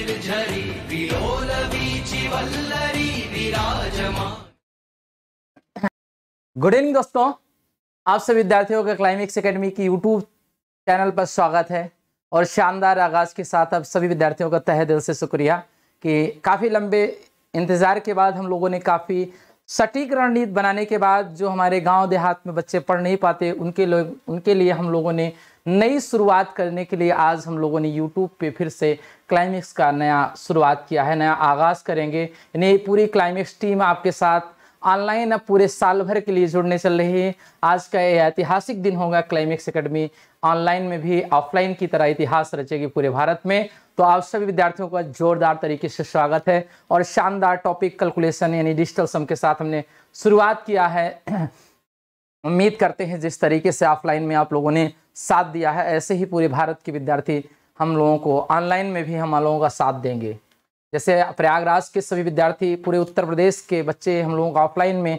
good evening दोस्तों आप सभी विद्यार्थियों का क्लाइमेक्स एकेडमी की यूट्यूब चैनल पर स्वागत है और शानदार आगाज के साथ अब सभी विद्यार्थियों का तहे दिल से शुक्रिया कि काफ़ी लंबे इंतज़ार के बाद हम लोगों ने काफ़ी सटीक रणनीति बनाने के बाद जो हमारे गांव देहात में बच्चे पढ़ नहीं पाते उनके लोग उनके लिए हम लोगों ने नई शुरुआत करने के लिए आज हम लोगों ने यूट्यूब पे फिर से क्लाइमेक्स का नया शुरुआत किया है नया आगाज़ करेंगे यानी पूरी क्लाइमेक्स टीम आपके साथ ऑनलाइन अब पूरे साल भर के लिए जुड़ने चल रही है आज का यह ऐतिहासिक दिन होगा क्लाइमेक्स अकेडमी ऑनलाइन में भी ऑफलाइन की तरह इतिहास रचेगी पूरे भारत में तो आप सभी विद्यार्थियों का जोरदार तरीके से स्वागत है और शानदार टॉपिक कैलकुलेशन यानी डिजिटल सम के साथ हमने शुरुआत किया है उम्मीद करते हैं जिस तरीके से ऑफलाइन में आप लोगों ने साथ दिया है ऐसे ही पूरे भारत के विद्यार्थी हम लोगों को ऑनलाइन में भी हम लोगों का साथ देंगे जैसे प्रयागराज के सभी विद्यार्थी पूरे उत्तर प्रदेश के बच्चे हम लोगों का ऑफलाइन में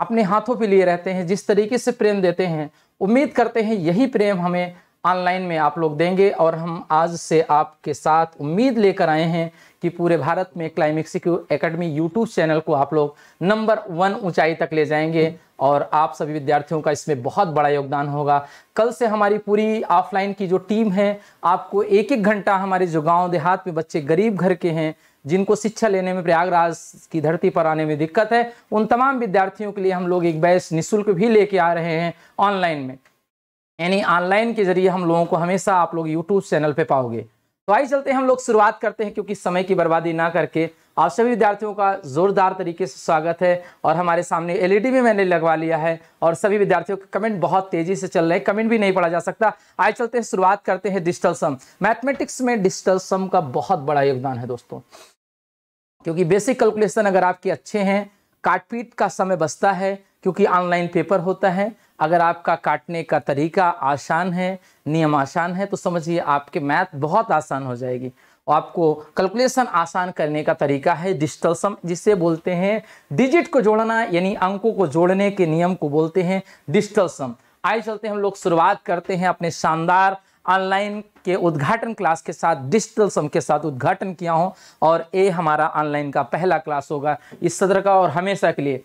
अपने हाथों पे लिए रहते हैं जिस तरीके से प्रेम देते हैं उम्मीद करते हैं यही प्रेम हमें ऑनलाइन में आप लोग देंगे और हम आज से आपके साथ उम्मीद लेकर आए हैं कि पूरे भारत में क्लाइमेक्स एकेडमी यूट्यूब चैनल को आप लोग नंबर वन ऊंचाई तक ले जाएंगे और आप सभी विद्यार्थियों का इसमें बहुत बड़ा योगदान होगा कल से हमारी पूरी ऑफलाइन की जो टीम है आपको एक एक घंटा हमारे जो गाँव देहात में बच्चे गरीब घर के हैं जिनको शिक्षा लेने में प्रयागराज की धरती पर आने में दिक्कत है उन तमाम विद्यार्थियों के लिए हम लोग एक बैच निःशुल्क भी लेके आ रहे हैं ऑनलाइन में यानी ऑनलाइन के जरिए हम लोगों को हमेशा आप लोग यूट्यूब चैनल पे पाओगे तो आई चलते हैं हम लोग शुरुआत करते हैं क्योंकि समय की बर्बादी ना करके आप सभी विद्यार्थियों का जोरदार तरीके से स्वागत है और हमारे सामने एलईडी भी मैंने लगवा लिया है और सभी विद्यार्थियों के कमेंट बहुत तेजी से चल रहे हैं कमेंट भी नहीं पढ़ा जा सकता आज चलते हैं शुरुआत करते हैं डिजिटल सम मैथमेटिक्स में डिजिटल सम का बहुत बड़ा योगदान है दोस्तों क्योंकि बेसिक कैलकुलेशन अगर आपके अच्छे हैं काटपीट का समय बचता है क्योंकि ऑनलाइन पेपर होता है अगर आपका काटने का तरीका आसान है नियम आसान है तो समझिए आपके मैथ बहुत आसान हो जाएगी और आपको कैलकुलेशन आसान करने का तरीका है डिजिटल सम जिसे बोलते हैं डिजिट को जोड़ना यानी अंकों को जोड़ने के नियम को बोलते हैं डिजिटल सम आइए चलते हम लोग शुरुआत करते हैं अपने शानदार ऑनलाइन के उद्घाटन क्लास के साथ डिजिटल सम के साथ उद्घाटन किया हो और ये हमारा ऑनलाइन का पहला क्लास होगा इस सदर का और हमेशा के लिए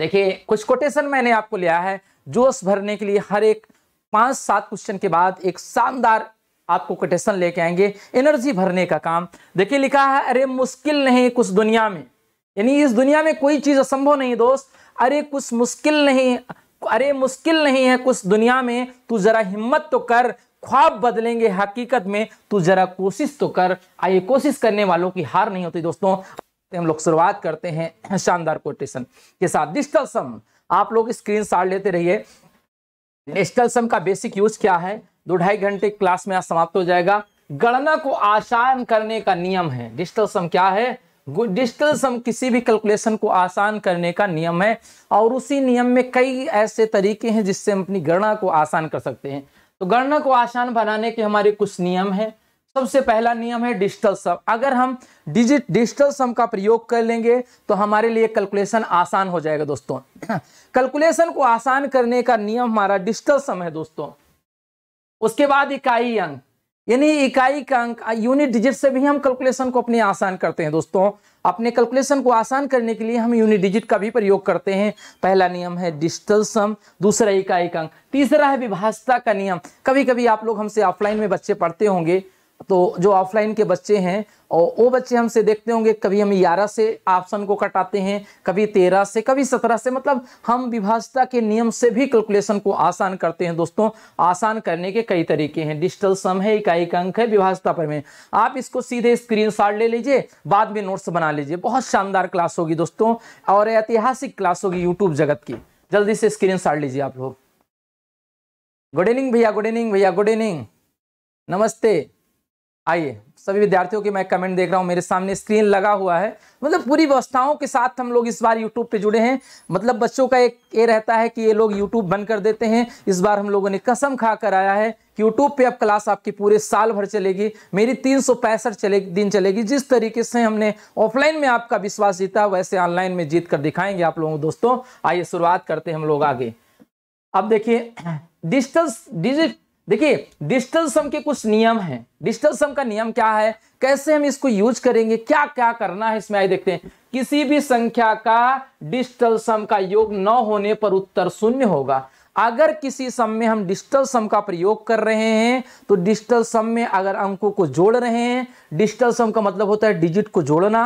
देखिए कुछ कोटेशन मैंने आपको लिया है जोश भरने के लिए हर एक पांच सात क्वेश्चन के बाद एक शानदार आपको कोटेशन लेके आएंगे एनर्जी भरने का काम देखिए लिखा है अरे मुश्किल नहीं कुछ दुनिया में यानी इस दुनिया में कोई चीज असंभव नहीं दोस्त अरे कुछ मुश्किल नहीं अरे मुश्किल नहीं है कुछ दुनिया में तू जरा हिम्मत तो कर ख्वाब बदलेंगे हकीकत में तू जरा कोशिश तो कर आइए कोशिश करने वालों की हार नहीं होती दोस्तों तो हम लोग शुरुआत करते हैं शानदार कोटेशन के साथ डिजिटल सम आप लोग स्क्रीन लेते रहिए डिजिटल सम का बेसिक यूज क्या है दो ढाई घंटे क्लास में आज समाप्त हो जाएगा गणना को आसान करने का नियम है डिजिटल सम क्या है डिजिटल सम किसी भी कैलकुलेशन को आसान करने का नियम है और उसी नियम में कई ऐसे तरीके हैं जिससे हम अपनी गणना को आसान कर सकते हैं तो गणना को आसान बनाने के हमारे कुछ नियम हैं सबसे पहला नियम है डिजिटल सम अगर हम डिजिट डिजिटल सम का प्रयोग कर लेंगे तो हमारे लिए कैलकुलेशन आसान हो जाएगा दोस्तों कैलकुलेशन को आसान करने का नियम हमारा डिजिटल सम है दोस्तों उसके बाद इकाई अंक यानी इकाई का अंक यूनिट डिजिट से भी हम कैलकुलेशन को अपने आसान करते हैं दोस्तों अपने कैलकुलेशन को आसान करने के लिए हम यूनिट डिजिट का भी प्रयोग करते हैं पहला नियम है डिजिटल सम दूसरा इकाई का अंक तीसरा है विभाषता का नियम कभी कभी आप लोग हमसे ऑफलाइन में बच्चे पढ़ते होंगे तो जो ऑफलाइन के बच्चे हैं और वो बच्चे हमसे देखते होंगे कभी हम ग्यारह से ऑप्शन को कटाते हैं कभी तेरह से कभी सत्रह से मतलब हम विभाजता के नियम से भी कैलकुलेशन को आसान करते हैं दोस्तों आसान करने के कई तरीके हैं डिजिटल सम है इकाई का अंक है विभाजता पर में आप इसको सीधे स्क्रीन ले लीजिए बाद में नोट्स बना लीजिए बहुत शानदार क्लास होगी दोस्तों और ऐतिहासिक क्लास होगी यूट्यूब जगत की जल्दी से स्क्रीन लीजिए आप लोग गुड इवनिंग भैया गुड इवनिंग भैया गुड इवनिंग नमस्ते आइए सभी विद्यार्थियों के मैं कमेंट देख रहा हूँ मेरे सामने स्क्रीन लगा हुआ है मतलब पूरी व्यवस्थाओं के साथ हम लोग इस बार यूट्यूब पे जुड़े हैं मतलब बच्चों का एक ये रहता है कि ये लोग यूट्यूब बंद कर देते हैं इस बार हम लोगों ने कसम खा कर आया है कि यूट्यूब पे अब क्लास आपकी पूरे साल भर चलेगी मेरी तीन चले दिन चलेगी जिस तरीके से हमने ऑफलाइन में आपका विश्वास जीता वैसे ऑनलाइन में जीत कर दिखाएंगे आप लोगों दोस्तों आइए शुरुआत करते हैं हम लोग आगे अब देखिए डिजिटल डिजिट देखिए डिजिटल सम के कुछ नियम हैं डिजिटल सम का नियम क्या है कैसे हम इसको यूज करेंगे क्या क्या करना है इसमें आइए देखते हैं किसी भी संख्या का डिजिटल सम का योग न होने पर उत्तर शून्य होगा अगर किसी सम में हम डिजिटल सम का प्रयोग कर रहे हैं तो डिजिटल सम में अगर अंकों को जोड़ रहे हैं डिजिटल सम का मतलब होता है डिजिट को जोड़ना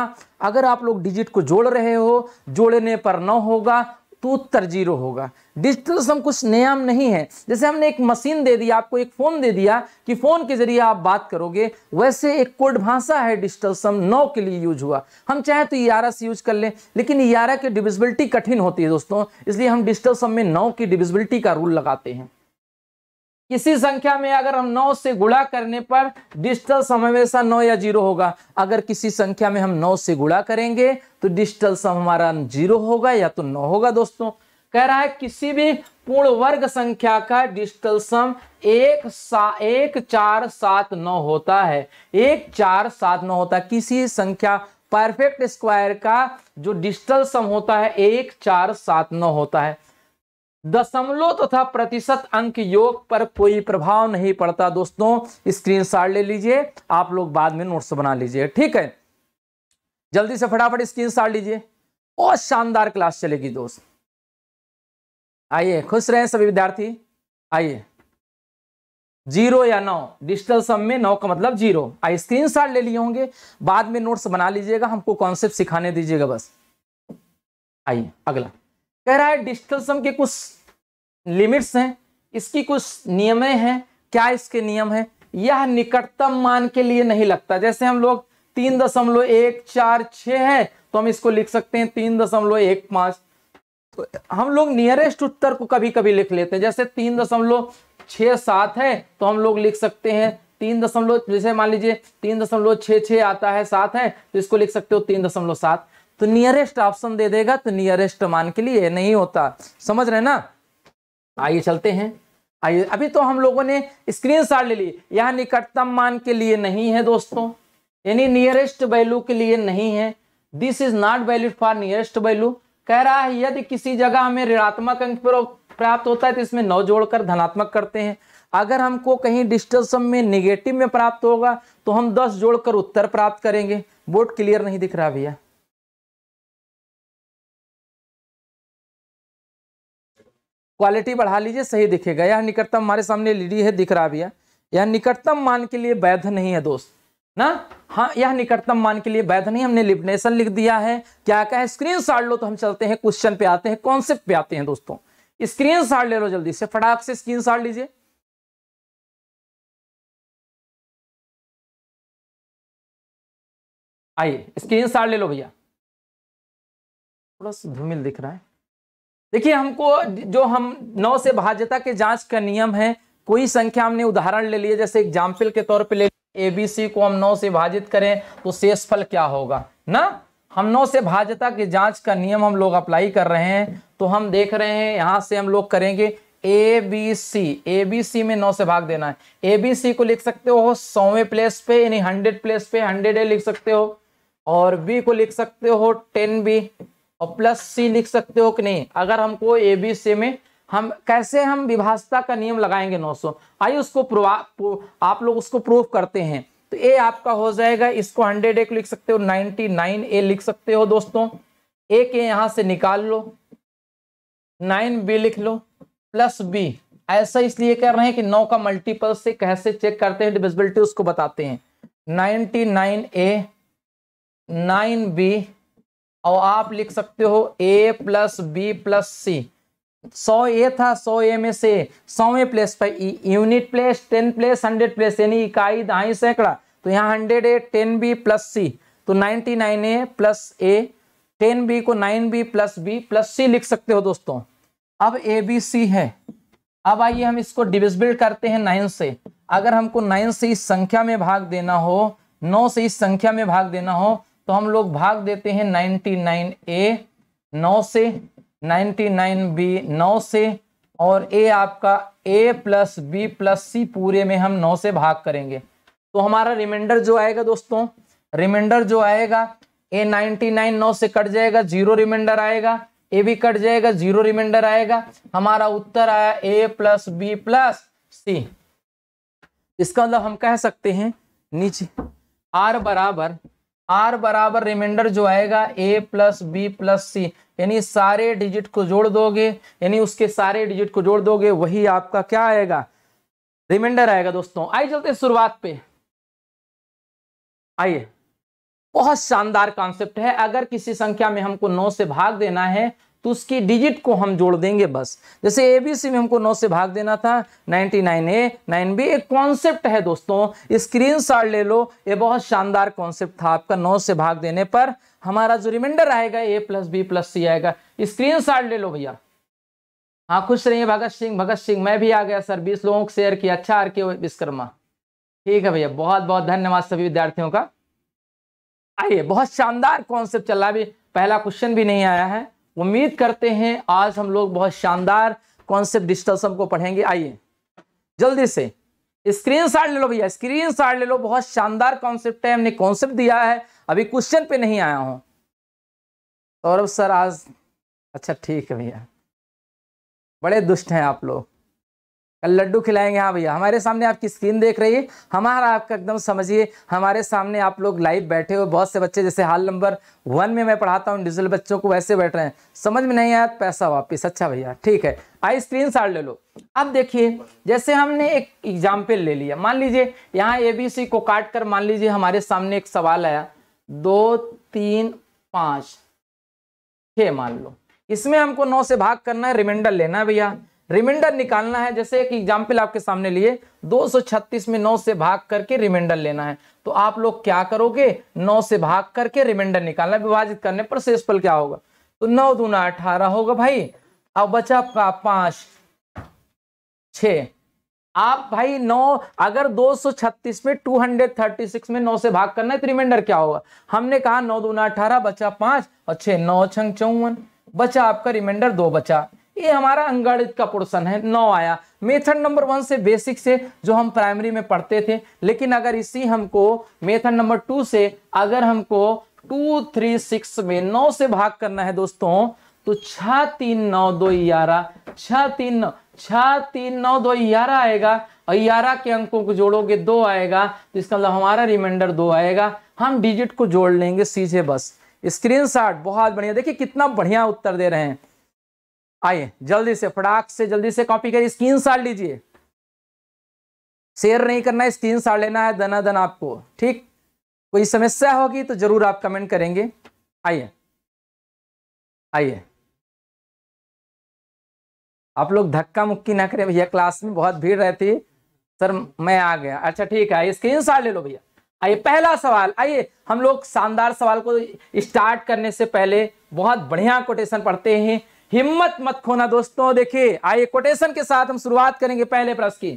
अगर आप लोग डिजिट को जोड़ रहे हो जोड़ने पर न होगा तो उत्तर जीरो होगा डिजिटलिज्म कुछ नियम नहीं है जैसे हमने एक मशीन दे दिया आपको एक फ़ोन दे दिया कि फ़ोन के जरिए आप बात करोगे वैसे एक कोड भाषा है डिजिटलिज्म नौ के लिए यूज हुआ हम चाहे तो यारह से यूज कर लें लेकिन ग्यारह e की डिविजिबिलिटी कठिन होती है दोस्तों इसलिए हम डिजिटलिज्म में नौ की डिविजिबिलिटी का रूल लगाते हैं किसी संख्या में अगर हम नौ से गुणा करने पर डिजिटल सम हमेशा नौ या जीरो होगा अगर किसी संख्या में हम नौ से गुणा करेंगे तो डिजिटल सम हमारा जीरो होगा या तो नौ होगा दोस्तों कह रहा है किसी भी पूर्ण वर्ग संख्या का डिजिटल सम एक सा एक चार सात नौ होता है एक चार सात नौ होता है किसी संख्या परफेक्ट स्क्वायर का जो डिजिटल सम होता है एक चार सात नौ होता है दशमलव तथा तो प्रतिशत अंक योग पर कोई प्रभाव नहीं पड़ता दोस्तों स्क्रीन शॉट ले लीजिए आप लोग बाद में नोट्स बना लीजिए ठीक है जल्दी से फटाफट स्क्रीन शॉट लीजिए और शानदार क्लास चलेगी दोस्त आइए खुश रहें सभी विद्यार्थी आइए जीरो या नौ डिजिटल सम में नौ का मतलब जीरो आई स्क्रीन शॉट ले लिए होंगे बाद में नोट्स बना लीजिएगा हमको कॉन्सेप्ट सिखाने दीजिएगा बस आइए अगला कह रहा है डिजिटल सम के कुछ लिमिट्स हैं इसकी कुछ नियमें हैं क्या इसके नियम हैं यह निकटतम मान के लिए नहीं लगता जैसे हम लोग तीन दशमलव एक चार छ है तो हम इसको लिख सकते हैं तीन दशमलव एक पांच हम लोग नियरेस्ट उत्तर को कभी कभी लिख लेते हैं जैसे तीन दशमलव छ सात है तो हम लोग लिख सकते हैं तीन दशमलव जैसे मान लीजिए तीन दशमलव छ छ आता है सात है तो इसको लिख सकते हो तीन दशमलव सात तो नियरेस्ट ऑप्शन दे देगा तो नियरेस्ट मान के लिए नहीं होता समझ रहे ना आइए चलते हैं आइए अभी तो हम लोगों ने स्क्रीन ले ली यहां निकटतम मान के लिए नहीं है दोस्तों यानी नियरेस्ट वैल्यू के लिए नहीं है this is not valued for nearest value कह रहा है यदि किसी जगह हमें ऋणात्मक अंक प्राप्त होता है तो इसमें नौ जोड़कर धनात्मक करते हैं अगर हमको कहीं डिजिटल सम में निगेटिव में प्राप्त होगा तो हम दस जोड़कर उत्तर प्राप्त करेंगे बोर्ड क्लियर नहीं दिख रहा भैया क्वालिटी बढ़ा लीजिए सही दिखेगा यह निकटतम हमारे सामने लीडी है दिख रहा भैया यह निकटतम मान के लिए वैध नहीं है दोस्त ना हाँ यह निकटतम मान के लिए वैध नहीं हमने लिबनेशन लिख दिया है क्या क्या है स्क्रीन शॉट लो तो हम चलते हैं क्वेश्चन पे आते हैं कॉन्सेप्ट पे आते हैं दोस्तों स्क्रीन शॉट ले लो जल्दी से फटाक से स्क्रीन शॉट लीजिए आइए स्क्रीन शॉट ले लो भैया थोड़ा सा धूमिल दिख रहा है देखिए हमको जो हम नौ से भाज्यता के जांच का नियम है कोई संख्या हमने उदाहरण ले लिए जैसे एग्जाम्पल के तौर पर ले लिया ए बी सी को हम नौ से विभाजित करें तो शेषफल क्या होगा ना हम नौ से भाजता की जांच का नियम हम लोग अप्लाई कर रहे हैं तो हम देख रहे हैं यहां से हम लोग करेंगे A B C A B C में नौ से भाग देना है ए बी सी को लिख सकते हो सौवे प्लेस पे यानी हंड्रेड प्लेस पे हंड्रेड ए लिख सकते हो और बी को लिख सकते हो टेन बी और प्लस सी लिख सकते हो कि नहीं अगर हमको ए बी सी में हम कैसे हम विभाषता का नियम लगाएंगे 900 आइए उसको प्रूवा आप लोग उसको प्रूफ करते हैं तो ए आपका हो जाएगा इसको 100 एक लिख सकते हो 99 ए लिख सकते हो दोस्तों ए के यहां से निकाल लो 9 बी लिख लो प्लस बी ऐसा इसलिए कर रहे हैं कि नौ का मल्टीपल से कैसे चेक करते हैं डिविजिबिलिटी उसको बताते हैं नाइन ए नाइन बी और आप लिख सकते हो A plus B plus C सौ ए था सौ ए में से सौ ए प्लेस पर unit place ten place hundred place यानी इकाई दहाई सैकड़ा तो यहाँ hundred A ten B plus C तो ninety nine A plus A ten B को nine B plus B plus C लिख सकते हो दोस्तों अब ए बी सी है अब आइए हम इसको डिविजिबल करते हैं नाइन से अगर हमको नाइन से इस संख्या में भाग देना हो नौ से इस संख्या में भाग देना हो तो हम लोग भाग देते हैं नाइनटी नाइन ए नौ से 99b 9 से और a आपका a plus B plus C पूरे में हम 9 से भाग करेंगे तो हमारा रिमाइंडर जो आएगा दोस्तों रिमाइंडर जो आएगा ए नाइनटी नाइन नौ से कट जाएगा जीरो रिमाइंडर आएगा ए भी कट जाएगा जीरो रिमाइंडर आएगा हमारा उत्तर आया A plus B plus C इसका मतलब हम कह सकते हैं नीचे आर बराबर आर बराबर रिमाइंडर जो आएगा A plus B plus C यानी सारे डिजिट को जोड़ दोगे यानी उसके सारे डिजिट को जोड़ दोगे वही आपका क्या आएगा रिमाइंडर आएगा दोस्तों आइए चलते शुरुआत पे आइए बहुत शानदार कॉन्सेप्ट है अगर किसी संख्या में हमको नौ से भाग देना है तो उसकी डिजिट को हम जोड़ देंगे बस जैसे ए बी सी में हमको नौ से भाग देना था ninety nine A nine B एक कॉन्सेप्ट है दोस्तों स्क्रीन शॉट ले लो ये बहुत शानदार कॉन्सेप्ट था आपका नौ से भाग देने पर हमारा जो रिमाइंडर आएगा A plus B plus C आएगा स्क्रीन शॉट ले लो भैया हाँ खुश रहिए भगत सिंह भगत सिंह मैं भी आ गया सर बीस लोगों को शेयर किया अच्छा आर के विश्वकर्मा ठीक है भैया बहुत बहुत धन्यवाद सभी विद्यार्थियों का आइए बहुत शानदार कॉन्सेप्ट चल रहा अभी पहला क्वेश्चन भी नहीं आया है उम्मीद करते हैं आज हम लोग बहुत शानदार कॉन्सेप्ट डिजिटल सम को पढ़ेंगे आइए जल्दी से स्क्रीन शार्ट ले लो भैया स्क्रीन शार्ट ले लो बहुत शानदार कॉन्सेप्ट है हमने कॉन्सेप्ट दिया है अभी क्वेश्चन पे नहीं आया हूँ सौरभ सर आज अच्छा ठीक है भैया बड़े दुष्ट हैं आप लोग कल लड्डू खिलाएंगे हाँ भैया हमारे सामने आपकी स्क्रीन देख रही है हमारा आपका एकदम समझिए हमारे सामने आप लोग लाइव बैठे हो बहुत से बच्चे जैसे हाल नंबर वन में मैं पढ़ाता हूँ डिजिटल बच्चों को वैसे बैठ रहे हैं समझ में नहीं आया तो पैसा वापिस अच्छा भैया ठीक है आई स्क्रीन शार्ट ले लो अब देखिए जैसे हमने एक एग्जाम्पल ले लिया मान लीजिए यहाँ ए बी सी को काट कर मान लीजिए हमारे सामने एक सवाल आया दो तीन पाँच छ मान लो इसमें हमको नौ से भाग करना है रिमाइंडर लेना है भैया रिमाइंडर निकालना है जैसे एक एग्जाम्पल आपके सामने लिए 236 में 9 से भाग करके रिमाइंडर लेना है तो आप लोग क्या करोगे 9 से भाग करके रिमाइंडर निकालना विभाजित करने पर शेषफल क्या होगा तो नौ दूना अठारह होगा भाई अब बचा पांच छ आप भाई नौ अगर 236 में 236 में नौ से भाग करना है तो रिमाइंडर क्या होगा हमने कहा नौ दूना अठारह बचा पांच और छह नौ छंग चौवन बचा आपका रिमाइंडर दो बचा ये हमारा अंगणित का पोर्सन है नौ आया मेथड नंबर वन से बेसिक से जो हम प्राइमरी में पढ़ते थे लेकिन अगर इसी हमको मेथड नंबर टू से अगर हमको टू थ्री सिक्स में नौ से भाग करना है दोस्तों तो छ तीन नौ दो ग्यारह छह तीन नौ छह तीन नौ दो ग्यारह आएगा और ग्यारह के अंकों को जोड़ोगे दो आएगा तो इसका मतलब हमारा रिमाइंडर दो आएगा हम डिजिट को जोड़ लेंगे सीधे बस स्क्रीनशॉट बहुत बढ़िया देखिए कितना बढ़िया उत्तर दे रहे हैं आइए जल्दी से फटाक से जल्दी से कॉपी करिए स्क्रीन साल लीजिए शेयर नहीं करना है स्क्रीन साल लेना है दना दन आपको ठीक कोई समस्या होगी तो जरूर आप कमेंट करेंगे आइए आइए आप लोग धक्का मुक्की ना करें भैया क्लास में बहुत भीड़ रहती है सर मैं आ गया अच्छा ठीक है स्क्रीन साल ले लो भैया आइए पहला सवाल आइए हम लोग शानदार सवाल को स्टार्ट करने से पहले बहुत बढ़िया कोटेशन पढ़ते हैं हिम्मत मत खोना दोस्तों देखिए आइए कोटेशन के साथ हम शुरुआत करेंगे पहले प्रश्न की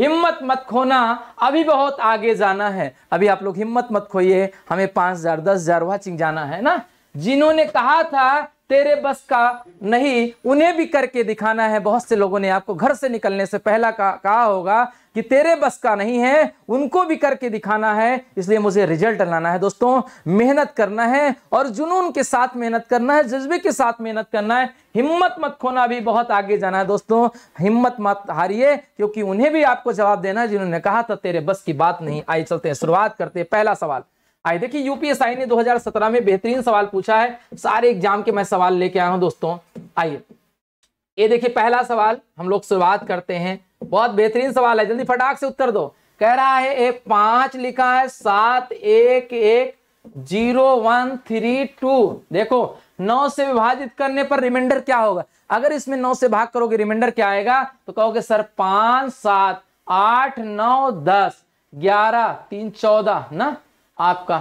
हिम्मत मत खोना अभी बहुत आगे जाना है अभी आप लोग हिम्मत मत खोइए हमें पांच हजार दस हजार वाचिंग जाना है ना जिन्होंने कहा था तेरे बस का नहीं उन्हें भी करके दिखाना है बहुत से लोगों ने आपको घर से निकलने से पहला कहा होगा कि तेरे बस का नहीं है उनको भी करके दिखाना है इसलिए मुझे रिजल्ट लाना है दोस्तों मेहनत करना है और जुनून के साथ मेहनत करना है जज्बे के साथ मेहनत करना है हिम्मत मत खोना भी बहुत आगे जाना है दोस्तों हिम्मत मत हारिए क्योंकि उन्हें भी आपको जवाब देना है जिन्होंने कहा था तेरे बस की बात नहीं आई चलते हैं शुरुआत करते हैं पहला सवाल आई देखिए यूपीएसआई ने 2017 में बेहतरीन सवाल पूछा है सारे एग्जाम के मैं सवाल लेके आया हूं दोस्तों आइए ये देखिए पहला सवाल हम लोग शुरुआत करते हैं बहुत बेहतरीन सवाल है जल्दी फटाक से उत्तर दो कह रहा है एक पांच लिखा है सात एक एक जीरो वन थ्री टू देखो नौ से विभाजित करने पर रिमाइंडर क्या होगा अगर इसमें नौ से भाग करोगे रिमाइंडर क्या आएगा तो कहोगे सर पांच सात आठ नौ दस ग्यारह तीन चौदह ना आपका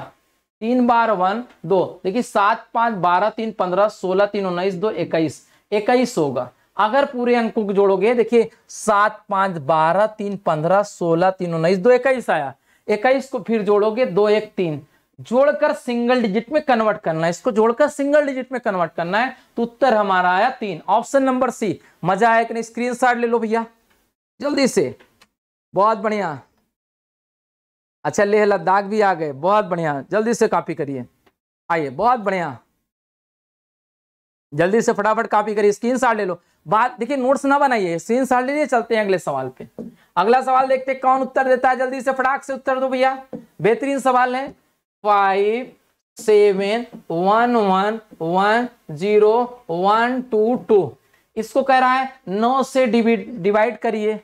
तीन बार वन दो देखिए सात पांच बारह तीन पंद्रह सोलह तीन उन्नीस दो इक्कीस इक्कीस होगा अगर पूरे अंकों को जोड़ोगे देखिए सात पांच बारह तीन पंद्रह सोलह तीन उन्नीस दो इक्कीस आया इक्कीस को फिर जोड़ोगे दो एक तीन जोड़कर सिंगल डिजिट में कन्वर्ट करना है इसको जोड़कर सिंगल डिजिट में कन्वर्ट करना है तो उत्तर हमारा आया तीन ऑप्शन नंबर सी मजा आया कि नहीं स्क्रीन ले लो भैया जल्दी से बहुत बढ़िया अच्छा लेह लद्दाख भी आ गए बहुत बढ़िया जल्दी से कॉपी करिए आइए बहुत बढ़िया जल्दी से फटाफट कॉपी करिए स्क्रीन शॉट ले लो बात देखिए नोट्स ना बनाइए स्क्रीन शॉट लीजिए चलते हैं अगले सवाल पे अगला सवाल देखते हैं कौन उत्तर देता है जल्दी से फटाक से उत्तर दो भैया बेहतरीन सवाल है five seven one one one zero one two two इसको कह रहा है नौ से डिवाइड करिए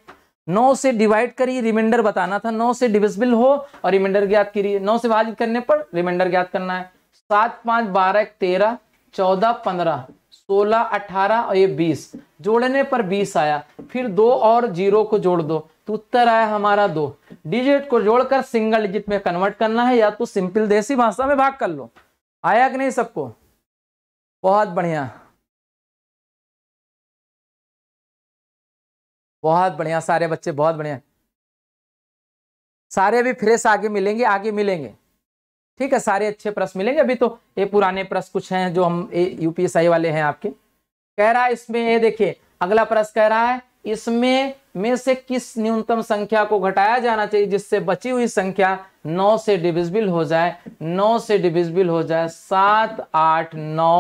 नौ से डिवाइड करिए रिमाइंडर बताना था नौ से डिविजिबल हो और रिमाइंडर ज्ञात करिए नौ से भाजित करने पर रिमाइंडर ज्ञात करना है सात पांच बारह तेरह चौदह पंद्रह सोलह अठारह और ये बीस जोड़ने पर बीस आया फिर दो और जीरो को जोड़ दो तो उत्तर आया हमारा दो डिजिट को जोड़कर सिंगल डिजिट में कन्वर्ट करना है या तो सिंपल देसी भाषा में भाग कर लो आया कि नहीं सबको बहुत बढ़िया बहुत बढ़िया सारे बच्चे बहुत बढ़िया सारे भी फ्रेश आगे मिलेंगे आगे मिलेंगे ठीक है सारे अच्छे प्रश्न मिलेंगे अभी तो ये पुराने प्रश्न कुछ हैं जो हम यूपीएसआई वाले हैं आपके कह रहा है इसमें ये देखिए अगला प्रश्न कह रहा है इसमें में से किस न्यूनतम संख्या को घटाया जाना चाहिए जिससे बची हुई संख्या नौ से डिविजिबल हो जाए नौ से डिविजिबल हो जाए सात आठ नौ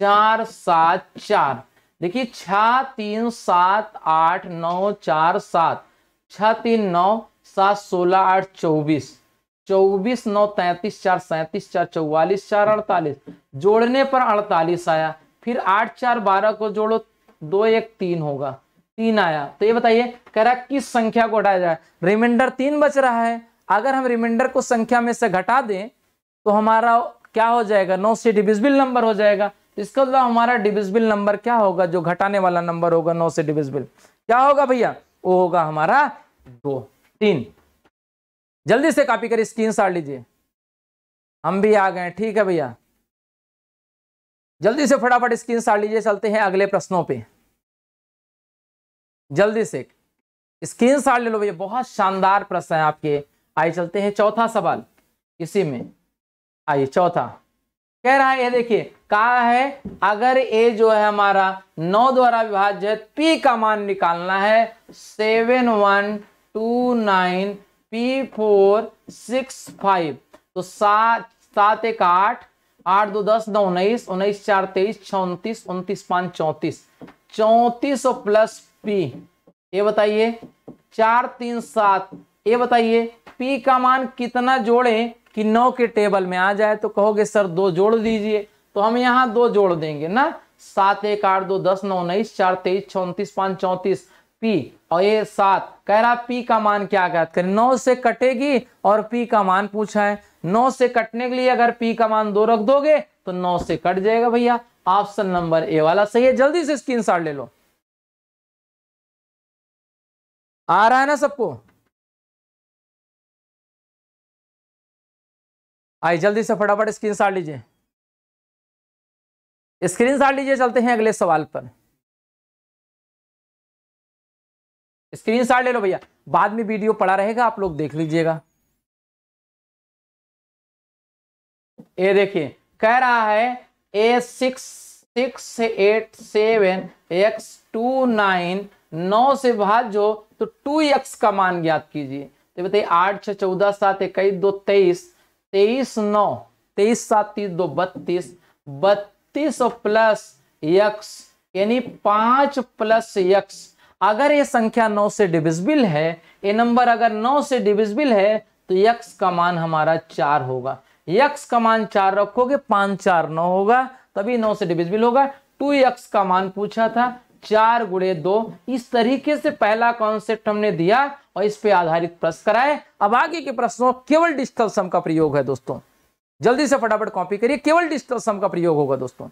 चार सात चार देखिए छ तीन सात आठ नौ चार सात छ तीन नौ सात सोलह आठ चौबीस चौबीस नौ तैतीस चार सैंतीस चार चौवालीस चार अड़तालीस जोड़ने पर अड़तालीस आया फिर आठ चार बारह को जोड़ो दो एक तीन होगा तीन आया तो ये बताइए कह रहा किस संख्या को हटाया जाए रिमाइंडर तीन बच रहा है अगर हम रिमाइंडर को संख्या में से घटा दें तो हमारा क्या हो जाएगा नौ से डिविजिबल नंबर हो जाएगा इसका मतलब हमारा डिविजिबल नंबर क्या होगा जो घटाने वाला नंबर होगा नौ से डिविजिबल क्या होगा भैया वो होगा हमारा दो तीन जल्दी से कॉपी करिए स्क्रीनशॉट लीजिए हम भी आ गए ठीक है भैया जल्दी से फटाफट स्क्रीनशॉट लीजिए चलते हैं अगले प्रश्नों पे जल्दी से स्क्रीनशॉट ले लो भैया बहुत शानदार प्रश्न है आपके आइए चलते हैं चौथा सवाल इसी में आइए चौथा कह रहा है ये देखिए कहा है अगर ए जो है हमारा नौ द्वारा विभाज्य पी का मान निकालना है seven one two nine P four six five तो सात सात एक आठ आठ दो दस नौ उन्नीस उन्नीस चार तेईस चौतीस उन्तीस पाँच चौंतीस चौंतीस और प्लस पी ये बताइए चार तीन सात ये बताइए पी का मान कितना जोड़े कि नौ के टेबल में आ जाए तो कहोगे सर दो जोड़ दीजिए तो हम यहां दो जोड़ देंगे ना सात एक आठ दो दस नौ उन्नीस चार तेईस चौंतीस पाँच चौंतीस पी और ये सात कह रहा पी का मान क्या ज्ञात करें नौ से कटेगी और पी का मान पूछा है नौ से कटने के लिए अगर पी का मान दो रख दोगे तो नौ से कट जाएगा भैया ऑप्शन नंबर ए वाला सही है जल्दी से स्क्रीन ले लो आ रहा है ना सबको आइए जल्दी से फटाफट स्क्रीन लीजिए स्क्रीन लीजिए चलते हैं अगले सवाल पर स्क्रीनशॉट ले लो भैया बाद में वीडियो पड़ा रहेगा आप लोग देख लीजिएगा ये देखिए कह रहा है A six six eight seven X two nine नौ से जो तो टू एक्स का मान ज्ञात कीजिए तो बताइए आठ छः चौदह सात इक्कीस दो तेईस तेईस नौ तेईस सात तीस दो बत्तीस बत्तीस प्लस यक्स यानी पांच प्लस यक्स अगर ये संख्या नौ से डिविजिबल है ये नंबर अगर नौ से डिविजिबल है तो यक्स का मान हमारा चार होगा यक्स का मान चार रखोगे पांच चार नौ होगा तभी नौ से डिविजिबल होगा टू यक्स का मान पूछा था चार गुड़े दो इस तरीके से पहला कॉन्सेप्ट हमने दिया और इस पे आधारित प्रश्न कराए अब आगे के प्रश्नों केवल डिजिटल सम का प्रयोग है दोस्तों जल्दी से फटाफट कॉपी करिए केवल डिजिटल सम का प्रयोग होगा दोस्तों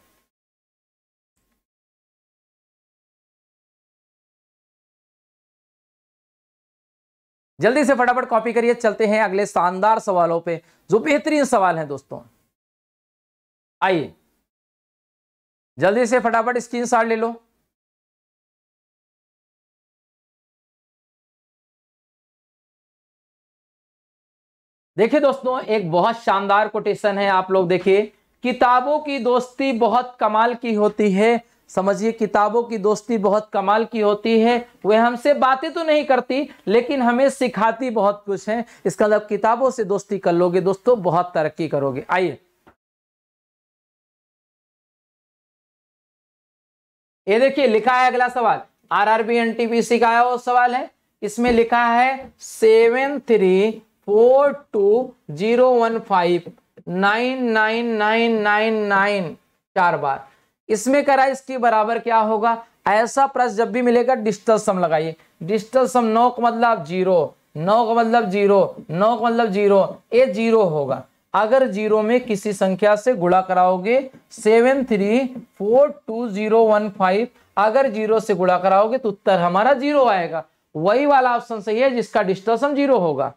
जल्दी से फटाफट कॉपी करिए चलते हैं अगले शानदार सवालों पे जो बेहतरीन सवाल हैं दोस्तों आइए जल्दी से फटाफट स्क्रीन शॉट ले लो देखिए दोस्तों एक बहुत शानदार कोटेशन है आप लोग देखिए किताबों की दोस्ती बहुत कमाल की होती है समझिए किताबों की दोस्ती बहुत कमाल की होती है वह हमसे बातें तो नहीं करती लेकिन हमें सिखाती बहुत कुछ है इसका मतलब किताबों से दोस्ती कर लोगे दोस्तों बहुत तरक्की करोगे आइए ये देखिए लिखा है अगला सवाल R R B N T P C का आया सवाल है इसमें लिखा है seven three four two zero one five nine nine nine nine nine चार बार इसमें करा इसके बराबर क्या होगा ऐसा प्रश्न जब भी मिलेगा डिस्टल सम लगाइए डिस्टल सम नौ का मतलब जीरो नौ का मतलब जीरो नौ का मतलब जीरो ये जीरो होगा अगर जीरो में किसी संख्या से गुड़ा कराओगे seven three four two zero one five अगर जीरो से गुड़ा कराओगे तो उत्तर हमारा जीरो आएगा वही वाला ऑप्शन सही है जिसका डिस्टर्सन जीरो होगा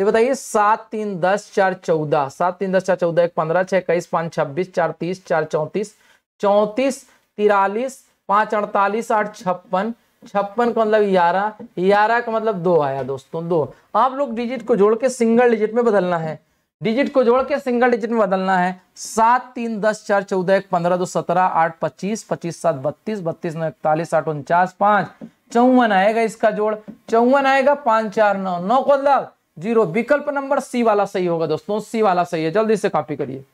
ये बताइए सात तीन दस चार चौदह सात तीन दस चार चौदह एक पंद्रह छह इक्कीस पाँच छब्बीस चार तीस चार चौंतीस चौतीस तिरालीस पांच अड़तालीस आठ छप्पन छप्पन का मतलब ग्यारह ग्यारह का मतलब दो आया दोस्तों दो आप लोग डिजिट को जोड़ के सिंगल डिजिट में बदलना है डिजिट को जोड़ के सिंगल डिजिट में बदलना है सात तीन दस चार चौदह एक पंद्रह दो सत्रह आठ पच्चीस पच्चीस सात बत्तीस बत्तीस नौ इकतालीस आठ उनचास पांच चौवन आएगा इसका जोड़ चौवन आएगा पांच चार नौ नौ को मतलब जीरो विकल्प नंबर सी वाला सही होगा दोस्तों सी वाला सही है जल्दी से कॉपी करिए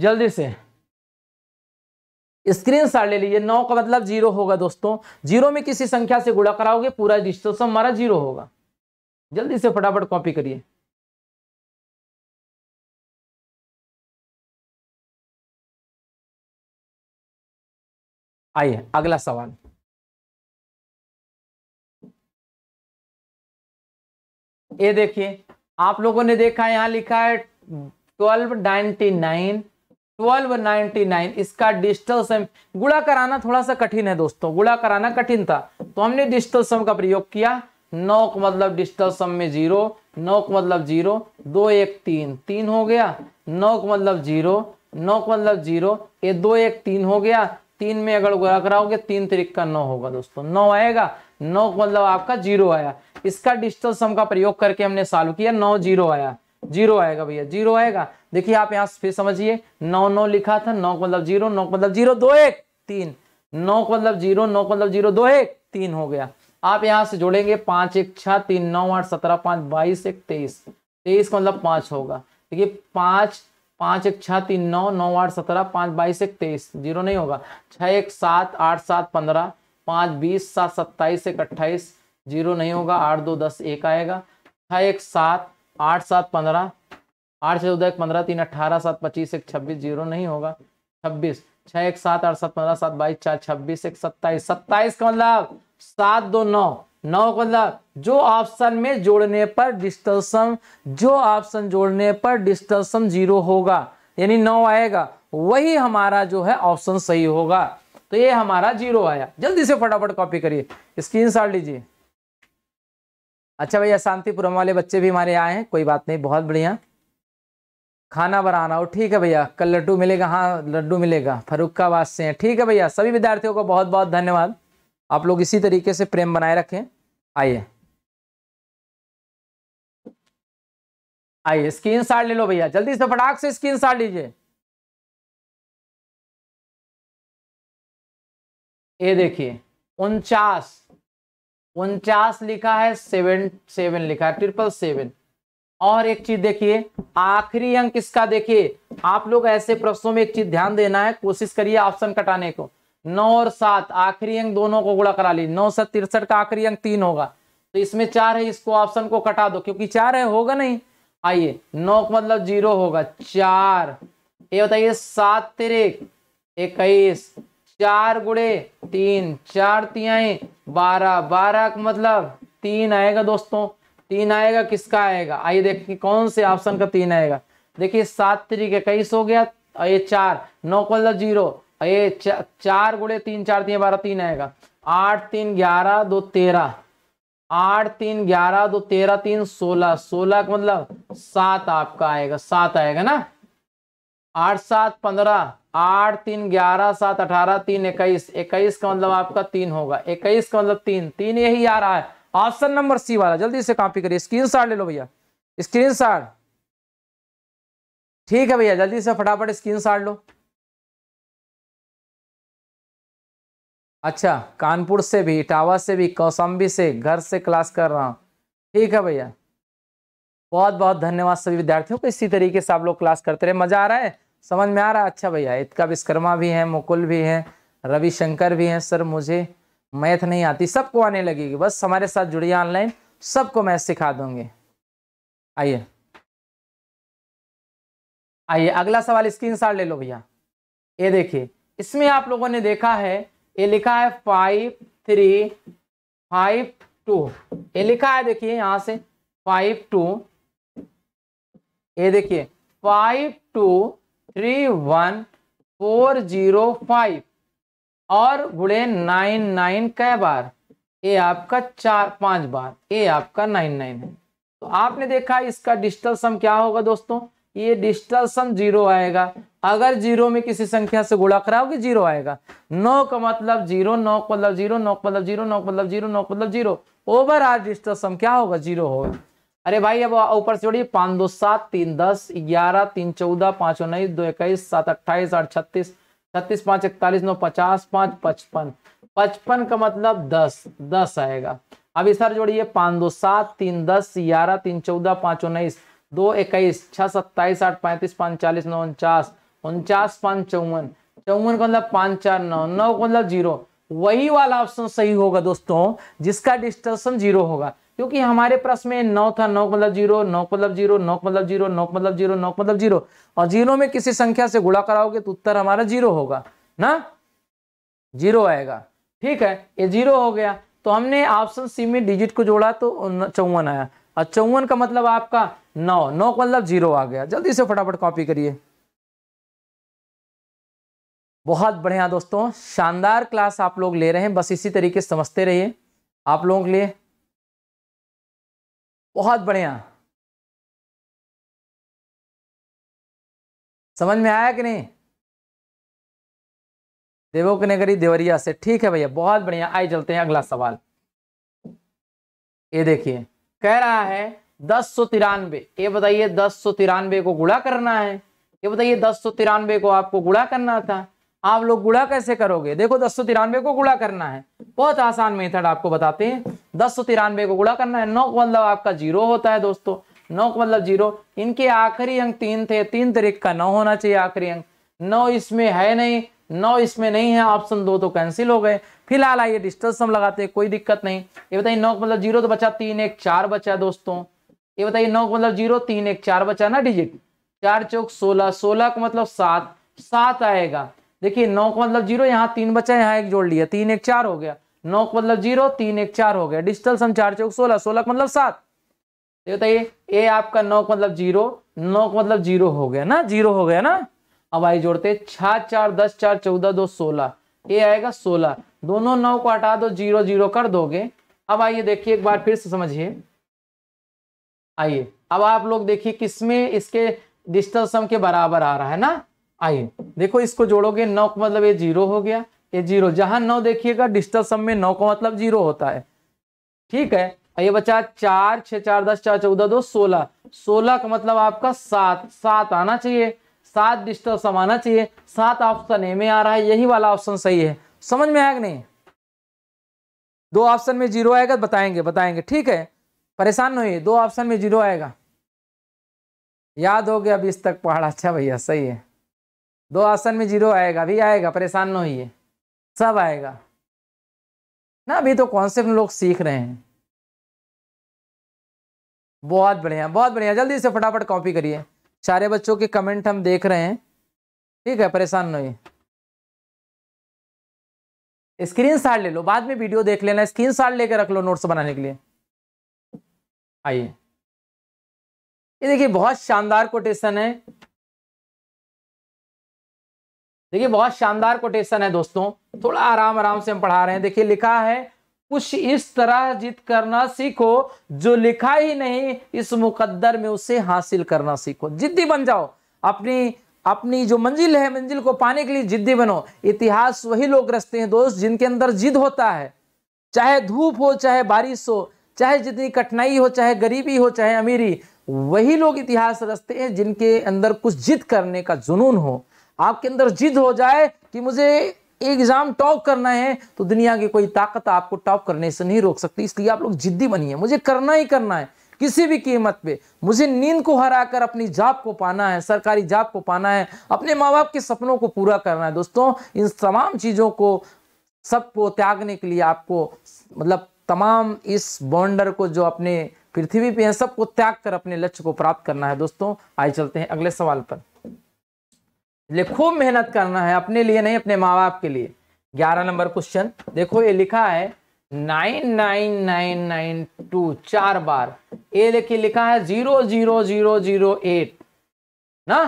जल्दी से स्क्रीन शाट ले लीजिए नौ का मतलब जीरो होगा दोस्तों जीरो में किसी संख्या से गुड़ा कराओगे पूरा डिजिटल हमारा जीरो होगा जल्दी से फटाफट कॉपी करिए आइए अगला सवाल ये देखिए आप लोगों ने देखा यहां लिखा है twelve ninety nine twelve ninety nine इसका डिजिटल सम गुड़ा कराना थोड़ा सा कठिन है दोस्तों गुड़ा कराना कठिन था तो हमने डिजिटल सम का प्रयोग किया नौ का मतलब डिजिटल सम में जीरो नौ का मतलब जीरो दो एक तीन तीन हो गया नौ का मतलब जीरो नौ का मतलब जीरो ये दो एक तीन हो गया तीन में अगर गुड़ा कराओगे तीन तरीक का नौ होगा दोस्तों नौ आएगा नौ मतलब आपका जीरो आया इसका डिजिटल सम का प्रयोग करके हमने सॉल्व किया नौ जीरो आया जीरो आएगा भैया जीरो आएगा देखिए आप यहां फिर समझिए नौ नौ लिखा था नौ मतलब जीरो नौ मतलब जीरो दो एक तीन नौ मतलब जीरो नौ मतलब जीरो दो एक तीन हो गया आप यहां से जोड़ेंगे पांच एक छह तीन नौ आठ सत्रह पांच बाईस एक तेईस तेईस का मतलब पांच होगा देखिए पांच पांच एक छह तीन नौ नौ आठ सत्रह पांच बाईस एक तेईस जीरो नहीं होगा छह एक सात आठ सात पंद्रह पांच बीस सात सत्ताईस एक अट्ठाईस जीरो नहीं होगा आठ दो दस एक आएगा छह एक सात आठ सात पंद्रह आठ से उदय पंद्रह तीन अट्ठारह सात पच्चीस एक छब्बीस जीरो नहीं होगा छब्बीस छः एक सात आठ सात पंद्रह सात बाईस चार छब्बीस एक सत्ताईस सत्ताईस का मतलब सात दो नौ नौ का मतलब जो ऑप्शन में जोड़ने पर डिजिटल जो ऑप्शन जोड़ने पर डिजिटल जीरो होगा यानी नौ आएगा वही हमारा जो है ऑप्शन सही होगा तो ये हमारा जीरो आया जल्दी से फटाफट कॉपी करिए स्क्रीन लीजिए अच्छा भैया शांतिपुरम वाले बच्चे भी हमारे आए हैं कोई बात नहीं बहुत बढ़िया खाना बनाना हो ठीक है भैया कल लड्डू मिलेगा हाँ लड्डू मिलेगा फरुखाबाद से हैं ठीक है भैया सभी विद्यार्थियों को बहुत बहुत धन्यवाद आप लोग इसी तरीके से प्रेम बनाए रखें आइए आइए स्क्रीन शॉट ले लो भैया जल्दी से फटाक से स्क्रीन शॉट लीजिए ये देखिए उनचास उनचास लिखा है सेवन सेवन लिखा है ट्रिपल सेवन और एक चीज देखिए आखिरी अंक किसका देखिए आप लोग ऐसे प्रश्नों में एक चीज ध्यान देना है कोशिश करिए ऑप्शन कटाने को नौ और सात आखिरी अंक दोनों को गुड़ा करा ली नौ से तिरसठ का आखिरी अंक तीन होगा तो इसमें चार है इसको ऑप्शन को कटा दो क्योंकि चार है होगा नहीं आइए नौ का मतलब जीरो होगा चार ये बताइए सात तिरक इक्कीस चार गुड़े तीन चार तिहाई बारह बारह का मतलब तीन आएगा दोस्तों तीन आएगा किसका आएगा आइए देखिए कौन से ऑप्शन का तीन आएगा देखिए सात तरीक इक्कीस हो गया और ये चार नौ को मतलब जीरो ये चार गुड़े तीन चार तीन बारह तीन आएगा आठ तीन ग्यारह दो तेरह आठ तीन ग्यारह दो तेरह तीन सोलह सोलह का मतलब सात आपका आएगा सात आएगा ना आठ सात पंद्रह आठ तीन ग्यारह सात अठारह तीन इक्कीस इक्कीस का मतलब आपका तीन होगा इक्कीस का मतलब तीन तीन यही आ रहा है ऑप्शन नंबर सी वाला जल्दी से कॉपी करिए स्क्रीनशॉट ले लो भैया स्क्रीनशॉट ठीक है भैया जल्दी से फटाफट स्क्रीनशॉट लो अच्छा कानपुर से भी इटावा से भी कौसम्बी से घर से क्लास कर रहा हूँ ठीक है भैया बहुत बहुत धन्यवाद सभी विद्यार्थियों को इसी तरीके से आप लोग क्लास करते रहे मजा आ रहा है समझ में आ रहा अच्छा भैया इतका विश्वकर्मा भी है मुकुल भी है रविशंकर भी हैं सर मुझे मैथ नहीं आती सबको आने लगेगी बस हमारे साथ जुड़िए ऑनलाइन सबको मैथ सिखा दूंगे आइए आइए अगला सवाल शॉट ले लो भैया ये देखिए इसमें आप लोगों ने देखा है ये लिखा है फाइव थ्री फाइव टू ये लिखा है देखिए यहां से फाइव टू ये देखिए five two three one four zero five और गुड़े नाइन नाइन कै बार ए आपका चार पांच बार ए आपका नाइन नाइन है तो आपने देखा इसका डिजिटल सम क्या होगा दोस्तों ये डिजिटल सम जीरो आएगा अगर जीरो में किसी संख्या से गुणा कराओगे जीरो आएगा नौ का मतलब जीरो नौ का मतलब जीरो नौ का मतलब जीरो नौ का मतलब जीरो नौ का मतलब जीरो ओवरऑल डिजिटल सम क्या होगा जीरो होगा अरे भाई अब ऊपर से जोड़िए पाँच दो सात तीन दस ग्यारह तीन चौदह पाँच उन्नीस दो इक्कीस सात अट्ठाईस आठ छत्तीस छत्तीस पाँच इकतालीस नौ पचास पाँच पचपन पचपन का मतलब दस दस आएगा अब सर जोड़िए पाँच दो सात तीन दस ग्यारह तीन चौदह पाँच उन्नीस दो इक्कीस छः सत्ताईस आठ पैंतीस पाँच चालीस नौ उनचास उनचास पाँच चौवन चौवन का मतलब पाँच चार नौ नौ का मतलब जीरो वही वाला ऑप्शन सही होगा दोस्तों जिसका डिस्टर्शन जीरो होगा क्योंकि हमारे प्रश्न में नौ था नौ मतलब जीरो नौ मतलब जीरो नौ मतलब जीरो नौ मतलब जीरो नौ मतलब जीरो और जीरो में किसी संख्या से गुणा कराओगे तो उत्तर हमारा जीरो होगा ना जीरो आएगा ठीक है ये जीरो हो गया तो हमने ऑप्शन सी में डिजिट को जोड़ा तो चौवन आया और चौवन का मतलब आपका नौ नौ मतलब जीरो आ गया जल्दी से फटाफट कॉपी करिए बहुत बढ़िया दोस्तों शानदार क्लास आप लोग ले रहे हैं बस इसी तरीके समझते रहिए आप लोगों के लिए बहुत बढ़िया समझ में आया कि नहीं देवों ने देवरिया से ठीक है भैया बहुत बढ़िया आइए चलते हैं अगला सवाल ये देखिए कह रहा है दस सौ तिरानवे ये बताइए दस सौ तिरानवे को गुड़ा करना है ये बताइए दस सौ तिरानवे को आपको गुड़ा करना था आप लोग गुड़ा कैसे करोगे देखो दस सौ तिरानवे को गुड़ा करना है बहुत आसान मेथड आपको बताते हैं दस सौ तिरानवे को गुड़ा करना है नौ मतलब आपका जीरो होता है दोस्तों नौ मतलब जीरो इनके आखिरी अंक तीन थे तीन तरीक का नौ होना चाहिए आखिरी अंक नौ इसमें है नहीं नौ इसमें नहीं है ऑप्शन दो तो कैंसिल हो गए फिलहाल आइए डिस्टेंस हम लगाते हैं कोई दिक्कत नहीं ये बताइए नौ मतलब जीरो तो बचा तीन एक चार बचा दोस्तों ये बताइए नौ मतलब जीरो तीन एक चार बचा ना डिजिट चार चौक सोलह सोलह का मतलब सात सात आएगा देखिए नौ का मतलब जीरो यहाँ तीन बचा यहाँ एक जोड़ लिया तीन एक चार हो गया नौ मतलब जीरो तीन एक चार हो गया डिजिटल सम चार चौक सोलह सोलह मतलब सात बताइए ए आपका नौ मतलब जीरो नौ मतलब जीरो हो गया ना जीरो हो गया ना अब आई जोड़ते छह चार दस चार चौदह दो सोलह ए आएगा सोलह दोनों नौ को हटा दो जीरो जीरो कर दोगे अब आइए देखिए एक बार फिर से समझिए आइए अब आप लोग देखिए किसमें इसके डिजिटल सम के बराबर आ रहा है ना आइए देखो इसको जोड़ोगे नौ मतलब ये जीरो हो गया ये जीरो जहां नौ देखिएगा डिजिटल सम में नौ का मतलब जीरो होता है ठीक है ये बचा चार छह चार दस चार चौदह दो सोलह सोलह का मतलब आपका सात सात आना चाहिए सात डिजिटल सम आना चाहिए सात ऑप्शन ए में आ रहा है यही वाला ऑप्शन सही है समझ में आएगा नहीं दो ऑप्शन में जीरो आएगा बताएंगे बताएंगे ठीक है परेशान नहीं दो ऑप्शन में जीरो आएगा याद हो गया अभी इस तक पहाड़ अच्छा भैया सही है दो ऑप्शन में जीरो आएगा अभी आएगा परेशान न होइए सब आएगा ना अभी तो कॉन्सेप्ट लोग सीख रहे हैं बहुत बढ़िया बहुत बढ़िया जल्दी से फटाफट कॉपी करिए सारे बच्चों के कमेंट हम देख रहे हैं ठीक है परेशान नहीं स्क्रीन शॉट ले लो बाद में वीडियो देख लेना स्क्रीन शॉट लेकर रख लो नोट्स बनाने के लिए आइए ये देखिए बहुत शानदार कोटेशन है देखिए बहुत शानदार कोटेशन है दोस्तों थोड़ा आराम आराम से हम पढ़ा रहे हैं देखिए लिखा है कुछ इस तरह जीत करना सीखो जो लिखा ही नहीं इस मुकद्दर में उसे हासिल करना सीखो जिद्दी बन जाओ अपनी अपनी जो मंजिल है मंजिल को पाने के लिए जिद्दी बनो इतिहास वही लोग रचते हैं दोस्त जिनके अंदर जिद होता है चाहे धूप हो चाहे बारिश हो चाहे जितनी कठिनाई हो चाहे गरीबी हो चाहे अमीरी वही लोग इतिहास रचते हैं जिनके अंदर कुछ जिद करने का जुनून हो आपके अंदर जिद हो जाए कि मुझे एग्जाम टॉप करना है तो दुनिया की कोई ताकत आपको टॉप करने से नहीं रोक सकती इसलिए आप लोग जिद्दी बनिए मुझे करना ही करना है किसी भी कीमत पे मुझे नींद को हरा कर अपनी जॉब को पाना है सरकारी जॉब को पाना है अपने माँ बाप के सपनों को पूरा करना है दोस्तों इन तमाम चीज़ों को सबको त्यागने के लिए आपको मतलब तमाम इस बॉन्डर को जो अपने पृथ्वी पे है सबको त्याग कर अपने लक्ष्य को प्राप्त करना है दोस्तों आइए चलते हैं अगले सवाल पर इसलिए खूब मेहनत करना है अपने लिए नहीं अपने माँ बाप के लिए ग्यारह नंबर क्वेश्चन देखो ये लिखा है nine nine nine nine two चार बार ये देखिए लिखा है zero zero zero zero eight ना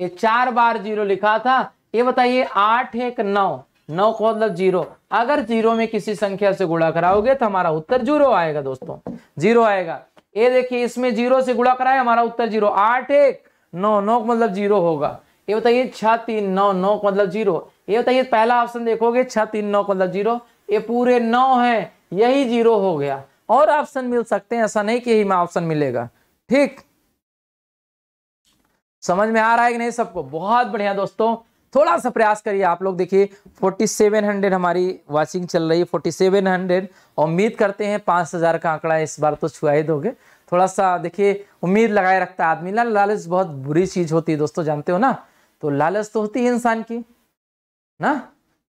ये चार बार जीरो लिखा था ये बताइए आठ एक नौ नौ को मतलब जीरो अगर जीरो में किसी संख्या से गुणा कराओगे तो हमारा उत्तर जीरो आएगा दोस्तों जीरो आएगा ये देखिए इसमें जीरो से गुणा कराए हमारा उत्तर जीरो आठ एक नौ नौ मतलब जीरो होगा ये बताइए छ तीन नौ नौ मतलब जीरो ये बताइए पहला ऑप्शन देखोगे छ तीन नौ मतलब जीरो ये पूरे नौ है यही जीरो हो गया और ऑप्शन मिल सकते हैं ऐसा नहीं कि यही में ऑप्शन मिलेगा ठीक समझ में आ रहा है कि नहीं सबको बहुत बढ़िया दोस्तों थोड़ा सा प्रयास करिए आप लोग देखिए 4700 हमारी वॉचिंग चल रही है 4700 उम्मीद करते हैं 5000 का आंकड़ा इस बार तो छुआ ही दोगे थोड़ा सा देखिए उम्मीद लगाए रखता है आदमी ना लालच बहुत बुरी चीज़ होती है दोस्तों जानते हो ना तो लालच तो होती है इंसान की ना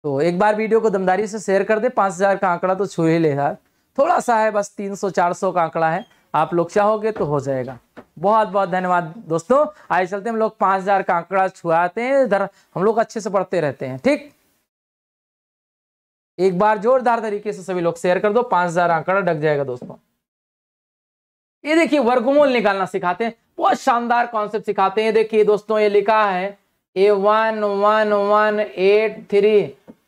तो एक बार वीडियो को दमदारी से शेयर कर दे पाँच हज़ार का आंकड़ा तो छू ही ले यार थोड़ा सा है बस तीन सौ चार सौ का आंकड़ा है आप लोग चाहोगे तो हो जाएगा बहुत बहुत धन्यवाद दोस्तों आए चलते हम लोग पाँच हज़ार का आंकड़ा छुआते हैं इधर हम लोग अच्छे से पढ़ते रहते हैं ठीक एक बार जोरदार तरीके से सभी लोग शेयर कर दो पाँच हज़ार आंकड़ा डक जाएगा दोस्तों ये देखिए वर्गमूल निकालना सिखाते हैं बहुत शानदार कॉन्सेप्ट सिखाते हैं देखिए दोस्तों ये लिखा है A one one one eight three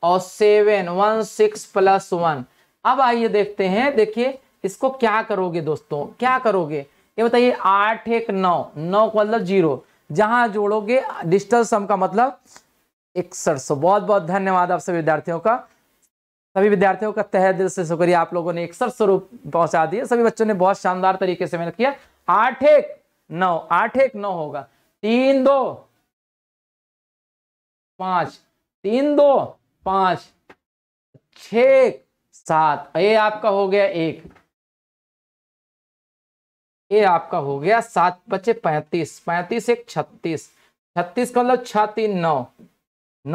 और seven one six plus one अब आइए देखते हैं देखिए इसको क्या करोगे दोस्तों क्या करोगे ये बताइए आठ एक नौ नौ का मतलब जीरो जहां जोड़ोगे डिजिटल सम का मतलब इकसठ सौ बहुत बहुत धन्यवाद आप सभी विद्यार्थियों का सभी विद्यार्थियों का तह दिल से शुक्रिया आप लोगों ने इकसठ सौ रूप पहुंचा दिए सभी बच्चों ने बहुत शानदार तरीके से मेहनत किया आठ एक नौ आठ एक नौ होगा तीन दो पांच तीन दो पांच छ सात ये आपका हो गया एक ये आपका हो गया सात बचे पैंतीस पैंतीस एक छत्तीस छत्तीस का मतलब छह तीन नौ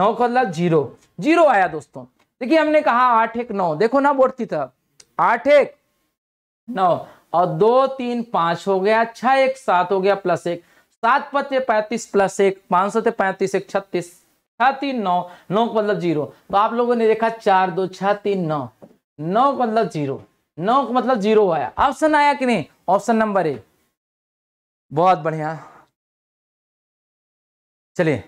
नौ का मतलब जीरो जीरो आया दोस्तों देखिए हमने कहा आठ एक नौ देखो ना बोर्ड था आठ एक नौ और दो तीन पांच हो गया छह एक सात हो गया प्लस एक सात पचे पैंतीस प्लस एक पांच सौ पैंतीस एक छत्तीस छह तीन नौ नौ का मतलब जीरो तो आप लोगों ने देखा चार दो छह तीन नौ नौ का मतलब जीरो नौ का मतलब जीरो आया ऑप्शन आया कि नहीं ऑप्शन नंबर ए बहुत बढ़िया चलिए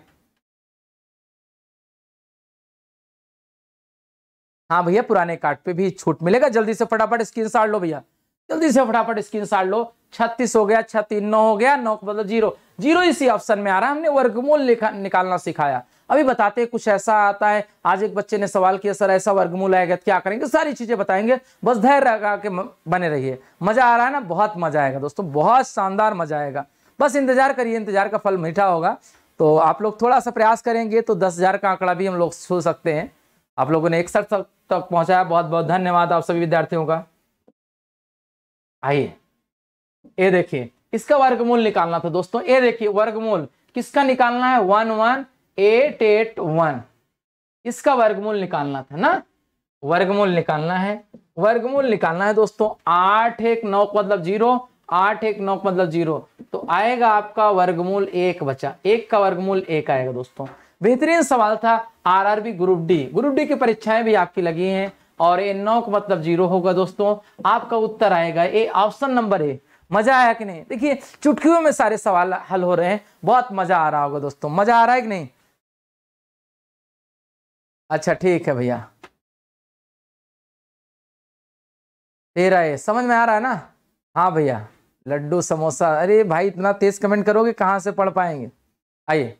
हाँ भैया पुराने कार्ड पे भी छूट मिलेगा जल्दी से फटाफट स्क्रीन साड़ लो भैया जल्दी से फटाफट स्क्रीन साड़ लो छत्तीस हो गया छत्तीस नौ हो गया नौ मतलब जीरो जीरो इसी ऑप्शन में आ रहा है हमने वर्गमूल निकालना सिखाया अभी बताते हैं कुछ ऐसा आता है आज एक बच्चे ने सवाल किया सर ऐसा वर्गमूल आएगा तो क्या करेंगे सारी चीज़ें बताएंगे बस धैर्य लगा के बने रहिए मज़ा आ रहा है ना बहुत मज़ा आएगा दोस्तों बहुत शानदार मज़ा आएगा बस इंतजार करिए इंतजार का फल मीठा होगा तो आप लोग थोड़ा सा प्रयास करेंगे तो दस हज़ार का आंकड़ा भी हम लोग छू सकते हैं आप लोगों ने इकसठ तक पहुंचाया बहुत बहुत धन्यवाद आप सभी विद्यार्थियों का आइए ये देखिए इसका वर्गमूल निकालना था दोस्तों ये देखिए वर्गमूल किसका निकालना है one one eight eight one इसका वर्गमूल निकालना था ना वर्गमूल निकालना है वर्गमूल निकालना है दोस्तों आठ एक नौ मतलब जीरो आठ एक नौ मतलब जीरो तो आएगा आपका वर्गमूल एक बचा एक का वर्गमूल एक आएगा दोस्तों बेहतरीन सवाल था RRB group D group D की परीक्षाएं भी आपकी लगी हैं और ए नौ का मतलब जीरो होगा दोस्तों आपका उत्तर आएगा ए ऑप्शन नंबर ए मजा आया कि नहीं देखिए चुटकियों में सारे सवाल हल हो रहे हैं बहुत मजा आ रहा होगा दोस्तों मजा आ रहा है कि नहीं अच्छा ठीक है भैया तेरा ये समझ में आ रहा है ना हाँ भैया लड्डू समोसा अरे भाई इतना तेज कमेंट करोगे कहाँ से पढ़ पाएंगे आइए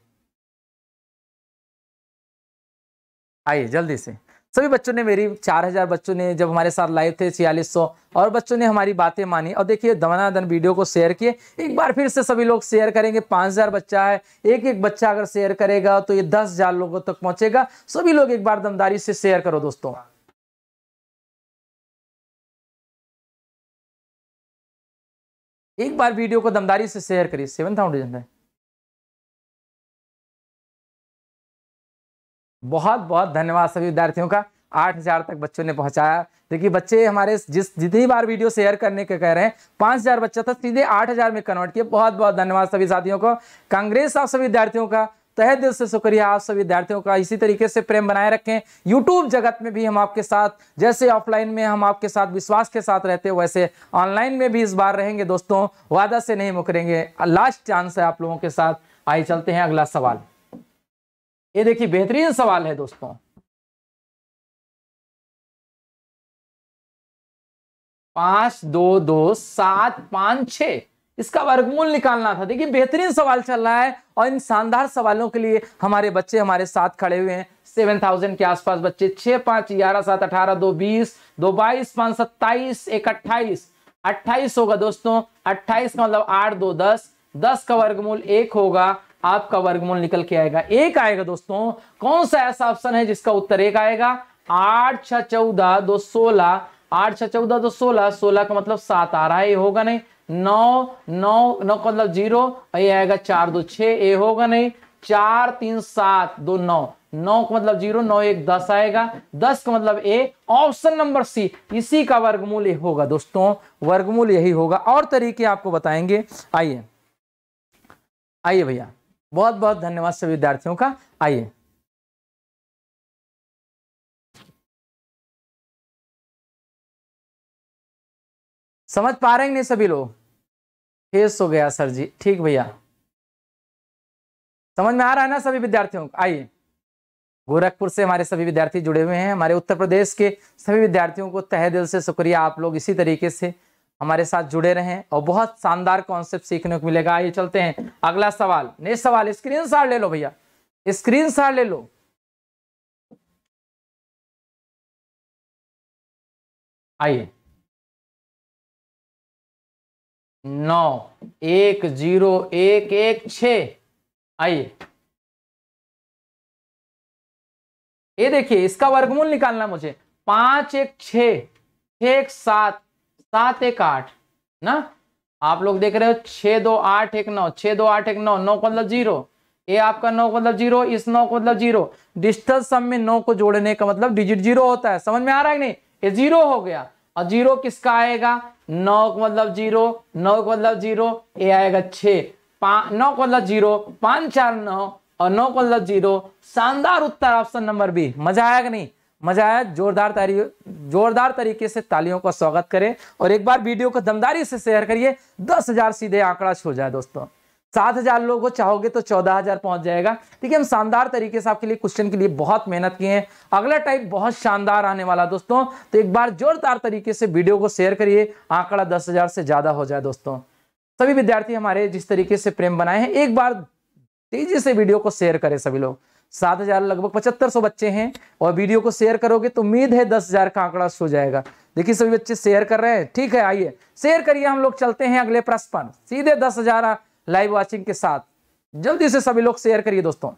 आइए जल्दी से सभी बच्चों ने मेरी चार हजार बच्चों ने जब हमारे साथ लाइव थे छियालीस सौ और बच्चों ने हमारी बातें मानी और देखिए दमनादन वीडियो को शेयर किए एक बार फिर से सभी लोग शेयर करेंगे पांच हजार बच्चा है एक एक बच्चा अगर शेयर करेगा तो ये दस हजार लोगों तक पहुंचेगा सभी लोग एक बार दमदारी से शेयर करो दोस्तों एक बार वीडियो को दमदारी से शेयर करिए सेवन थाउजेंड है बहुत बहुत धन्यवाद सभी विद्यार्थियों का आठ हजार तक बच्चों ने पहुंचाया देखिए बच्चे हमारे जिस जितनी बार वीडियो शेयर करने के कह रहे हैं पांच हजार बच्चा था सीधे आठ हजार में कन्वर्ट किया बहुत बहुत धन्यवाद सभी साथियों को कांग्रेस आप सभी विद्यार्थियों का तहे दिल से शुक्रिया आप सभी विद्यार्थियों का इसी तरीके से प्रेम बनाए रखें यूट्यूब जगत में भी हम आपके साथ जैसे ऑफलाइन में हम आपके साथ विश्वास के साथ रहते हैं वैसे ऑनलाइन में भी इस बार रहेंगे दोस्तों वादा से नहीं मुकरेंगे लास्ट चांस है आप लोगों के साथ आइए चलते हैं अगला सवाल ये देखिए बेहतरीन सवाल है दोस्तों पांच दो दो सात पांच छ इसका वर्गमूल निकालना था देखिए बेहतरीन सवाल चल रहा है और इन शानदार सवालों के लिए हमारे बच्चे हमारे साथ खड़े हुए हैं सेवन थाउजेंड के आसपास बच्चे छह पांच ग्यारह सात अठारह दो बीस दो बाईस पांच सत्ताईस एक अट्ठाईस अट्ठाईस होगा दोस्तों अट्ठाईस का मतलब आठ दो दस दस का वर्गमूल एक होगा आपका वर्गमूल निकल के आएगा एक आएगा दोस्तों कौन सा ऐसा ऑप्शन है जिसका उत्तर एक आएगा आठ छ चौदह दो सोलह आठ छ चौदह दो सोलह सोलह का मतलब सात आ रहा है ये होगा नहीं नौ नौ नौ का मतलब जीरो आएगा चार दो छ ये होगा नहीं चार तीन सात दो नौ नौ का मतलब जीरो नौ एक दस आएगा दस का मतलब ए ऑप्शन नंबर सी इसी का वर्गमूल होगा दोस्तों वर्गमूल यही होगा और तरीके आपको बताएंगे आइए आइए भैया बहुत बहुत धन्यवाद सभी विद्यार्थियों का आइए समझ पा रहे हैं नहीं सभी लोग फेस हो गया सर जी ठीक भैया समझ में आ रहा है ना सभी विद्यार्थियों आइए गोरखपुर से हमारे सभी विद्यार्थी जुड़े हुए हैं हमारे उत्तर प्रदेश के सभी विद्यार्थियों को तहे दिल से शुक्रिया आप लोग इसी तरीके से हमारे साथ जुड़े रहें और बहुत शानदार कॉन्सेप्ट सीखने को मिलेगा आइए चलते हैं अगला सवाल नेक्स्ट सवाल स्क्रीन शॉट ले लो भैया स्क्रीन शॉट ले लो आइए नौ एक जीरो एक एक छ आइए ये देखिए इसका वर्गमूल निकालना मुझे पांच एक छ एक सात सात एक आठ ना आप लोग देख रहे हो छ दो आठ एक नौ छ दो आठ एक नौ नौ को मतलब जीरो ये आपका नौ को मतलब जीरो इस नौ को मतलब जीरो डिजिटल सम में नौ को जोड़ने का मतलब डिजिट जीरो होता है समझ में आ रहा है कि नहीं ये जीरो हो गया और जीरो किसका आएगा नौ मतलब जीरो नौ मतलब जीरो ए आएगा छ नौ को मतलब जीरो पांच चार नौ और नौ को मतलब जीरो शानदार उत्तर ऑप्शन नंबर बी मजा आएगा नहीं मजा आया जोरदार तारी जोरदार तरीके से तालियों का स्वागत करें और एक बार वीडियो को दमदारी से शेयर करिए दस हजार सीधे आंकड़ा छो जाए दोस्तों सात हजार लोग हो चाहोगे तो चौदह हजार पहुंच जाएगा ठीक है हम शानदार तरीके से आपके लिए क्वेश्चन के लिए बहुत मेहनत किए हैं अगला टाइप बहुत शानदार आने वाला दोस्तों तो एक बार जोरदार तरीके से वीडियो को शेयर करिए आंकड़ा दस हजार से ज्यादा हो जाए दोस्तों सभी विद्यार्थी हमारे जिस तरीके से प्रेम बनाए हैं एक बार तेजी से वीडियो को शेयर करें सभी लोग सात हजार लगभग पचहत्तर सौ बच्चे हैं और वीडियो को शेयर करोगे तो उम्मीद है दस हजार का आंकड़ा सो जाएगा देखिए सभी बच्चे शेयर कर रहे हैं ठीक है आइए शेयर करिए हम लोग चलते हैं अगले प्रश्न पर सीधे दस हजार लाइव वॉचिंग के साथ जल्दी से सभी लोग शेयर करिए दोस्तों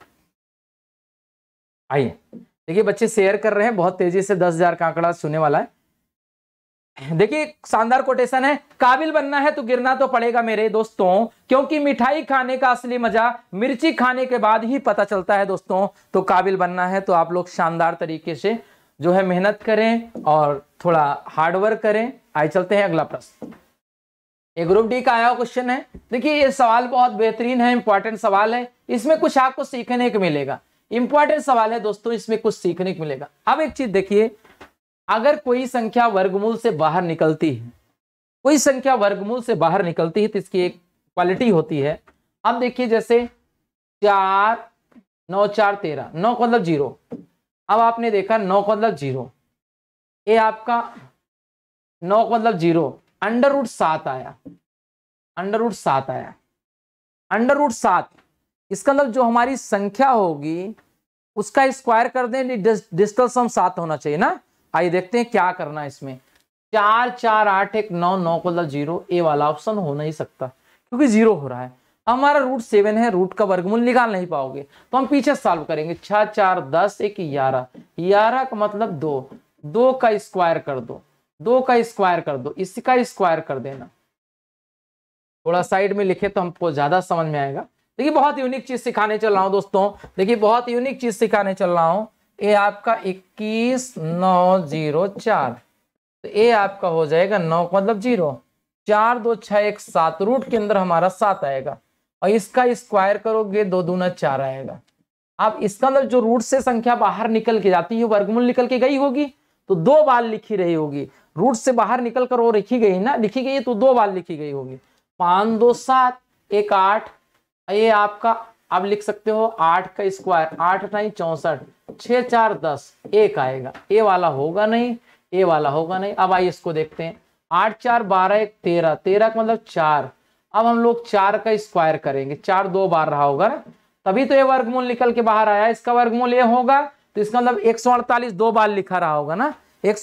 आइए देखिए बच्चे शेयर कर रहे हैं बहुत तेजी से दस हजार का आंकड़ा सुने वाला है देखिए शानदार कोटेशन है काबिल बनना है तो गिरना तो पड़ेगा मेरे दोस्तों क्योंकि मिठाई खाने का असली मजा मिर्ची खाने के बाद ही पता चलता है दोस्तों तो काबिल बनना है तो आप लोग शानदार तरीके से जो है मेहनत करें और थोड़ा हार्डवर्क करें आइए चलते हैं अगला प्रश्न ये ग्रुप डी का आया क्वेश्चन है देखिए ये सवाल बहुत बेहतरीन है इंपॉर्टेंट सवाल है इसमें कुछ आपको सीखने को मिलेगा इंपॉर्टेंट सवाल है दोस्तों इसमें कुछ सीखने को मिलेगा अब एक चीज देखिए अगर कोई संख्या वर्गमूल से बाहर निकलती है कोई संख्या वर्गमूल से बाहर निकलती है तो इसकी एक क्वालिटी होती है अब देखिए जैसे चार नौ चार तेरह नौ को मतलब जीरो अब आपने देखा नौ को मतलब जीरो ये आपका नौ को मतलब जीरो अंडर रूट सात आया अंडर रूट सात आया अंडर रूट सात इसका मतलब जो हमारी संख्या होगी उसका स्क्वायर कर दें डिजिटल सम सात होना चाहिए ना आइए देखते हैं क्या करना है इसमें चार चार आठ एक नौ नौ को जीरो ए वाला ऑप्शन हो नहीं सकता क्योंकि जीरो हो रहा है हमारा रूट सेवन है रूट का वर्गमूल निकाल नहीं पाओगे तो हम पीछे सॉल्व करेंगे छह चार दस एक ग्यारह ग्यारह का मतलब दो दो का स्क्वायर कर दो दो का स्क्वायर कर दो इसका स्क्वायर कर देना थोड़ा साइड में लिखे तो हमको ज्यादा समझ में आएगा देखिए बहुत यूनिक चीज सिखाने चल रहा हूँ दोस्तों देखिए बहुत यूनिक चीज सिखाने चल रहा हूँ ये आपका इक्कीस नौ जीरो चार तो ए आपका हो जाएगा नौ मतलब जीरो चार दो छः एक सात रूट के अंदर हमारा सात आएगा और इसका स्क्वायर करोगे दो दूना चार आएगा आप इसका अंदर जो रूट से संख्या बाहर निकल के जाती है वर्गमूल निकल के गई होगी तो दो बार लिखी रही होगी रूट से बाहर निकल कर वो लिखी गई ना लिखी गई तो दो बार लिखी गई होगी पाँच दो सात एक आठ ये आपका आप लिख सकते हो आठ का स्क्वायर आठ नहीं चौसठ छः चार दस एक आएगा ए वाला होगा नहीं ए वाला होगा नहीं अब आइए इसको देखते हैं आठ चार बारह एक तेरह तेरह का मतलब चार अब हम लोग चार का स्क्वायर करेंगे चार दो बार रहा होगा ना तभी तो ये वर्गमूल निकल के बाहर आया इसका वर्गमूल ये होगा तो इसका मतलब एक दो बार लिखा रहा होगा ना एक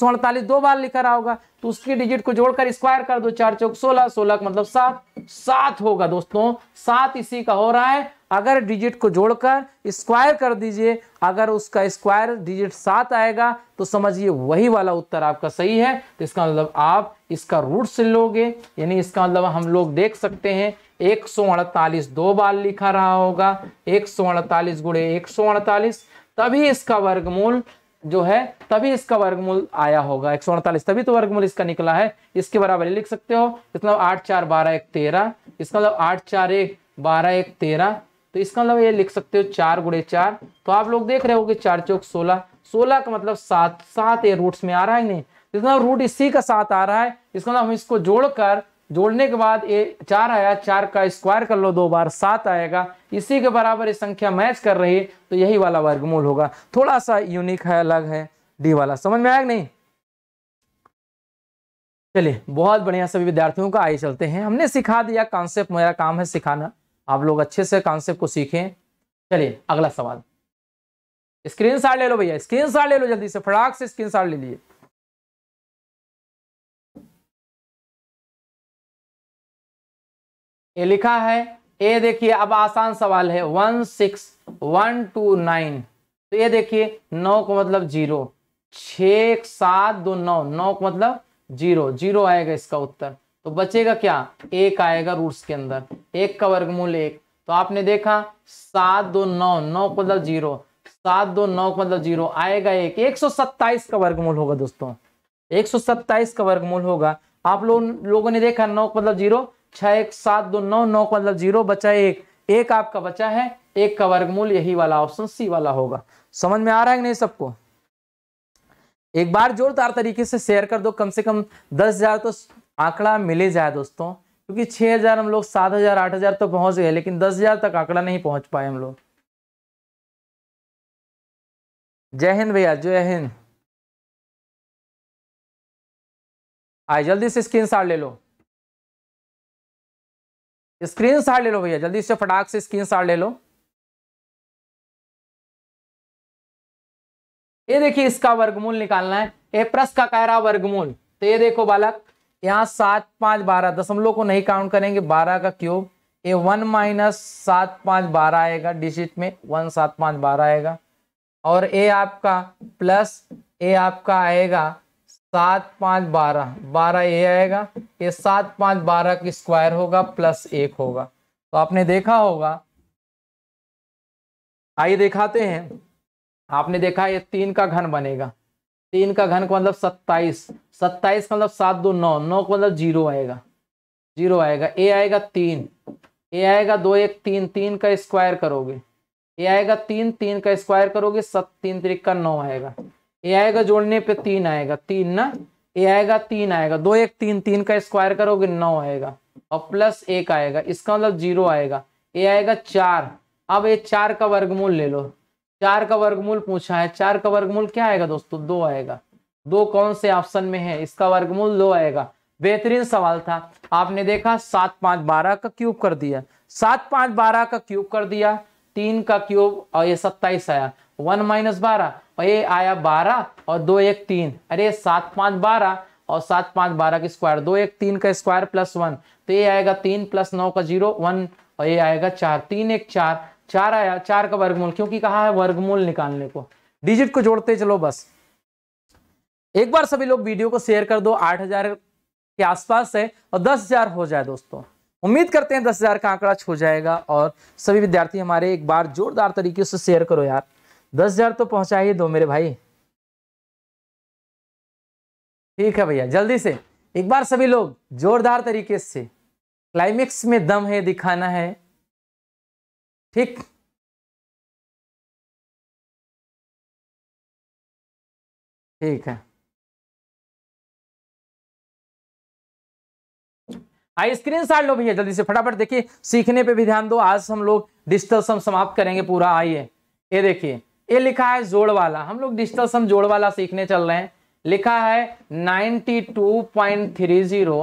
दो बार लिखा रहा होगा तो उसकी डिजिट को जोड़कर स्क्वायर कर दो चार चौक सोलह सोलह का मतलब सात सात होगा दोस्तों सात इसी का हो रहा है अगर डिजिट को जोड़कर स्क्वायर कर दीजिए अगर उसका स्क्वायर डिजिट सात आएगा तो समझिए वही वाला उत्तर आपका सही है तो इसका मतलब आप इसका रूट से लोगे यानी इसका मतलब हम लोग देख सकते हैं एक सौ अड़तालीस दो बार लिखा रहा होगा एक सौ अड़तालीस गुड़े एक सौ अड़तालीस तभी इसका वर्गमूल जो है तभी इसका वर्गमूल आया होगा एक सौ अड़तालीस तभी तो वर्गमूल इसका निकला है इसके बराबर लिख सकते हो इसका मतलब आठ चार बारह एक तेरह इसका मतलब आठ चार एक बारह एक तेरह तो इसका मतलब ये लिख सकते हो चार गुड़े चार तो आप लोग देख रहे हो कि चार चौक सोलह सोलह का मतलब सात सात ये रूट्स में आ रहा है नहीं तो इसका रूट इसी का साथ आ रहा है इसका मतलब हम इसको जोड़कर जोड़ने के बाद ये चार आया चार का स्क्वायर कर लो दो बार सात आएगा इसी के बराबर ये संख्या मैच कर रही है तो यही वाला वर्गमूल होगा थोड़ा सा यूनिक है अलग है डी वाला समझ में आया नहीं चलिए बहुत बढ़िया सभी विद्यार्थियों का आई चलते हैं हमने सिखा दिया कॉन्सेप्ट मेरा काम है सिखाना आप लोग अच्छे से कॉन्सेप्ट को सीखें चलिए अगला सवाल स्क्रीन शॉट ले लो भैया स्क्रीन शॉट ले लो जल्दी से फटाक से स्क्रीन शॉट ले लीजिए ये लिखा है ये देखिए अब आसान सवाल है one six one two nine तो ये देखिए नौ को मतलब जीरो छ सात दो नौ नौ को मतलब जीरो जीरो आएगा इसका उत्तर तो बचेगा क्या एक आएगा रूट्स के अंदर एक का वर्गमूल एक तो आपने देखा सात दो नौ नौ मतलब जीरो सात दो नौ मतलब जीरो आएगा एक एक सौ सत्ताईस का वर्गमूल होगा दोस्तों एक सौ सत्ताईस का वर्गमूल होगा आप लो, लोगों ने देखा नौ मतलब जीरो छह एक सात दो नौ नौ मतलब जीरो बचा एक एक आपका बचा है एक का वर्गमूल यही वाला ऑप्शन सी वाला होगा समझ में आ रहा है नहीं सबको एक बार जोरदार तरीके से शेयर कर दो कम से कम दस हजार तो आंकड़ा मिले जाए दोस्तों क्योंकि छह हज़ार हम लोग सात हज़ार आठ हज़ार तो पहुंच गए लेकिन दस हज़ार तक आंकड़ा नहीं पहुंच पाए हम लोग जय हिंद भैया जय हिंद आए जल्दी से स्क्रीन शॉट ले लो स्क्रीन शॉट ले लो भैया जल्दी से फटाक से स्क्रीन शॉट ले लो ये देखिए इसका वर्गमूल निकालना है ए प्लस का कह रहा वर्गमूल तो ये देखो बालक यहाँ सात पाँच बारह दशमलव को नहीं काउंट करेंगे बारह का क्यूब ये वन माइनस सात पाँच बारह आएगा डिजिट में वन सात पाँच बारह आएगा और ए आपका प्लस ए आपका आएगा सात पाँच बारह बारह ए आएगा ये सात पाँच बारह की स्क्वायर होगा प्लस एक होगा तो आपने देखा होगा आइए दिखाते हैं आपने देखा ये तीन का घन बनेगा तीन का घन का मतलब सत्ताईस सत्ताईस का मतलब सात दो नौ नौ का मतलब जीरो आएगा जीरो आएगा ए आएगा तीन ए आएगा दो एक तीन तीन का स्क्वायर करोगे ए आएगा तीन तीन का स्क्वायर करोगे सत तीन त्रिक का नौ आएगा ए आएगा जोड़ने पे तीन आएगा तीन ना ए आएगा तीन आएगा दो एक तीन तीन का स्क्वायर करोगे नौ आएगा और प्लस एक आएगा इसका मतलब जीरो आएगा ए आएगा चार अब ये चार का वर्गमूल ले लो चार का वर्गमूल पूछा है चार का वर्गमूल क्या आएगा दोस्तों दो आएगा दो कौन से ऑप्शन में है इसका वर्गमूल दो आएगा बेहतरीन सवाल था आपने देखा सात पांच बारह का क्यूब कर दिया सात पांच बारह का क्यूब कर दिया तीन का क्यूब और ये सत्ताईस आया वन माइनस बारह और ये आया बारह और दो एक तीन अरे सात पांच बारह और सात पांच बारह का स्क्वायर दो एक तीन का स्क्वायर प्लस वन तो ये आएगा तीन प्लस नौ का जीरो वन और ये आएगा चार तीन एक चार चार आया चार का वर्गमूल क्योंकि कहा है वर्गमूल निकालने को डिजिट को जोड़ते चलो बस एक बार सभी लोग वीडियो को शेयर कर दो आठ हजार के आसपास है और दस हजार हो जाए दोस्तों उम्मीद करते हैं दस हजार का आंकड़ा छू जाएगा और सभी विद्यार्थी हमारे एक बार जोरदार तरीके से शेयर करो यार दस हजार तो पहुंचा ही दो मेरे भाई ठीक है भैया जल्दी से एक बार सभी लोग जोरदार तरीके से क्लाइमेक्स में दम है दिखाना है ठीक ठीक है आई स्क्रीन शॉट लो भैया जल्दी से फटाफट देखिए सीखने पे भी ध्यान दो आज हम लोग डिजिटल सम समाप्त करेंगे पूरा आइए ये देखिए ये लिखा है जोड़ वाला हम लोग डिजिटल सम जोड़ वाला सीखने चल रहे हैं लिखा है ninety two point three zero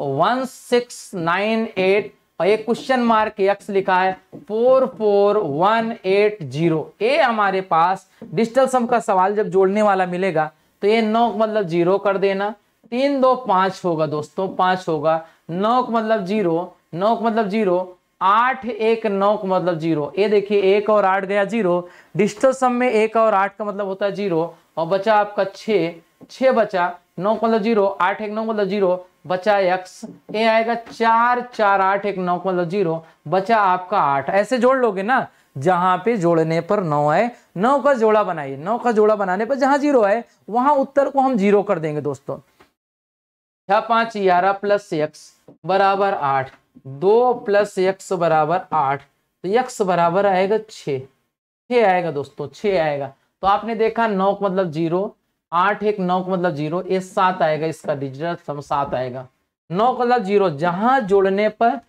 one six nine eight और एक क्वेश्चन मार्क एक्स लिखा है four four one eight zero A हमारे पास डिजिटल सम का सवाल जब जोड़ने वाला मिलेगा तो ये नौ मतलब जीरो कर देना तीन दो पांच होगा दोस्तों पांच होगा नौ मतलब जीरो नौ मतलब जीरो आठ एक नौ का मतलब जीरो ये देखिए एक और आठ गया जीरो डिजिटल सम में एक और आठ का मतलब होता है जीरो और बचा आपका छः छः बचा नौ मतलब जीरो आठ एक नौ मतलब जीरो बचा एक्स ए आएगा चार चार आठ एक नौ मतलब जीरो बचा आपका आठ ऐसे जोड़ लोगे ना जहां पे जोड़ने पर नौ आए नौ का जोड़ा बनाइए नौ का जोड़ा बनाने पर जहां जीरो आए वहां उत्तर को हम जीरो कर देंगे दोस्तों छह पांच ग्यारह प्लस एक्स बराबर आठ दो प्लस एक्स बराबर आठ तो यक्स बराबर आएगा छ आएगा दोस्तों छ आएगा तो आपने देखा नौ मतलब जीरो आठ एक नौ का मतलब जीरो ये सात आएगा इसका डिजिटल सम सात आएगा नौ का मतलब जीरो जहां जोड़ने पर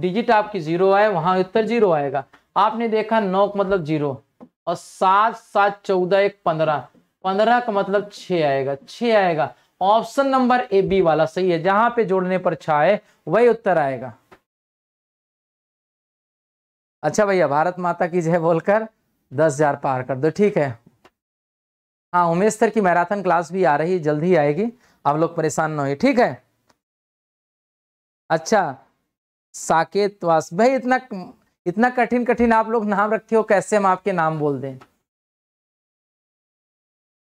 डिजिट आपकी जीरो आए वहां उत्तर जीरो आएगा आपने देखा नौ का मतलब जीरो और सात सात चौदह एक पंद्रह पंद्रह का मतलब छ आएगा छ आएगा ऑप्शन नंबर ए बी वाला सही है जहां पे जोड़ने पर छाए वही उत्तर आएगा अच्छा भैया भारत माता की जय बोलकर दस हजार पार कर दो ठीक है हाँ उमेश सर की मैराथन क्लास भी आ रही है जल्द ही आएगी आप लोग परेशान ना हो ठीक है अच्छा साकेत वास भाई इतना इतना कठिन कठिन आप लोग नाम रखते हो कैसे हम आपके नाम बोल दें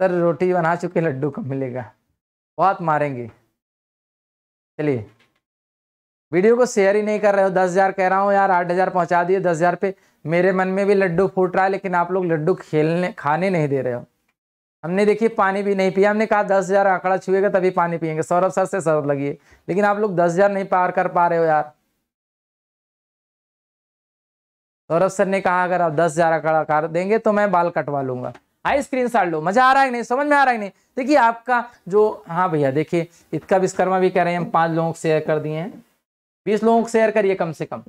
सर रोटी बना चुके लड्डू कब मिलेगा बहुत मारेंगे चलिए वीडियो को शेयर ही नहीं कर रहे हो दस हज़ार कह रहा हूँ यार आठ हज़ार पहुँचा दिए दस हज़ार पे मेरे मन में भी लड्डू फूट रहा है लेकिन आप लोग लड्डू खेलने खाने नहीं दे रहे हो हमने देखिए पानी भी नहीं पिया हमने कहा दस हज़ार आंकड़ा छुएगा तभी पानी पियेंगे सौरभ सर से सौरभ लगिए लेकिन आप लोग दस हज़ार नहीं पार कर पा रहे हो यार सौरभ सर ने कहा अगर आप दस हज़ार आंकड़ा कर देंगे तो मैं बाल कटवा लूंगा हाई स्क्रीन लो मजा आ रहा है नहीं समझ में आ रहा है नहीं देखिए आपका जो हाँ भैया देखिए इतका विश्वकर्मा भी कह रहे हैं हम पांच लोगों को शेयर कर दिए हैं बीस लोगों को शेयर करिए कम से कम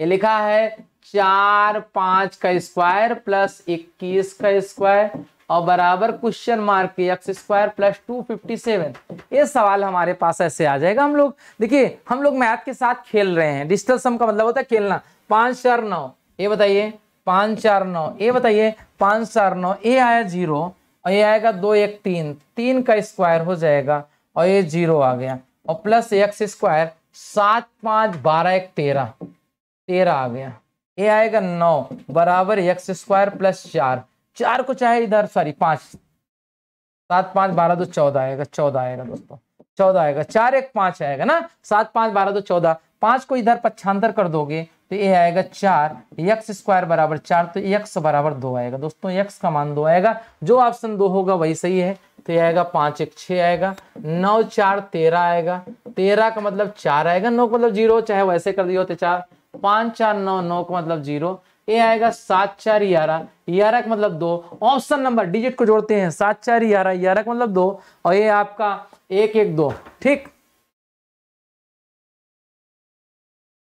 ये लिखा है चार पांच का स्क्वायर प्लस इक्कीस का स्क्वायर और बराबर क्वेश्चन मार्क के X square plus two fifty seven ये सवाल हमारे पास ऐसे आ जाएगा हम लोग देखिए हम लोग मैथ के साथ खेल रहे हैं डिजिटल सम का मतलब होता है खेलना पांच चार नौ ये बताइए पांच चार नौ ये बताइए पांच चार नौ ये आया जीरो और ये आएगा दो एक तीन तीन का स्क्वायर हो जाएगा और ये जीरो आ गया और प्लस एक्स स्क्वायर सात पाँच बारह एक तेरह तेरह आ गया ये आएगा नौ बराबर एक्स स्क्वायर प्लस चार चार को चाहे इधर सॉरी पांच सात पांच बारह दो चौदह आएगा चौदह आएगा दोस्तों चौदह आएगा चार एक पांच आएगा ना सात पांच बारह दो चौदह पांच को इधर पच्छांतर कर दोगे तो ये आएगा चार यक्स स्क्वायर बराबर चार तो यक्स बराबर दो आएगा दोस्तों यक्स का मान दो आएगा जो ऑप्शन दो होगा वही सही है तो ये आएगा पांच एक छ आएगा नौ चार तेरह आएगा तेरह का मतलब चार आएगा नौ का मतलब जीरो चाहे वैसे कर दिए होते चार पाँच चार नौ नौ का मतलब जीरो ए आएगा सात चार ग्यारह ग्यारह का मतलब दो ऑप्शन नंबर डिजिट को जोड़ते हैं सात चार ग्यारह ग्यारह का मतलब दो और ये आपका एक एक दो ठीक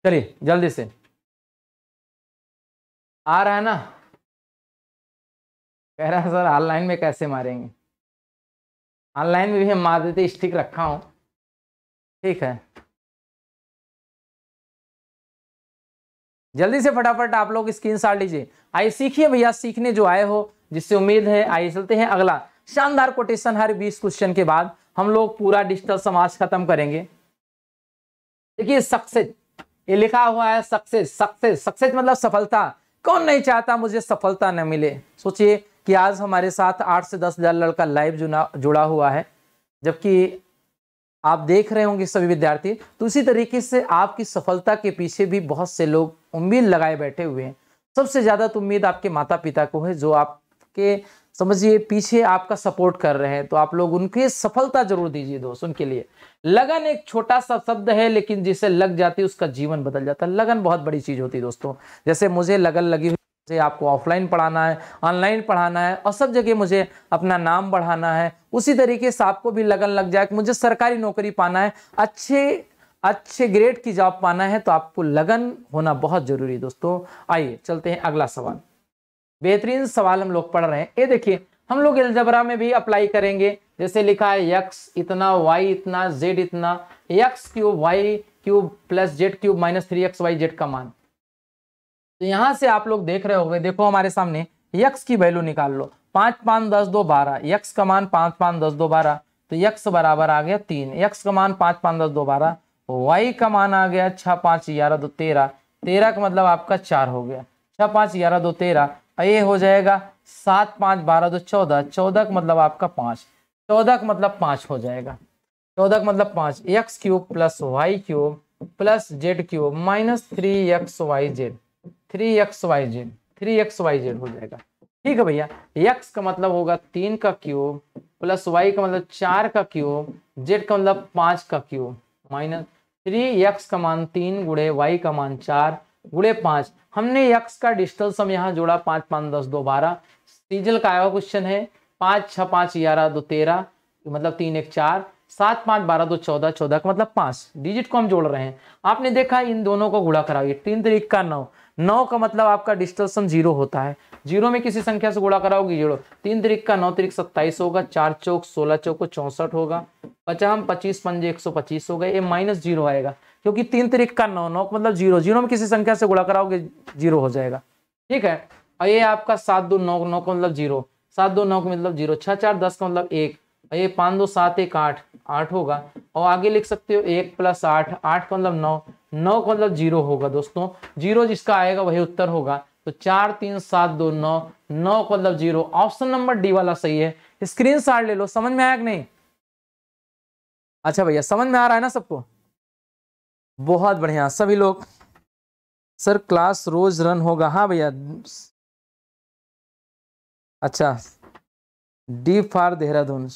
चलिए जल्दी से आ रहा है ना कह रहा है सर ऑनलाइन में कैसे मारेंगे ऑनलाइन में भी हम मार देते स्टिक रखा हूं ठीक है जल्दी से फटाफट आप लोग स्क्रीन साट लीजिए आइए सीखिए भैया सीखने जो आए हो जिससे उम्मीद है आइए चलते हैं अगला शानदार कोटेशन हर बीस क्वेश्चन के बाद हम लोग पूरा डिजिटल समाज खत्म करेंगे देखिए सक्सेस ये लिखा हुआ है सक्सेस सक्सेस सक्सेस मतलब सफलता कौन नहीं चाहता मुझे सफलता न मिले सोचिए कि आज हमारे साथ आठ से दस हजार लड़का लाइव जुड़ा हुआ है जबकि आप देख रहे होंगे सभी विद्यार्थी तो उसी तरीके से आपकी सफलता के पीछे भी बहुत से लोग उम्मीद लगाए बैठे हुए हैं सबसे ज़्यादा तो उम्मीद आपके माता पिता को है जो आपके समझिए पीछे आपका सपोर्ट कर रहे हैं तो आप लोग उनकी सफलता जरूर दीजिए दोस्त उनके लिए लगन एक छोटा सा शब्द है लेकिन जिसे लग जाती है उसका जीवन बदल जाता है लगन बहुत बड़ी चीज़ होती है दोस्तों जैसे मुझे लगन लगी हुई मुझे आपको ऑफलाइन पढ़ाना है ऑनलाइन पढ़ाना है और सब जगह मुझे अपना नाम बढ़ाना है उसी तरीके से आपको भी लगन लग जाए कि मुझे सरकारी नौकरी पाना है अच्छे अच्छे ग्रेड की जॉब पाना है तो आपको लगन होना बहुत जरूरी है दोस्तों आइए चलते हैं अगला सवाल बेहतरीन सवाल हम लोग पढ़ रहे हैं ये देखिए हम लोग एल्जबरा में भी अप्लाई करेंगे जैसे लिखा है यक्स इतना वाई इतना जेड इतना X cube Y cube plus Z cube minus three X Y Z का मान तो यहाँ से आप लोग देख रहे हो देखो हमारे सामने यक्स की वैल्यू निकाल लो पांच पाँच दस दो बारह यक्स का मान पाँच पांच दस दो बारह तो यक्स बराबर आ गया तीन यक्स का मान पाँच पांच दस दो बारह वाई का मान आ गया छः पाँच ग्यारह दो तेरह तेरह का मतलब आपका चार हो गया छह पांच ग्यारह दो तेरह ये हो जाएगा सात पाँच बारह दो चौदह चौदह का मतलब आपका पांच चौदह का मतलब पांच हो जाएगा चौदह का मतलब पांच X cube plus Y cube plus Z cube minus three X Y Z three X Y Z three X Y Z हो जाएगा ठीक है भैया एक्स का मतलब होगा तीन का क्यूब प्लस वाई का मतलब चार का क्यूब जेड का मतलब पांच का क्यूब माइनस थ्री एक्स का मान तीन गुड़े वाई का मान चार गुड़े पांच हमने एक्स का डिजिटल सम यहाँ जोड़ा पांच पांच दस दो बारह सीजल का आया क्वेश्चन है पांच छह पांच ग्यारह दो तेरह मतलब तीन एक चार सात पाँच बारह दो चौदह चौदह का मतलब पाँच डिजिट को हम जोड़ रहे हैं आपने देखा इन दोनों को गुड़ा कराइए तीन तरीक का नौ नौ का मतलब आपका डिजिटल जीरो होता है जीरो में किसी संख्या से गुड़ा कराओगे जीरो तीन तरीक का नौ तरीक सत्ताईस होगा चार चौक सोलह चौक को चौंसठ होगा पचास पच्चीस पंजे एक सौ पच्चीस होगा ये माइनस जीरो आएगा क्योंकि तीन तरीक का नौ नौ मतलब जीरो जीरो में किसी संख्या से गुड़ा कराओगे जीरो हो जाएगा ठीक है और ये आपका सात दो नौ नौ का मतलब जीरो सात दो नौ का मतलब जीरो छः चार दस का मतलब एक ये पाँच दो सात एक आठ आठ होगा और आगे लिख सकते हो एक प्लस आठ आठ का मतलब नौ नौ का मतलब जीरो होगा दोस्तों जीरो जिसका आएगा वही उत्तर होगा तो चार तीन सात दो नौ नौ का मतलब जीरो ऑप्शन नंबर डी वाला सही है स्क्रीन शॉट ले लो समझ में आया कि नहीं अच्छा भैया समझ में आ रहा है ना सबको बहुत बढ़िया सभी लोग सर क्लास रोज रन होगा हाँ भैया अच्छा डी फॉर देहरादून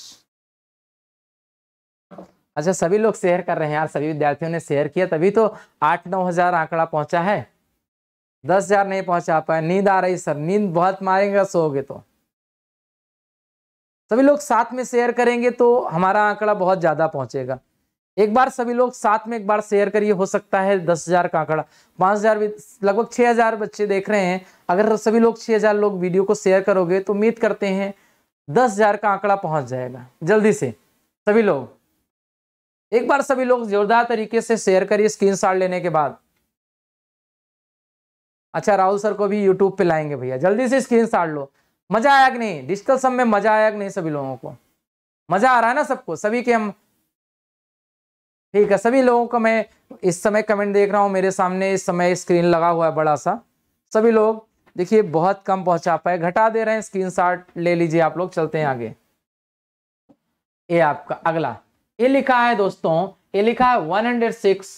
अच्छा सभी लोग शेयर कर रहे हैं यार सभी विद्यार्थियों ने शेयर किया तभी तो आठ नौ हजार आंकड़ा पहुंचा है दस हजार नहीं पहुंचा पाया नींद आ रही सर नींद बहुत मारेंगे सोगे तो सभी लोग साथ में शेयर करेंगे तो हमारा आंकड़ा बहुत ज्यादा पहुंचेगा एक बार सभी लोग साथ में एक बार शेयर करिए हो सकता है दस हजार का आंकड़ा पांच हजार लगभग छह हजार बच्चे देख रहे हैं अगर सभी लोग छह हजार लोग वीडियो को शेयर करोगे तो उम्मीद करते हैं दस हजार का आंकड़ा पहुंच जाएगा जल्दी से सभी लोग एक बार सभी लोग जोरदार तरीके से शेयर करिए स्क्रीनशॉट लेने के बाद अच्छा राहुल सर को भी यूट्यूब पे लाएंगे भैया जल्दी से स्क्रीनशॉट लो मजा आया कि नहीं डिजिटल सब में मजा आया कि नहीं सभी लोगों को मजा आ रहा है ना सबको सभी के हम ठीक है सभी लोगों को मैं इस समय कमेंट देख रहा हूँ मेरे सामने इस समय स्क्रीन लगा हुआ है बड़ा सा सभी लोग देखिए बहुत कम पहुंचा पाए घटा दे रहे हैं शॉट ले लीजिए आप लोग चलते हैं आगे ये आपका अगला ये लिखा है दोस्तों ये लिखा है 106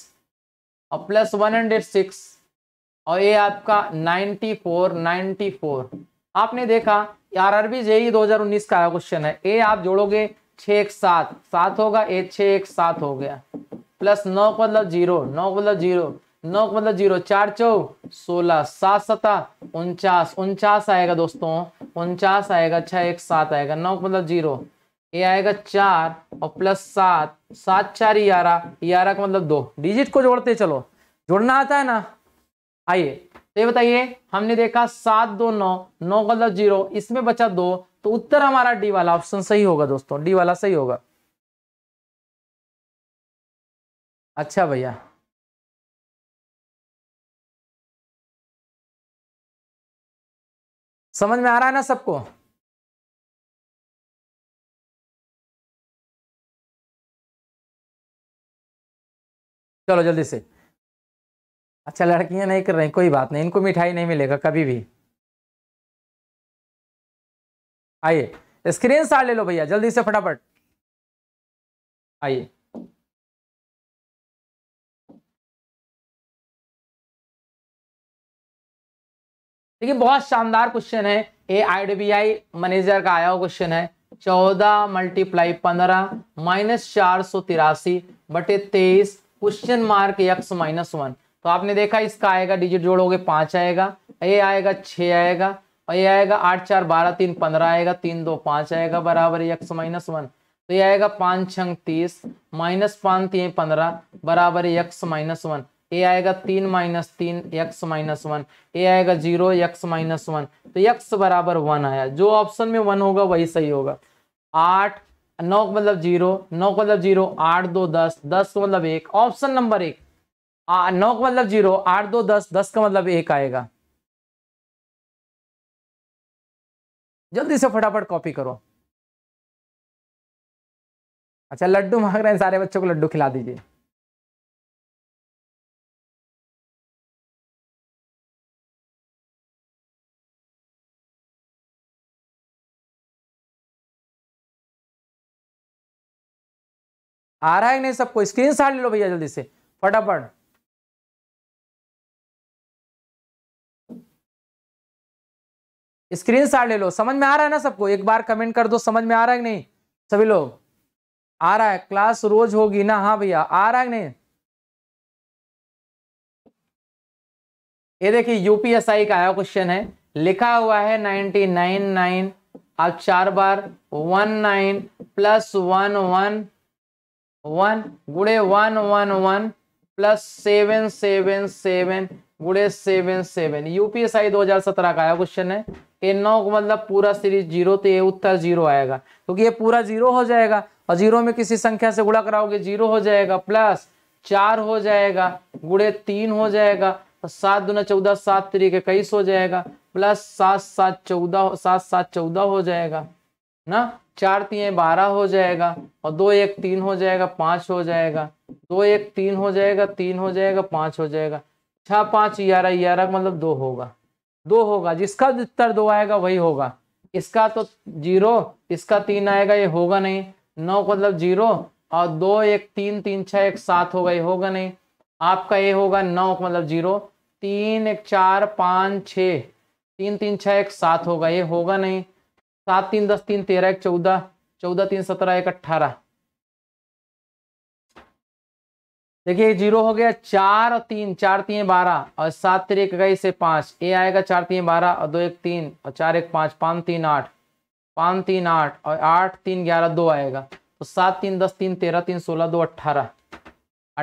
और प्लस 106 और ये आपका 94 94 आपने देखा आर आर बी जेई दो का क्वेश्चन है ये आप जोड़ोगे छ एक सात सात होगा ये छ एक सात हो गया प्लस नौ मतलब जीरो नौ मतलब जीरो नौ मतलब जीरो चार चौ सोलह सात सता उनचास उनचास आएगा दोस्तों उनचास आएगा छः एक सात आएगा नौ मतलब जीरो ये आएगा चार और प्लस सात सात चार ग्यारह ग्यारह का मतलब दो डिजिट को जोड़ते चलो जोड़ना आता है ना आइए तो ये बताइए हमने देखा सात दो नौ नौ का मतलब जीरो इसमें बचा दो तो उत्तर हमारा डी वाला ऑप्शन सही होगा दोस्तों डी वाला सही होगा अच्छा भैया समझ में आ रहा है ना सबको चलो जल्दी से अच्छा लड़कियां नहीं कर रही कोई बात नहीं इनको मिठाई नहीं मिलेगा कभी भी आइए स्क्रीन शॉट ले लो भैया जल्दी से फटाफट आइए देखिए बहुत शानदार क्वेश्चन है ए आईडीबीआई मैनेजर का आया हुआ क्वेश्चन है चौदह मल्टीप्लाई पंद्रह माइनस चार सौ तिरासी बटे तेईस question mark X minus one तो आपने देखा इसका आएगा डिजिट जोड़ोगे पांच आएगा ए आएगा छ आएगा और ये आएगा आठ चार बारह तीन पंद्रह आएगा तीन दो पांच आएगा बराबर एक्स माइनस वन तो ये आएगा पांच छंग तीस माइनस पांच तीन पंद्रह बराबर एक्स माइनस वन ए आएगा तीन माइनस तीन एक्स माइनस वन ए आएगा जीरो एक्स माइनस वन तो एक्स बराबर वन आया जो ऑप्शन में वन होगा वही सही होगा आठ नौ मतलब जीरो नौ मतलब जीरो आठ दो दस दस मतलब एक ऑप्शन नंबर एक नौ का मतलब जीरो आठ दो दस दस का मतलब एक आएगा जल्दी से फटाफट कॉपी करो अच्छा लड्डू मांग रहे हैं सारे बच्चों को लड्डू खिला दीजिए आ रहा है नहीं सबको स्क्रीन शॉट ले लो भैया जल्दी से फटाफट स्क्रीन शॉट ले लो समझ में आ रहा है ना सबको एक बार कमेंट कर दो समझ में आ रहा है कि नहीं सभी लोग आ रहा है क्लास रोज होगी ना हाँ भैया आ रहा है नहीं ये देखिए यूपीएसआई का आया क्वेश्चन है लिखा हुआ है नाइनटी नाइन नाइन आप चार बार one nine plus one one one गुड़े one one one plus seven seven seven गुड़े सेवन सेवन यूपीएसआई 2017 का आया क्वेश्चन है कि नौ मतलब पूरा सीरीज जीरो तो ये उत्तर जीरो आएगा क्योंकि तो ये पूरा जीरो हो जाएगा और जीरो में किसी संख्या से गुड़ा कराओगे जीरो हो जाएगा प्लस चार हो जाएगा गुड़े तीन हो जाएगा तो सात दूना चौदह सात तरीके इक्कीस हो जाएगा प्लस सात सात चौदह सात सात चौदह हो जाएगा ना चार तीन बारह हो जाएगा और दो एक तीन हो जाएगा पाँच हो जाएगा दो एक तीन हो जाएगा तीन हो जाएगा पाँच हो जाएगा छह पाँच ग्यारह ग्यारह मतलब दो होगा दो होगा जिसका उत्तर दो आएगा वही होगा इसका तो जीरो इसका तीन आएगा ये होगा नहीं नौ मतलब जीरो और दो एक तीन तीन छः एक सात होगा ये होगा नहीं आपका ये होगा नौ मतलब जीरो तीन एक चार पाँच छ तीन तीन छः एक सात होगा ये होगा नहीं सात तीन दस तीन तेरह एक चौदह चौदह तीन सत्रह एक अट्ठारह देखिए जीरो हो गया चार और तीन चार तीन बारह और सात तीन एक से पांच ए आएगा चार तीन बारह और दो एक तीन और चार एक पांच पाँच तीन आठ पांच तीन आठ और आठ तीन ग्यारह दो आएगा तो सात तीन दस तीन तेरह तीन सोलह दो अट्ठारह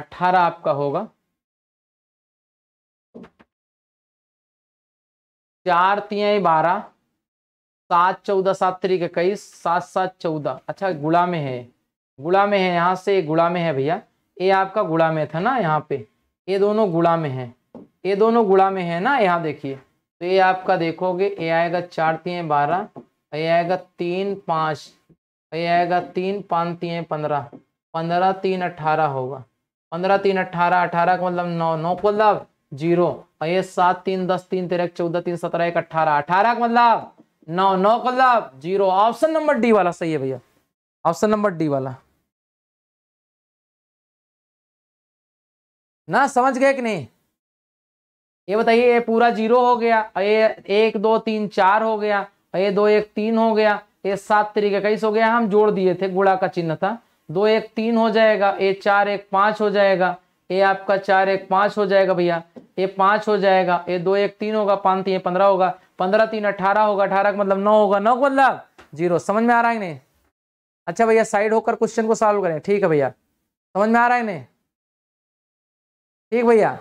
अट्ठारह आपका होगा चार तीन बारह सात चौदह सात तरीक इक्कीस सात सात चौदह अच्छा गुड़ा में है गुड़ा में है यहाँ से गुड़ा में है भैया ये आपका गुड़ा में था ना यहाँ पे ये दोनों गुड़ा में है ये दोनों गुड़ा में है ना यहाँ देखिए तो ये आपका देखोगे ये आएगा चार तीन बारह ये आएगा तीन पाँच ये आएगा तीन पाँच तीन पंद्रह पंद्रह तीन अट्ठारह होगा पंद्रह तीन अट्ठारह अठारह का मतलब नौ नौ मतलब जीरो और तो ये सात तीन दस तीन तेरह चौदह तीन सत्रह एक अट्ठारह अठारह का मतलब नौ नौ कल्ला जीरो ऑप्शन नंबर डी वाला सही है भैया ऑप्शन नंबर डी वाला ना समझ गए कि नहीं ये बताइए ये पूरा जीरो हो गया ये एक दो तीन चार हो गया ये दो एक तीन हो गया ये सात तरीके इक्कीस हो गया हम जोड़ दिए थे गुड़ा का चिन्ह था दो एक तीन हो जाएगा ये चार एक पांच हो जाएगा ये आपका चार एक पाँच हो जाएगा भैया ये पाँच हो जाएगा ये दो एक तीन होगा पाँच तीन पंद्रह होगा पंद्रह तीन अठारह होगा अठारह का मतलब नौ होगा नौ का मतलब जीरो समझ में आ रहा है नहीं अच्छा भैया साइड होकर क्वेश्चन को सॉल्व करें ठीक है भैया समझ में आ रहा है नहीं ठीक भैया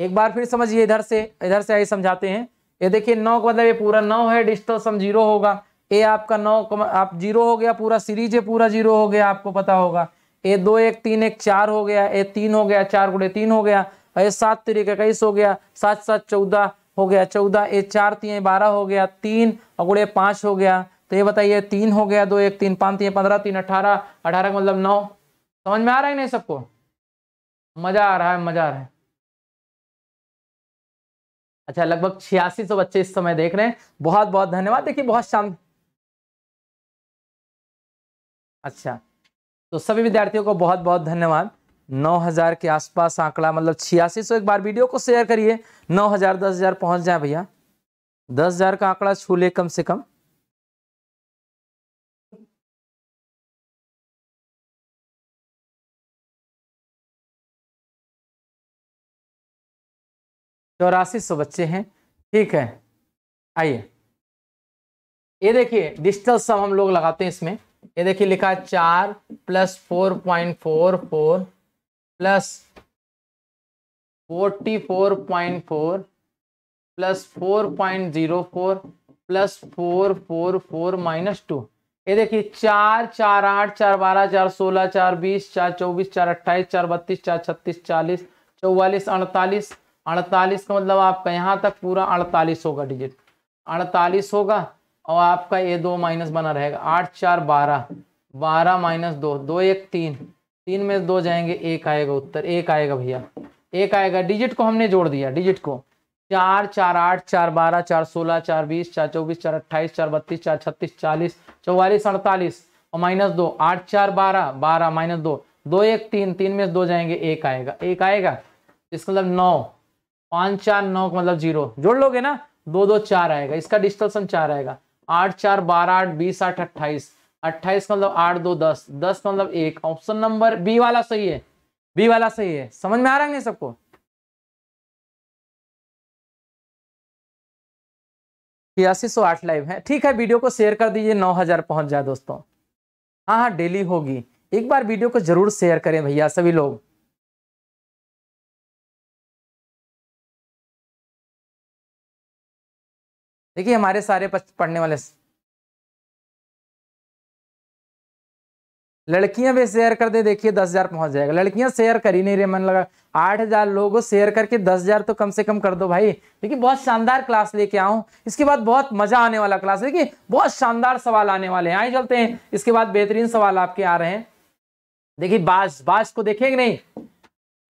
एक बार फिर समझिए इधर से इधर से आई समझाते हैं ये देखिए नौ का मतलब ये पूरा नौ है डिजिटल सम जीरो होगा ए आपका नौ आप जीरो हो गया पूरा सीरीज है पूरा जीरो हो गया आपको पता होगा ए दो एक तीन एक चार हो गया ए तीन हो गया चार गुड़े तीन हो गया ए सात तीन इक्कीस हो गया सात सात चौदह हो गया चौदह ए चार तीन बारह हो गया तीन और गुड़े पाँच हो गया तो ये बताइए तीन हो गया दो एक तीन पाँच तीन पंद्रह तीन अठारह अठारह मतलब नौ समझ में आ रहा है नहीं सबको मज़ा आ रहा है मज़ा आ रहा है अच्छा लगभग छियासी सौ बच्चे इस समय देख रहे हैं बहुत बहुत धन्यवाद देखिए बहुत शांत अच्छा तो सभी विद्यार्थियों को बहुत बहुत धन्यवाद 9000 के आसपास आंकड़ा मतलब छियासी सौ एक बार वीडियो को शेयर करिए 9000 10000 पहुंच जाए भैया 10000 का आंकड़ा छू ले कम से कम चौरासी सौ बच्चे हैं ठीक है आइए ये देखिए डिजिटल सब हम लोग लगाते हैं इसमें ये देखिए लिखा चार plus four point four four plus forty four point four plus four point zero four plus four four four minus two ये देखिए चार चार आठ चार बारह चार सोलह चार बीस चार चौबीस चार अट्ठाईस चार बत्तीस चार छत्तीस चालीस चौवालीस अड़तालीस अड़तालीस का मतलब आपका यहाँ तक पूरा अड़तालीस होगा डिजिट अड़तालीस होगा और आपका ये दो माइनस बना रहेगा आठ चार बारह बारह माइनस दो दो एक तीन तीन में दो जाएंगे एक आएगा उत्तर एक आएगा भैया एक आएगा डिजिट को हमने जोड़ दिया डिजिट को चार चार आठ चार बारह चार सोलह चार बीस चार चौबीस चार अट्ठाईस चार बत्तीस चार छत्तीस चालीस चौवालीस अड़तालीस और माइनस दो आठ चार बारह बारह माइनस दो दो एक तीन तीन में दो जाएंगे एक आएगा एक आएगा इसका मतलब नौ पाँच चार नौ मतलब जीरो जोड़ लोगे ना दो दो चार आएगा इसका डिस्टल सम चार आएगा आठ चार बारह आठ बीस आठ अट्ठाईस अट्ठाईस मतलब आठ दो दस दस मतलब एक ऑप्शन नंबर बी वाला सही है बी वाला सही है समझ में आ रहा है नहीं सबको छियासी सौ आठ लाइव है ठीक है वीडियो को शेयर कर दीजिए नौ हजार पहुंच जाए दोस्तों हाँ हाँ डेली होगी एक बार वीडियो को जरूर शेयर करें भैया सभी लोग देखिए हमारे सारे पढ़ने वाले लड़कियां भी शेयर कर दे देखिए दस हजार पहुंच जाएगा लड़कियां शेयर कर ही नहीं रही मन लगा आठ हजार लोगों शेयर करके दस हजार तो कम से कम कर दो भाई देखिए बहुत शानदार क्लास लेके आऊं इसके बाद बहुत मजा आने वाला क्लास देखिए बहुत शानदार सवाल आने वाले हैं आए चलते हैं इसके बाद बेहतरीन सवाल आपके आ रहे हैं देखिए बाज बाज को देखेंगे नहीं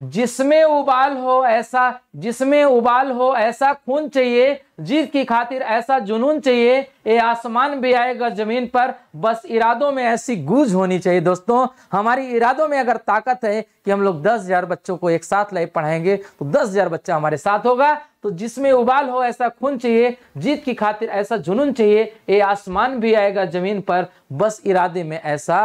जिसमें उबाल हो ऐसा जिसमें उबाल हो ऐसा खून चाहिए जीत की खातिर ऐसा जुनून चाहिए ये आसमान भी आएगा जमीन पर बस इरादों में ऐसी गूज होनी चाहिए दोस्तों हमारी इरादों में अगर ताकत है कि हम लोग दस हजार बच्चों को एक साथ लाइव पढ़ाएंगे तो दस हजार बच्चा हमारे साथ होगा तो जिसमें उबाल हो ऐसा खून चाहिए जीत की खातिर ऐसा जुनून चाहिए ये आसमान भी आएगा जमीन पर बस इरादे में ऐसा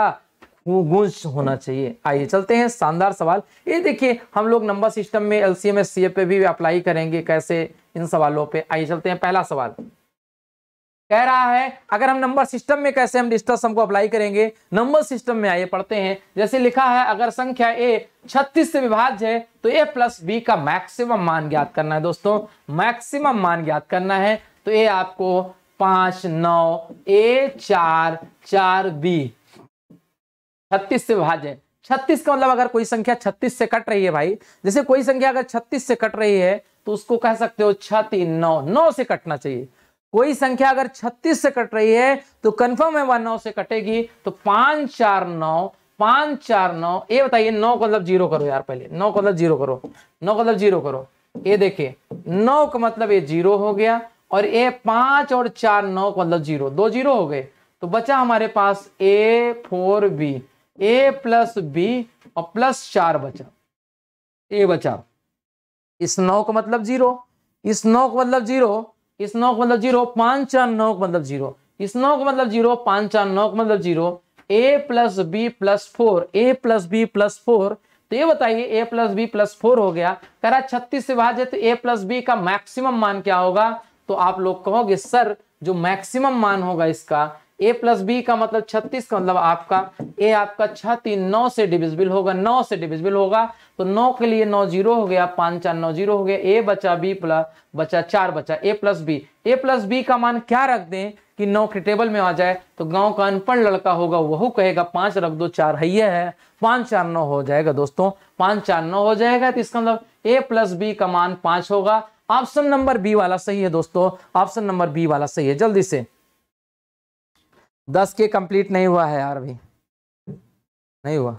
गुंज होना चाहिए आइए चलते हैं शानदार सवाल ये देखिए हम लोग नंबर सिस्टम में L C M S C पे भी अप्लाई करेंगे कैसे इन सवालों पे आइए चलते हैं पहला सवाल कह रहा है अगर हम नंबर सिस्टम में कैसे हम डिस्टर्स हमको अप्लाई करेंगे नंबर सिस्टम में आइए पढ़ते हैं जैसे लिखा है अगर संख्या ए 36 से विभाज्य है तो ए प्लस बी का मैक्सिमम मान ज्ञात करना है दोस्तों मैक्सिमम मान ज्ञात करना है तो ए आपको पांच नौ ए चार चार बी छत्तीस से भाजें छत्तीस का मतलब अगर कोई संख्या छत्तीस से कट रही है भाई जैसे कोई संख्या अगर छत्तीस से कट रही है तो उसको कह सकते हो छती नौ नौ से कटना चाहिए कोई संख्या अगर छत्तीस से कट रही है तो कंफर्म है वह नौ से कटेगी तो पांच चार नौ पांच चार नौ ये बताइए नौ का मतलब जीरो करो यार पहले नौ का मतलब जीरो करो नौ का मतलब जीरो करो ये देखिए नौ का मतलब ये जीरो हो गया और ये पांच और चार नौ का मतलब जीरो दो जीरो हो गए तो बचा हमारे पास A four B A plus B और प्लस चार बचा ए बचा इस नौ का मतलब जीरो इस नौ का मतलब जीरो इस नौ का मतलब जीरो पांच चार नौ का मतलब जीरो इस नौ का मतलब जीरो पांच चार नौ का मतलब zero A plus B plus four A plus B plus four तो ये बताइए A plus B plus four हो गया कह रहा छत्तीस से भाजे तो ए प्लस बी का मैक्सिमम मान क्या होगा तो आप लोग कहोगे सर जो मैक्सिमम मान होगा इसका ए प्लस बी का मतलब छत्तीस का मतलब आपका ए आपका छत्तीस नौ से डिविजिबल होगा नौ से डिविजिबल होगा तो नौ के लिए नौ जीरो हो गया पांच चार नौ जीरो हो गया ए बचा बी प्लस बचा चार बचा A plus B A plus B का मान क्या रख दें कि नौ के टेबल में आ जाए तो गांव का अनपढ़ लड़का होगा वह कहेगा पांच रख दो चार है है पांच चार नौ हो जाएगा दोस्तों पांच चार नौ हो जाएगा तो इसका मतलब ए प्लस बी का मान पांच होगा ऑप्शन नंबर बी वाला सही है दोस्तों ऑप्शन नंबर बी वाला सही है जल्दी से दस के कंप्लीट नहीं हुआ है यार अभी नहीं हुआ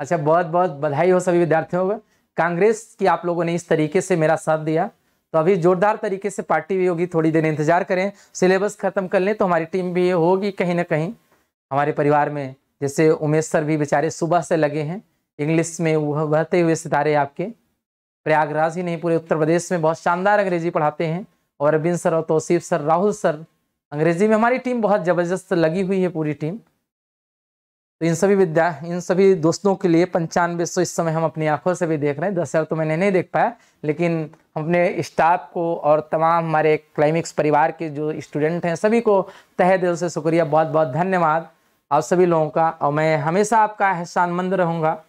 अच्छा बहुत बहुत बधाई हो सभी विद्यार्थियों को कांग्रेस की आप लोगों ने इस तरीके से मेरा साथ दिया तो अभी जोरदार तरीके से पार्टी भी होगी थोड़ी देर इंतजार करें सिलेबस खत्म कर लें तो हमारी टीम भी होगी कहीं ना कहीं हमारे परिवार में जैसे उमेश सर भी बेचारे सुबह से लगे हैं इंग्लिश में वह बहते हुए सितारे आपके प्रयागराज ही नहीं पूरे उत्तर प्रदेश में बहुत शानदार अंग्रेजी पढ़ाते हैं और अरविंद सर और तोसीफ सर राहुल सर अंग्रेजी में हमारी टीम बहुत ज़बरदस्त लगी हुई है पूरी टीम तो इन सभी विद्या इन सभी दोस्तों के लिए पंचानवे सौ इस समय हम अपनी आंखों से भी देख रहे हैं दस हज़ार तो मैंने नहीं देख पाया लेकिन हम अपने स्टाफ को और तमाम हमारे क्लाइमिक्स परिवार के जो स्टूडेंट हैं सभी को तहे दिल से शुक्रिया बहुत बहुत धन्यवाद आप सभी लोगों का और मैं हमेशा आपका एहसानमंद रहूँगा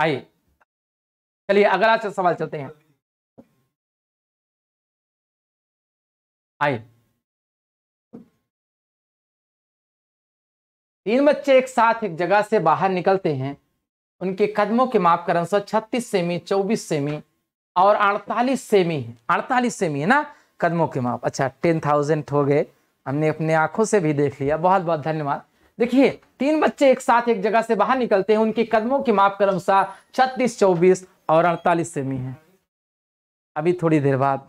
आइए चलिए अगला सवाल चलते हैं आइए तीन बच्चे एक साथ एक जगह से बाहर निकलते हैं उनके कदमों के माप करण सौ छत्तीस सेमी चौबीस सेमी और अड़तालीस सेमी है अड़तालीस सेमी है ना कदमों के माप अच्छा टेन थाउजेंड हो गए हमने अपने आंखों से भी देख लिया बहुत बहुत धन्यवाद देखिए तीन बच्चे एक साथ एक जगह से बाहर निकलते हैं उनके कदमों की माप के अनुसार छत्तीस चौबीस और अड़तालीस सेमी है अभी थोड़ी देर बाद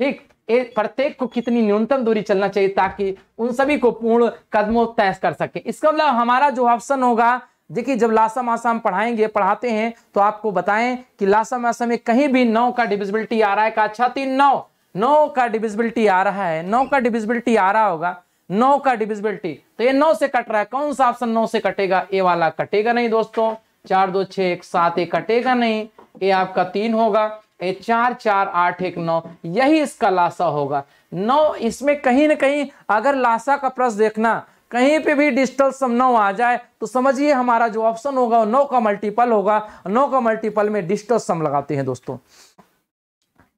ठीक प्रत्येक को कितनी न्यूनतम दूरी चलना चाहिए ताकि उन सभी को पूर्ण कदमों तय कर सके इसका मतलब हमारा जो ऑप्शन होगा देखिए जब लासा मासा हम पढ़ाएंगे पढ़ाते हैं तो आपको बताएं कि लासा मासा में कहीं भी नौ का डिविजिबिलिटी आ रहा है का छह तीन नौ नौ का डिविजिबिलिटी आ रहा है नौ का डिविजिबिलिटी आ रहा होगा नौ का डिविजिबिलिटी तो ये नौ से कट रहा है कौन सा ऑप्शन नौ से कटेगा ए वाला कटेगा नहीं दोस्तों चार दो छः एक सात ये कटेगा नहीं ए आपका तीन होगा ए चार चार आठ एक नौ यही इसका लाशा होगा नौ इसमें कहीं ना कहीं अगर लाशा का प्रश्न देखना कहीं पे भी डिजिटल सम नौ आ जाए तो समझिए हमारा जो ऑप्शन होगा वो नौ का मल्टीपल होगा नौ का मल्टीपल में डिजिटल सम लगाते हैं दोस्तों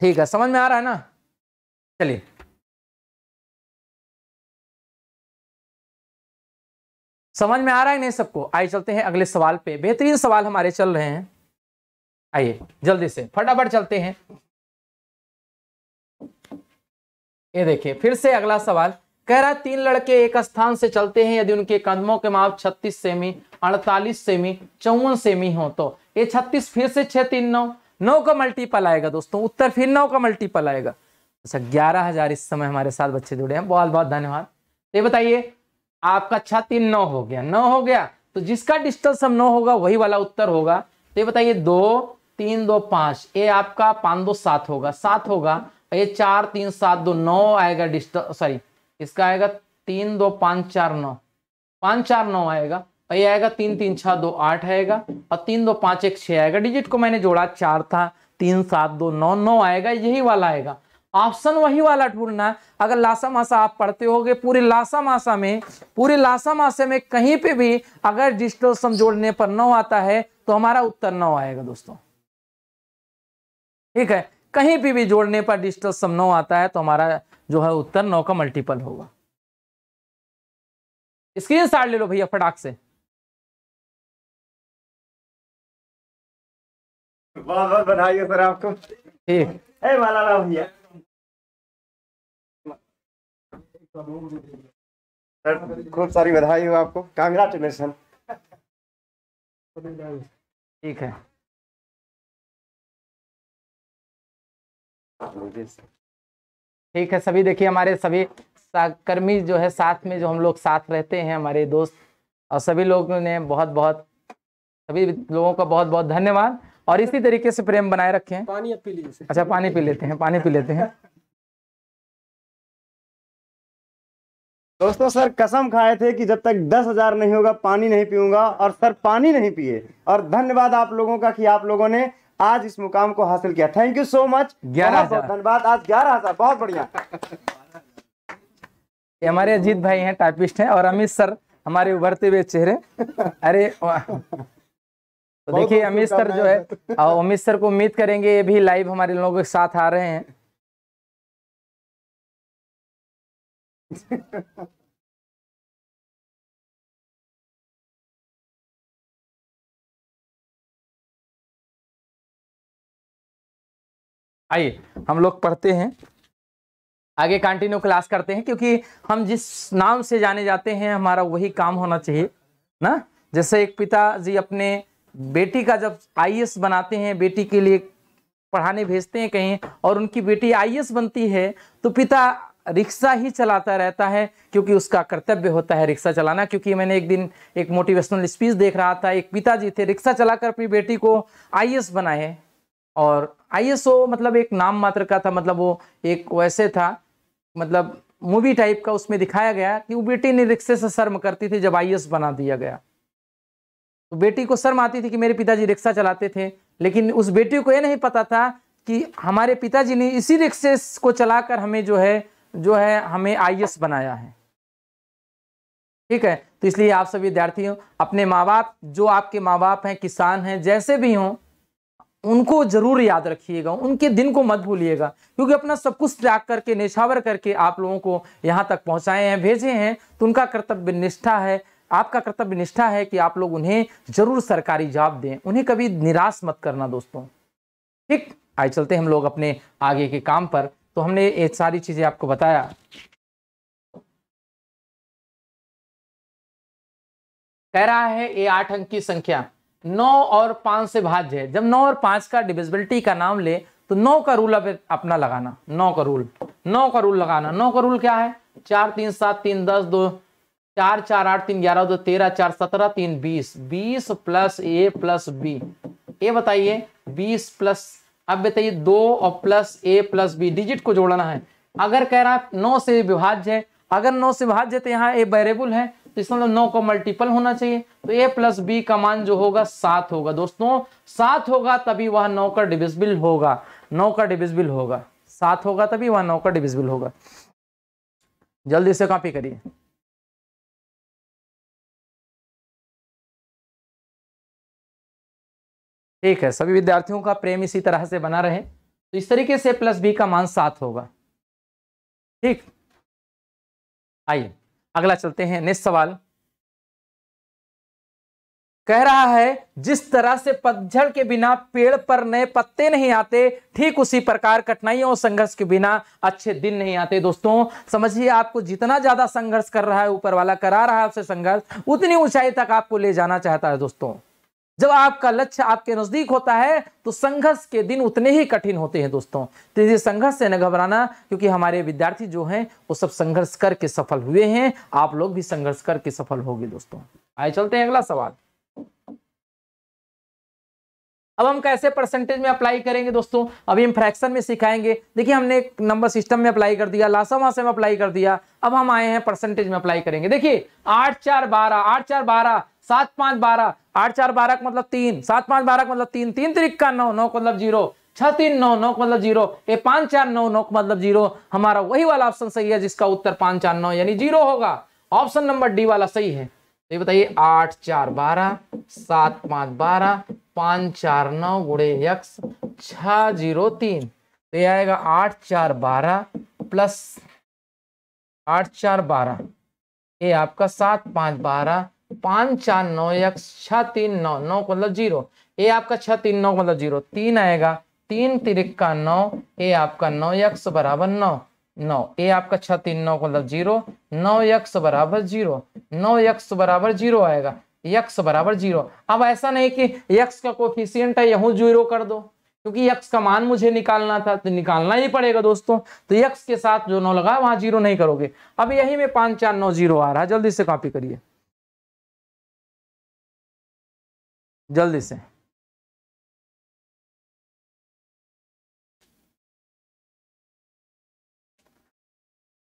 ठीक है समझ में आ रहा है ना चलिए समझ में आ रहा है नहीं सबको आइए चलते हैं अगले सवाल पे बेहतरीन सवाल हमारे चल रहे हैं आइए जल्दी से फटाफट चलते हैं ये देखिए फिर से अगला सवाल कह रहा तीन लड़के एक स्थान से चलते हैं यदि उनके कदमों के माप 36 सेमी 48 सेमी चौवन सेमी हो तो ये 36 फिर से छह तीन नौ नौ का मल्टीपल आएगा दोस्तों उत्तर फिर नौ का मल्टीपल आएगा अच्छा ग्यारह हजार इस समय हमारे साथ बच्चे जुड़े हैं बहुत बहुत धन्यवाद ये बताइए आपका तीन नौ हो गया नौ हो गया तो जिसका डिस्टेंस हम नौ होगा वही वाला उत्तर होगा तो ये बताइए दो तीन दो पांच ये आपका पांच दो सात होगा सात होगा ये चार तीन सात दो नौ आएगा डिस्टेंस सॉरी इसका आएगा तीन दो पांच चार नौ पांच चार नौ आएगा और ये आएगा तीन तीन छः दो आठ आएगा और तीन दो पाँच एक छह आएगा डिजिट को मैंने जोड़ा चार था तीन सात दो नौ नौ आएगा यही वाला आएगा ऑप्शन वही वाला ढूंढना अगर लासा मासा आप पढ़ते गए पूरे लासा मासा में पूरे लासा मासा में कहीं पे भी अगर डिजिटल सम जोड़ने पर नौ आता है तो हमारा उत्तर नौ आएगा दोस्तों ठीक है कहीं पे भी जोड़ने पर डिजिटल सम नौ आता है तो हमारा जो है उत्तर नौ का मल्टीपल होगा स्क्रीन शॉट ले लो भैया फटाक से बहुत बहुत बधाई है सर आपको ठीक है भैया सर खूब सारी बधाई हो आपको कांग्रेचुलेसन ठीक है ठीक है सभी देखिए हमारे सभी सहकर्मी जो है साथ में जो हम लोग साथ रहते हैं हमारे दोस्त और सभी लोगों ने बहुत बहुत सभी लोगों का बहुत बहुत धन्यवाद और इसी तरीके से प्रेम बनाए रखें पानी पी लीजिए अच्छा पानी पी लेते हैं पानी पी लेते हैं दोस्तों सर कसम खाए थे कि जब तक दस हजार नहीं होगा पानी नहीं पीऊंगा और सर पानी नहीं पिए और धन्यवाद आप लोगों का कि आप लोगों ने आज इस मुकाम को हासिल किया थैंक यू सो मच ग्यारह धन्यवाद आज ग्यारह हजार बहुत बढ़िया हमारे अजीत भाई हैं टाइपिस्ट हैं और अमित सर हमारे उभरते हुए चेहरे अरे तो देखिए अमित सर जो है अमित सर को उम्मीद करेंगे ये भी लाइव हमारे लोगों के साथ आ रहे हैं आइए हम लोग पढ़ते हैं आगे कंटिन्यू क्लास करते हैं क्योंकि हम जिस नाम से जाने जाते हैं हमारा वही काम होना चाहिए ना जैसे एक पिताजी अपने बेटी का जब आईएएस बनाते हैं बेटी के लिए पढ़ाने भेजते हैं कहीं और उनकी बेटी आईएएस बनती है तो पिता रिक्शा ही चलाता रहता है क्योंकि उसका कर्तव्य होता है रिक्शा चलाना क्योंकि मैंने एक दिन एक मोटिवेशनल स्पीच देख रहा था एक पिताजी थे रिक्शा चलाकर अपनी बेटी को आई बनाए और आई मतलब एक नाम मात्र का था मतलब वो एक वैसे था मतलब मूवी टाइप का उसमें दिखाया गया कि वो बेटी ने रिक्शे से शर्म करती थी जब आई बना दिया गया तो बेटी को शर्म आती थी कि मेरे पिताजी रिक्शा चलाते थे लेकिन उस बेटी को ये नहीं पता था कि हमारे पिताजी ने इसी रिक्शे को चलाकर हमें जो है जो है हमें आई बनाया है ठीक है तो इसलिए आप सभी विद्यार्थियों अपने माँ बाप जो आपके माँ बाप हैं किसान हैं जैसे भी हों उनको जरूर याद रखिएगा उनके दिन को मत भूलिएगा क्योंकि अपना सब कुछ त्याग करके निछावर करके आप लोगों को यहाँ तक पहुँचाए हैं भेजे हैं तो उनका कर्तव्य निष्ठा है आपका कर्तव्य निष्ठा है कि आप लोग उन्हें जरूर सरकारी जॉब दें उन्हें कभी निराश मत करना दोस्तों ठीक आए चलते हम लोग अपने आगे के काम पर तो हमने ये सारी चीज़ें आपको बताया कह रहा है ये आठ अंक की संख्या नौ और पांच से भाज्य है जब नौ और पांच का डिविजिबिलिटी का नाम ले तो नौ का रूल अब अपना लगाना नौ का रूल नौ का रूल लगाना नौ का रूल क्या है चार तीन सात तीन दस दो चार चार आठ तीन ग्यारह दो तेरह चार सत्रह तीन बीस बीस प्लस ए प्लस बी ये बताइए बीस प्लस अब बताइए दो और plus A plus B digit को जोड़ना है अगर कह रहा है नौ से विभाज्य है अगर नौ से विभाज्य तो यहाँ ए वेरेबल है तो इसका मतलब नौ का मल्टीपल होना चाहिए तो ए प्लस बी का मान जो होगा सात होगा दोस्तों सात होगा तभी वह नौ का डिविजिबल होगा नौ का डिविजिबल होगा सात होगा तभी वह नौ का डिविजिबल होगा जल्दी से कॉपी करिए ठीक है सभी विद्यार्थियों का प्रेम इसी तरह से बना रहे तो इस तरीके से प्लस बी का मान सात होगा ठीक आइए अगला चलते हैं नेक्स्ट सवाल कह रहा है जिस तरह से पतझड़ के बिना पेड़ पर नए पत्ते नहीं आते ठीक उसी प्रकार कठिनाइयों और संघर्ष के बिना अच्छे दिन नहीं आते दोस्तों समझिए आपको जितना ज्यादा संघर्ष कर रहा है ऊपर वाला करा रहा है उससे संघर्ष उतनी ऊंचाई तक आपको ले जाना चाहता है दोस्तों जब आपका लक्ष्य आपके नजदीक होता है तो संघर्ष के दिन उतने ही कठिन होते हैं दोस्तों तो इसे संघर्ष से न घबराना क्योंकि हमारे विद्यार्थी जो हैं वो सब संघर्ष करके सफल हुए हैं आप लोग भी संघर्ष करके सफल हो दोस्तों आए चलते हैं अगला सवाल अब हम कैसे परसेंटेज में अप्लाई करेंगे दोस्तों अभी हम फ्रैक्शन में सिखाएंगे देखिए हमने एक नंबर सिस्टम में अप्लाई कर दिया लासामा से में अप्लाई कर दिया अब हम आए हैं परसेंटेज में अप्लाई करेंगे देखिए आठ चार बारह आठ चार बारह सात पांच बारह आठ चार बारह का मतलब तीन सात पांच बारह का मतलब तीन तीन का नौ नौ का मतलब जीरो छह तीन नौ नौ का मतलब जीरो ये पांच चार नौ नौ का मतलब जीरो हमारा वही वाला ऑप्शन सही है जिसका उत्तर पांच चार नौ यानी जीरो होगा ऑप्शन नंबर डी वाला सही है तो ये बताइए आठ चार बारह सात पांच बारह पांच चार नौ गुड़े यक्स छ जीरो तीन तो ये आएगा आठ चार बारह प्लस आठ चार बारह ये आपका सात पांच बारह पाँच चार नौ एक छ तीन नौ नौ मतलब जीरो ए आपका छ तीन नौ मतलब जीरो तीन आएगा तीन का नौ ए आपका नौ यक्स बराबर नौ नौ ए आपका छ तीन नौ मतलब जीरो नौ यक्स बराबर जीरो नौ यक्स बराबर जीरो आएगा यक्स बराबर जीरो अब ऐसा नहीं कि यक्स का कोफिशियंट है यहूँ जीरो कर दो क्योंकि यक्स का मान मुझे निकालना था तो निकालना ही पड़ेगा दोस्तों तो यक्स के साथ जो नौ लगा वहां जीरो नहीं करोगे अब यही में पांच चार नौ जीरो आ रहा है जल्दी से कॉपी करिए जल्दी से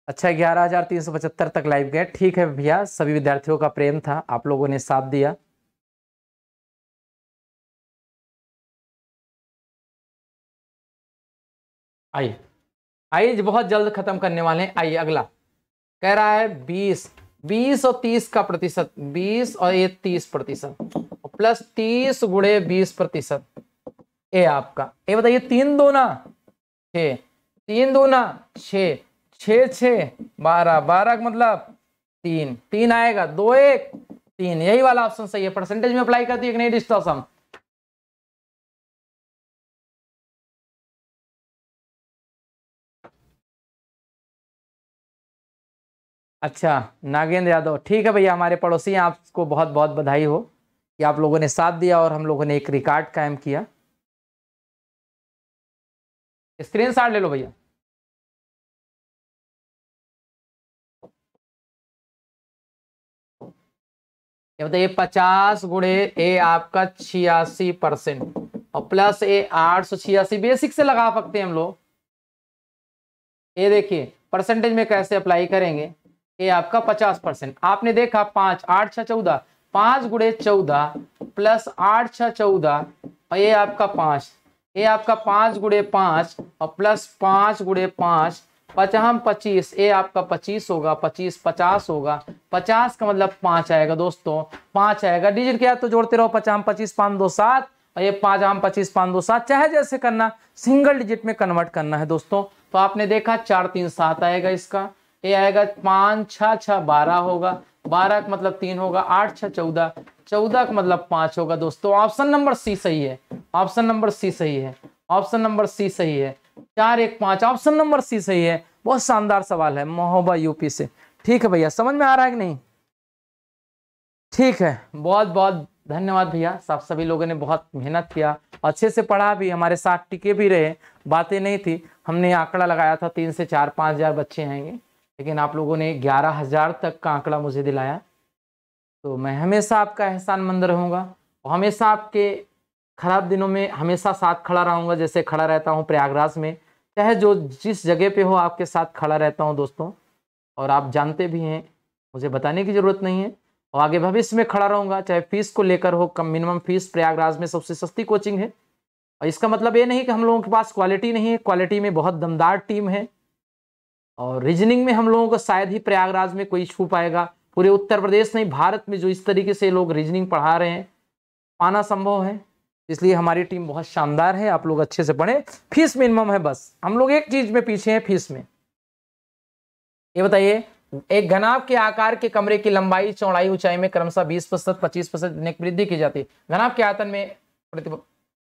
अच्छा ग्यारह हजार तीन सौ पचहत्तर तक लाइव गए ठीक है भैया सभी विद्यार्थियों का प्रेम था आप लोगों ने साथ दिया आइए आइए बहुत जल्द खत्म करने वाले हैं आइए अगला कह रहा है बीस बीस और तीस का प्रतिशत बीस और ये तीस प्रतिशत प्लस तीस गुड़े बीस प्रतिशत ए आपका ए बताइए तीन दो ना छ तीन दो ना छ छ छ बारह बारह का मतलब तीन तीन आएगा दो एक तीन यही वाला ऑप्शन सही है परसेंटेज में अप्लाई करती है नहीं हम अच्छा नागेंद्र यादव ठीक है भैया हमारे पड़ोसी हैं आपको बहुत बहुत बधाई हो कि आप लोगों ने साथ दिया और हम लोगों ने एक रिकॉर्ड कायम किया स्क्रीन शॉट ले लो भैया ये बताइए पचास गुड़े ए आपका छियासी परसेंट और प्लस ए आठ सौ छियासी बेसिक से लगा सकते हैं हम लोग ये देखिए परसेंटेज में कैसे अप्लाई करेंगे ये आपका पचास परसेंट आपने देखा पांच आठ छह चौदह पांच गुड़े चौदह प्लस आठ छ चौदह और ये आपका पांच ये आपका पांच गुड़े पांच और प्लस पांच गुड़े पांच पचहम पच्चीस ये आपका पच्चीस होगा पच्चीस पचास होगा पचास का मतलब पांच आएगा दोस्तों पांच आएगा डिजिट क्या तो जोड़ते रहो पचहम पच्चीस पाँच दो सात और ये पांच आम पच्चीस पाँच दो सात चाहे जैसे करना सिंगल डिजिट में कन्वर्ट करना है दोस्तों तो आपने देखा चार तीन सात आएगा इसका ये आएगा पाँच छ छ बारह होगा बारह का मतलब तीन होगा आठ छः चौदह चौदह का मतलब पाँच होगा दोस्तों ऑप्शन नंबर सी सही है ऑप्शन नंबर सी सही है ऑप्शन नंबर सी सही है चार एक पाँच ऑप्शन नंबर सी सही है बहुत शानदार सवाल है महोबा यूपी से ठीक है भैया समझ में आ रहा है कि नहीं ठीक है बहुत बहुत धन्यवाद भैया साहब सभी लोगों ने बहुत मेहनत किया अच्छे से पढ़ा भी हमारे साथ टिके भी रहे बातें नहीं थी हमने आंकड़ा लगाया था तीन से चार पाँच हज़ार बच्चे आएंगे लेकिन आप लोगों ने ग्यारह हज़ार तक का आंकड़ा मुझे दिलाया तो मैं हमेशा आपका एहसान मंद रहूँगा और हमेशा आपके ख़राब दिनों में हमेशा साथ खड़ा रहूँगा जैसे खड़ा रहता हूँ प्रयागराज में चाहे जो जिस जगह पे हो आपके साथ खड़ा रहता हूँ दोस्तों और आप जानते भी हैं मुझे बताने की ज़रूरत नहीं है और आगे भविष्य में खड़ा रहूँगा चाहे फीस को लेकर हो कम मिनिमम फीस प्रयागराज में सबसे सस्ती कोचिंग है और इसका मतलब ये नहीं कि हम लोगों के पास क्वालिटी नहीं है क्वालिटी में बहुत दमदार टीम है और रीजनिंग में हम लोगों को शायद ही प्रयागराज में कोई छू पाएगा पूरे उत्तर प्रदेश नहीं भारत में जो इस तरीके से लोग रीजनिंग पढ़ा रहे हैं पाना संभव है इसलिए हमारी टीम बहुत शानदार है आप लोग अच्छे से पढ़े फीस मिनिमम है बस हम लोग एक चीज में पीछे हैं फीस में ये बताइए एक घनाभ के आकार के कमरे की लंबाई चौड़ाई ऊंचाई में क्रमशः बीस प्रतिशत पच्चीस प्रतिशत वृद्धि की जाती है घनाभ के आयतन में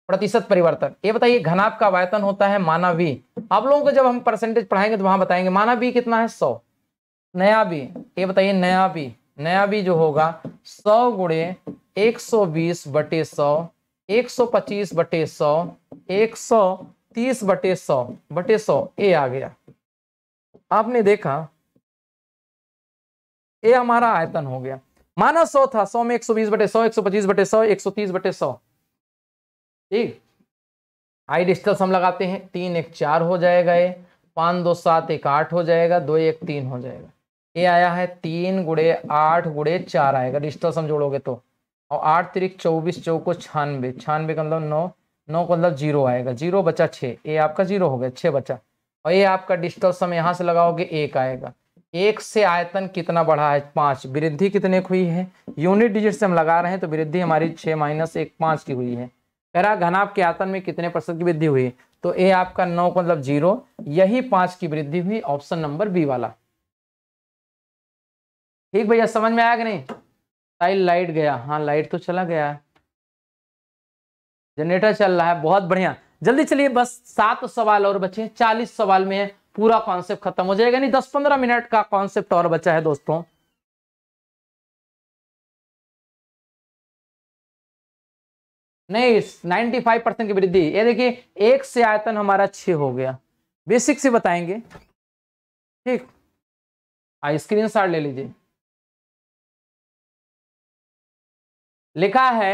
प्रतिशत परिवर्तन ये बताइए घनाभ का आयतन होता है माना बी आप लोगों को जब हम परसेंटेज पढ़ाएंगे तो वहां बताएंगे माना बी कितना है सौ नया बी ये बताइए नया बी नया बी जो होगा सौ गुड़े एक सौ बीस बटे सौ एक सौ पच्चीस बटे सौ एक सौ तीस बटे सौ बटे सौ ये आ गया आपने देखा ये हमारा आयतन हो गया माना सौ था सौ में एक सौ बीस बटे सौ एक सौ पच्चीस बटे सौ एक सौ तीस बटे सौ ठीक आई डिस्टल्स हम लगाते हैं तीन एक चार हो जाएगा ये पाँच दो सात एक आठ हो जाएगा दो एक तीन हो जाएगा ये आया है तीन गुड़े आठ गुड़े चार आएगा डिस्टल सम जोड़ोगे तो और आठ तिर चौबीस चौको छानबे छानबे का मतलब नौ नौ का मतलब जीरो आएगा जीरो बचा छः ये आपका जीरो हो गया छः बचा और ये आपका डिस्टल सम यहाँ से लगाओगे एक आएगा एक से आयतन कितना बढ़ा है पाँच वृद्धि कितने की हुई है यूनिट डिजिट से हम लगा रहे हैं तो वृद्धि हमारी छः माइनस एक पाँच की हुई है कह घनाभ के आतन में कितने प्रतिशत की वृद्धि हुई तो ए आपका नौ मतलब जीरो यही पांच की वृद्धि हुई ऑप्शन नंबर बी वाला ठीक भैया समझ में आया कि नहीं लाइट गया हाँ लाइट तो चला गया है जनरेटर चल रहा है बहुत बढ़िया जल्दी चलिए बस सात सवाल और बचे हैं चालीस सवाल में पूरा कॉन्सेप्ट खत्म हो जाएगा नहीं दस पंद्रह मिनट का कॉन्सेप्ट और बचा है दोस्तों नहीं 95 परसेंट की वृद्धि ये देखिए एक से आयतन हमारा छ हो गया बेसिक से बताएंगे ठीक स्क्रीन हाँ, शॉट ले लीजिए लिखा है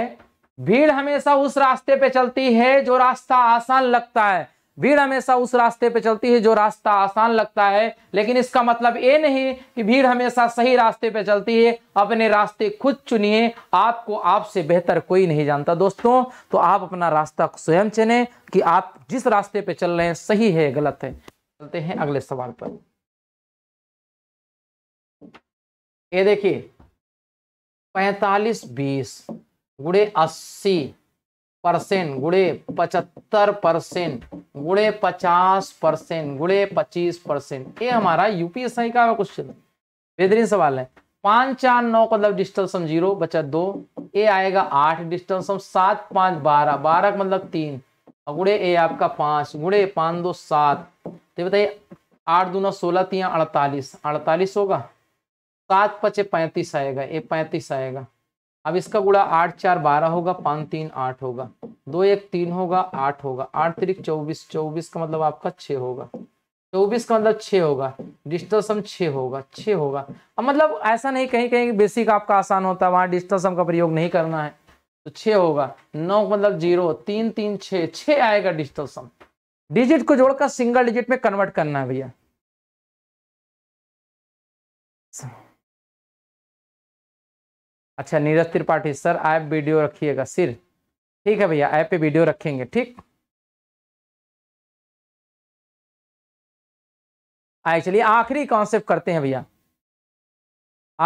भीड़ हमेशा उस रास्ते पे चलती है जो रास्ता आसान लगता है भीड़ हमेशा उस रास्ते पे चलती है जो रास्ता आसान लगता है लेकिन इसका मतलब ये नहीं कि भीड़ हमेशा सही रास्ते पे चलती है अपने रास्ते खुद चुनिए आपको आपसे बेहतर कोई नहीं जानता दोस्तों तो आप अपना रास्ता स्वयं चुने कि आप जिस रास्ते पे चल रहे हैं सही है गलत है चलते हैं अगले सवाल पर ये देखिए पैतालीस बीस गुड़े अस्सी परसेंट गुड़े पचहत्तर परसेंट गुड़े पचास परसेंट गुड़े पच्चीस परसेंट ये हमारा यूपीएसआई का क्वेश्चन बेहतरीन सवाल है पांच चार नौ का मतलब डिजिटल सम जीरो बचा दो ए आएगा आठ डिजिटल सम सात पांच बारह बारह मतलब तीन गुड़े ए आपका पांच गुड़े पांच दो सात तो बताइए आठ दूना सोलह तीन अड़तालीस अड़तालीस होगा सात पचे पैंतीस आएगा ए पैंतीस आएगा अब इसका गुड़ा आठ चार बारह होगा पाँच तीन आठ होगा दो एक तीन होगा आठ होगा आठ तरीक चौबीस चौबीस का मतलब आपका छः होगा चौबीस का मतलब छः होगा डिजिटल सम छः होगा छः होगा अब मतलब ऐसा नहीं कहीं कहीं बेसिक आपका आसान होता है वहाँ डिजिटल सम का प्रयोग नहीं करना है तो छः होगा नौ मतलब जीरो तीन तीन छः छः आएगा डिजिटल सम डिजिट को जोड़कर सिंगल डिजिट में कन्वर्ट करना है भैया अच्छा Neeraj Tripathi sir app video रखिएगा सिर ठीक है भैया ऐप पे वीडियो रखेंगे ठीक आए चलिए आखिरी कॉन्सेप्ट करते हैं भैया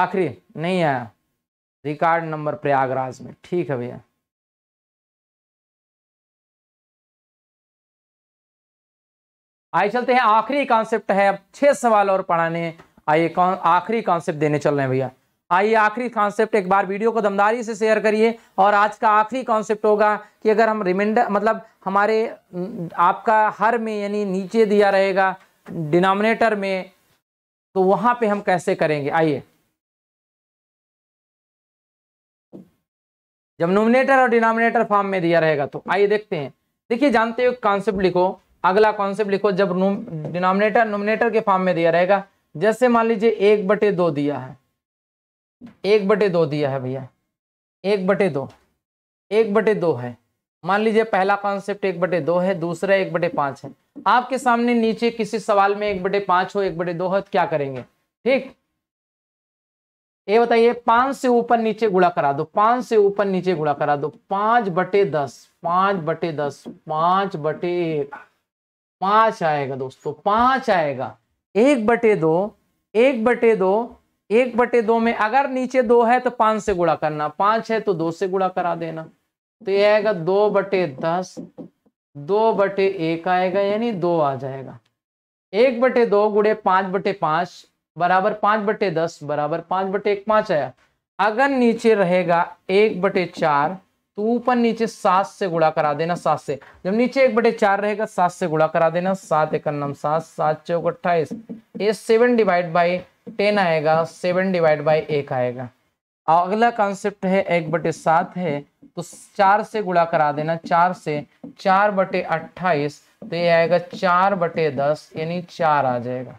आखिरी नहीं आया रिकॉर्ड नंबर प्रयागराज में ठीक है भैया आइए चलते हैं आखिरी कॉन्सेप्ट है अब छह सवाल और पढ़ाने आइए आखिरी कॉन्सेप्ट देने चल रहे हैं भैया आइए आखिरी कॉन्सेप्ट एक बार वीडियो को दमदारी से शेयर करिए और आज का आखिरी कॉन्सेप्ट होगा कि अगर हम रिमाइंडर मतलब हमारे हम्म, आपका हर में यानी नीचे दिया रहेगा डिनोमिनेटर में तो वहां पे हम कैसे करेंगे आइए जब नोमिनेटर और डिनोमिनेटर फॉर्म में दिया रहेगा तो आइए देखते हैं देखिए जानते हो कॉन्सेप्ट लिखो अगला कॉन्सेप्ट लिखो जब डिनोमिनेटर नोमिनेटर के फॉर्म में दिया रहेगा जैसे मान लीजिए एक बटे दो दिया है एक बटे दो दिया है भैया एक बटे दो एक बटे दो है मान लीजिए पहला कॉन्सेप्ट एक बटे दो है दूसरा एक बटे पांच है आपके सामने नीचे किसी सवाल में एक बटे पांच हो एक बटे दो हो तो क्या करेंगे ठीक ये बताइए पांच से ऊपर नीचे गुणा करा दो पांच से ऊपर नीचे गुणा करा दो पांच बटे दस पांच बटे दस पांच बटे एक पांच आएगा दोस्तों पांच आएगा एक बटे दो एक बटे दो एक बटे दो में अगर नीचे दो है तो पांच से गुणा करना पांच है तो दो से गुणा करा देना तो ये आएगा दो बटे दस दो बटे एक आएगा यानी दो आ जाएगा एक बटे दो गुड़े पांच बटे पांच बराबर पांच बटे दस बराबर पांच बटे एक पांच आया अगर नीचे रहेगा एक बटे चार तो ऊपर नीचे सात से गुड़ा करा देना सात से जब नीचे एक बटे चार रहेगा सात से गुड़ा करा देना सात एक नम सात सात चौक अट्ठाईस ये सेवन डिवाइड बाई टेन आएगा सेवन डिवाइड बाई एक आएगा अगला कॉन्सेप्ट है एक बटे सात है तो चार से गुड़ा करा देना चार से चार बटे अट्ठाईस तो ये आएगा चार बटे दस यानी चार आ जाएगा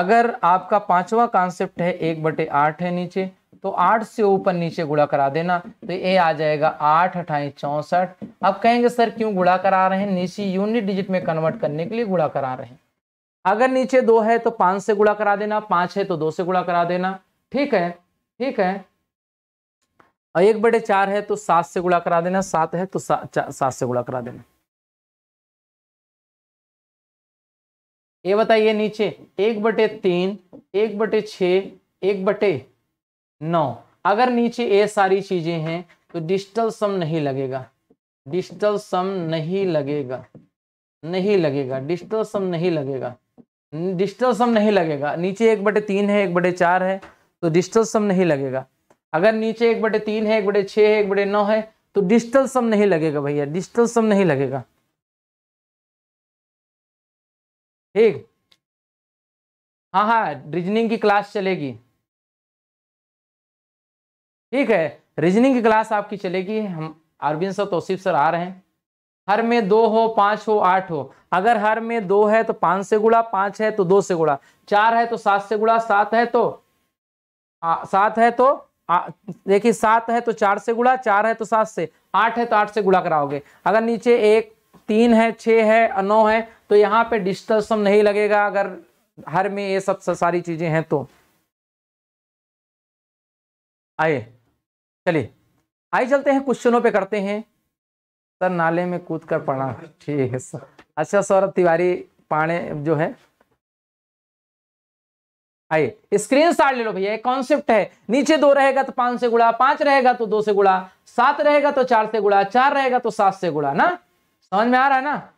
अगर आपका पांचवा कॉन्सेप्ट है एक बटे आठ है नीचे तो आठ से ऊपर नीचे गुड़ा करा देना तो ये आ जाएगा आठ अठाई चौसठ अब कहेंगे सर क्यों गुड़ा करा रहे हैं नीचे यूनिट डिजिट में कन्वर्ट करने के लिए गुड़ा करा रहे हैं अगर नीचे दो है तो पांच से गुड़ा करा देना पांच है तो दो से गुड़ा करा देना ठीक है ठीक है और एक बटे चार है तो सात से गुड़ा करा देना सात है तो सात से गुड़ा करा देना ये बताइए नीचे एक बटे तीन एक बटे छ एक बटे नौ अगर नीचे ये सारी चीजें हैं तो डिजिटल सम नहीं लगेगा डिजिटल सम नहीं लगेगा नहीं लगेगा डिजिटल सम नहीं लगेगा डिजिटल सम नहीं लगेगा नीचे एक बटे तीन है एक बटे चार है तो डिजिटल सम नहीं लगेगा अगर नीचे एक बटे तीन है एक बटे छः है एक बटे नौ है तो डिजिटल सम नहीं लगेगा भैया डिजिटल सम नहीं लगेगा ठीक हाँ हाँ रीजनिंग की क्लास चलेगी ठीक है रीजनिंग की क्लास आपकी चलेगी हम अरविंद सर तोसीफ सर आ रहे हैं हर में दो हो पांच हो आठ हो अगर हर में दो है तो पांच से गुड़ा पांच है तो दो से गुड़ा चार है तो सात से गुड़ा सात है तो सात है तो देखिए सात है तो चार से गुड़ा चार है तो सात से आठ है तो आठ से गुड़ा कराओगे अगर नीचे एक तीन है छ है नौ है तो यहाँ पे डिस्टर्स नहीं लगेगा अगर हर में ये सब सारी चीज़ें हैं तो आए चलिए आइए चलते हैं क्वेश्चनों पे करते हैं सर नाले में कूद कर पड़ा ठीक है सर अच्छा सौरभ तिवारी पाणे जो है आइए स्क्रीन शॉट ले लो भैया कॉन्सेप्ट है नीचे दो रहेगा तो पांच से गुड़ा पांच रहेगा तो दो से गुड़ा सात रहेगा तो चार से गुड़ा चार रहेगा तो सात से गुड़ा ना समझ में आ रहा है ना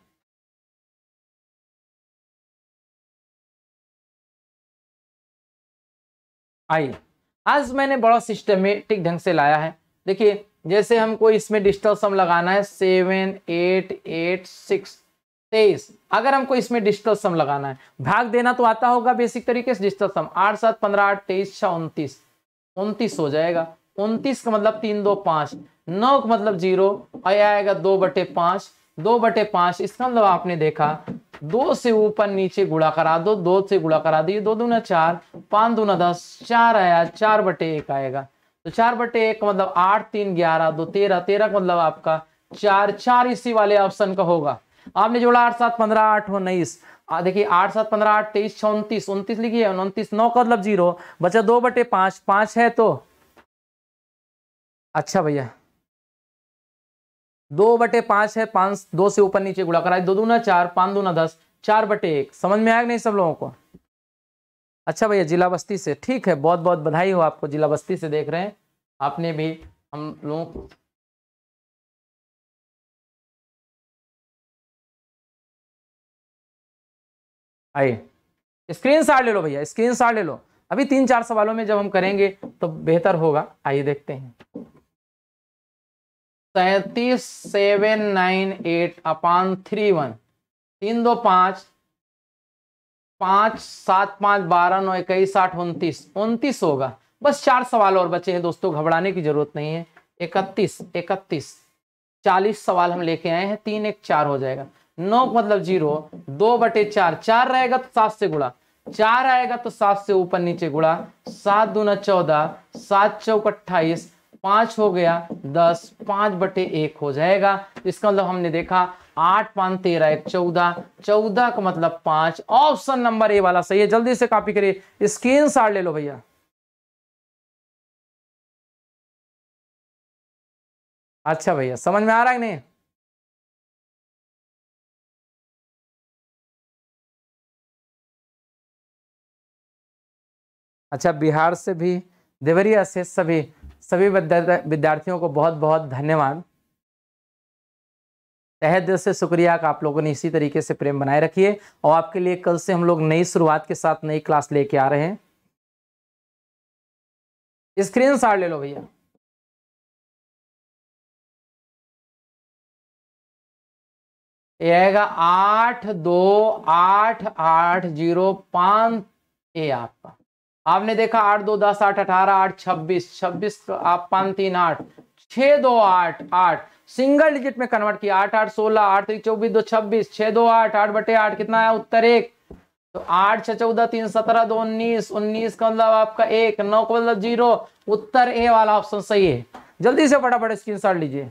आइए आज मैंने बड़ा सिस्टमेटिक ढंग से लाया है देखिए जैसे हमको इसमें डिजिटल सम लगाना है सेवन एट एट सिक्स तेईस अगर हमको इसमें डिजिटल सम लगाना है भाग देना तो आता होगा बेसिक तरीके से डिजिटल सम आठ सात पंद्रह आठ तेईस छः उनतीस उनतीस हो जाएगा उनतीस का मतलब तीन दो पाँच नौ का मतलब जीरो आएगा दो बटे पाँच दो बटे पांच इसका मतलब आपने देखा दो से ऊपर नीचे गुड़ा करा दो दो से गुड़ा करा दो दो दूना चार पांच दूना दस चार आया चार बटे एक आएगा तो चार बटे एक मतलब आठ तीन ग्यारह दो तेरह तेरह का मतलब आपका चार चार इसी वाले ऑप्शन का होगा आपने जोड़ा आठ सात पंद्रह आठ उन्नीस देखिए आठ सात पंद्रह आठ तेईस छतीस उन्तीस लिखिए उनतीस नौ का मतलब जीरो बचा दो बटे पांच पांच है तो अच्छा भैया दो बटे पांच है पांच दो से ऊपर नीचे गुड़ा कराए दो दूना चार पांच दूना दस चार बटे एक समझ में आएगा नहीं सब लोगों को अच्छा भैया जिला बस्ती से ठीक है बहुत बहुत बधाई हो आपको जिला बस्ती से देख रहे हैं आपने भी हम लोग आइए स्क्रीन शॉट ले लो भैया स्क्रीन शॉट ले लो अभी तीन चार सवालों में जब हम करेंगे तो बेहतर होगा आइए देखते हैं सैतीस सेवन नाइन एट अपान थ्री वन तीन दो पाँच पाँच सात पाँच बारह नौ इक्कीस आठ उनतीस उनतीस होगा बस चार सवाल और बचे हैं दोस्तों घबराने की जरूरत नहीं है इकतीस इकतीस चालीस सवाल हम लेके आए हैं तीन एक चार हो जाएगा नौ मतलब जीरो दो बटे चार चार रहेगा तो सात से गुड़ा चार आएगा तो सात से ऊपर नीचे गुड़ा सात दूना चौदह सात चौक अट्ठाईस पांच हो गया दस पांच बटे एक हो जाएगा इसका मतलब हमने देखा आठ पांच तेरह एक चौदह चौदह का मतलब पांच ऑप्शन नंबर ए वाला सही है जल्दी से कॉपी करिए स्क्रीन शॉट ले लो भैया अच्छा भैया समझ में आ रहा है नहीं अच्छा बिहार से भी देवरिया से सभी सभी विद्यार्थियों को बहुत बहुत धन्यवाद तह दिल से शुक्रिया का आप लोगों ने इसी तरीके से प्रेम बनाए रखिए और आपके लिए कल से हम लोग नई शुरुआत के साथ नई क्लास लेके आ रहे हैं स्क्रीन शॉट ले लो भैया ये आएगा आठ दो आठ आठ जीरो पांच ए आपका आपने देखा आठ दो दस आठ अठारह आठ छब्बीस छब्बीस तो आप पांच तीन आठ छह दो आठ आठ सिंगल डिजिट में कन्वर्ट किया आठ आठ सोलह आठ एक तो चौबीस दो छब्बीस छह दो आठ आठ बटे आठ कितना आया उत्तर एक तो आठ छः चौदह तीन सत्रह दो उन्नीस उन्नीस का मतलब आपका एक नौ का मतलब जीरो उत्तर ए वाला ऑप्शन सही है जल्दी से फटाफट स्क्रीन शॉट लीजिए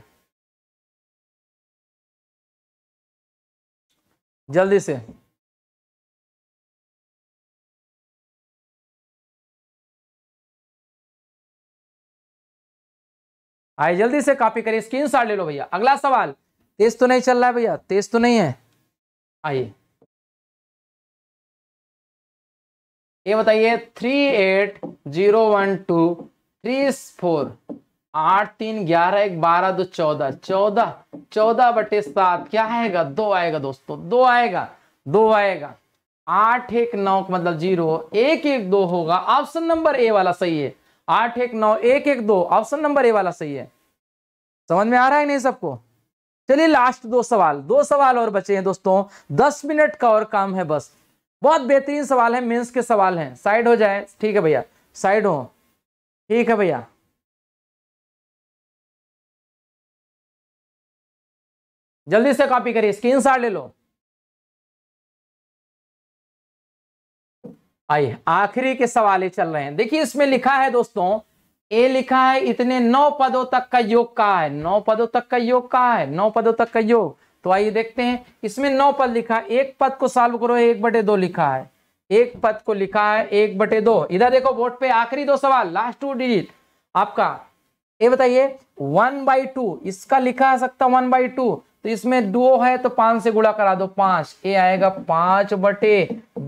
जल्दी से आइए जल्दी से कॉपी करिए स्क्रीन शॉट ले लो भैया अगला सवाल तेज तो नहीं चल रहा है भैया तेज तो नहीं है आइए ये बताइए three eight zero one two three four आठ तीन ग्यारह एक बारह दो चौदह चौदह चौदह बटे सात क्या आएगा दो आएगा दोस्तों दो आएगा दो आएगा आठ एक नौ मतलब जीरो एक एक दो होगा ऑप्शन नंबर ए वाला सही है आठ एक नौ एक एक दो ऑप्शन नंबर ए वाला सही है समझ में आ रहा है नहीं सबको चलिए लास्ट दो सवाल दो सवाल और बचे हैं दोस्तों दस मिनट का और काम है बस बहुत बेहतरीन सवाल है मेंस के सवाल हैं साइड हो जाए ठीक है भैया साइड हो ठीक है भैया जल्दी से कॉपी करिए स्क्रीनशॉट ले लो आइए आखिरी के सवाले चल रहे हैं देखिए इसमें लिखा है दोस्तों ए लिखा है इतने नौ पदों तक का योग कहा है नौ पदों तक का योग कहा है नौ पदों तक का योग तो आइए देखते हैं इसमें नौ पद लिखा है एक पद को सॉल्व करो एक बटे दो लिखा है एक पद को लिखा है एक बटे दो इधर देखो बोर्ड पे आखिरी दो सवाल लास्ट टू डिजिट आपका ये बताइए वन बाई टू इसका लिखा सकता वन बाई टू तो इसमें दो है तो पांच से गुणा करा दो पांच ए आएगा पांच बटे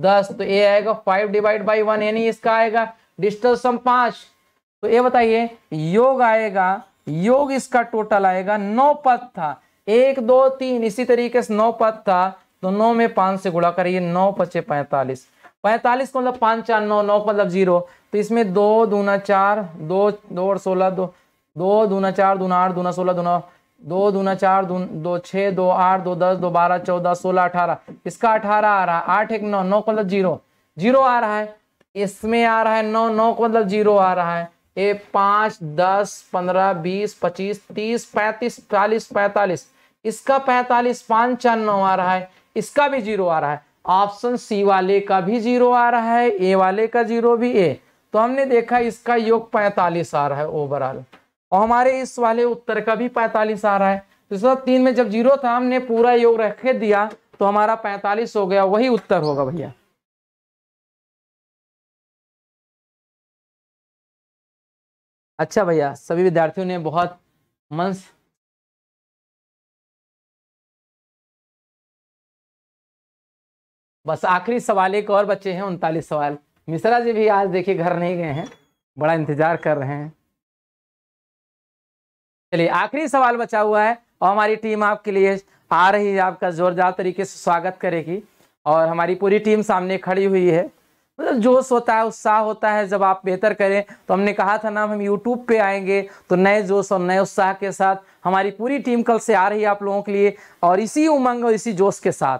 दस तो ए आएगा फाइव डिवाइड बाई वन यानी इसका आएगा डिस्टल सम पांच तो ये बताइए योग आएगा योग इसका टोटल आएगा नौ पद था एक दो तीन इसी तरीके से नौ पद था तो नौ में पांच से गुणा करिए नौ पचे पैंतालीस पैंतालीस को मतलब पांच चार नौ नौ मतलब जीरो तो इसमें दो दूना चार दो दो और सोलह दो दो दूना चार दूना आठ दूना सोलह दूना दो दूना चार दून दो छ दो आठ दो दस दो बारह चौदह सोलह अठारह इसका अठारह आ रहा है आठ एक नौ नौ मतलब जीरो जीरो आ रहा है इसमें आ रहा है नौ नौ को मतलब जीरो आ रहा है ए पांच दस पंद्रह बीस पच्चीस तीस पैंतीस चालीस पैंतालीस इसका पैंतालीस चार नौ आ रहा है इसका भी जीरो आ रहा है ऑप्शन सी वाले का भी जीरो आ रहा है ए वाले का जीरो भी ए तो हमने देखा इसका योग पैंतालीस आ रहा है ओवरऑल और हमारे इस वाले उत्तर का भी पैंतालीस आ रहा है तो तीन में जब जीरो था हमने पूरा योग रख दिया तो हमारा पैंतालीस हो गया वही उत्तर होगा भैया अच्छा भैया सभी विद्यार्थियों ने बहुत मन बस आखिरी सवाल एक और बच्चे हैं उनतालीस सवाल मिश्रा जी भी आज देखिए घर नहीं गए हैं बड़ा इंतजार कर रहे हैं चलिए आखिरी सवाल बचा हुआ है और हमारी टीम आपके लिए आ रही है आपका जोरदार तरीके से स्वागत करेगी और हमारी पूरी टीम सामने खड़ी हुई है मतलब जोश होता है उत्साह होता है जब आप बेहतर करें तो हमने कहा था ना हम यूट्यूब पे आएंगे तो नए जोश और नए उत्साह के साथ हमारी पूरी टीम कल से आ रही है आप लोगों के लिए और इसी उमंग और इसी जोश के साथ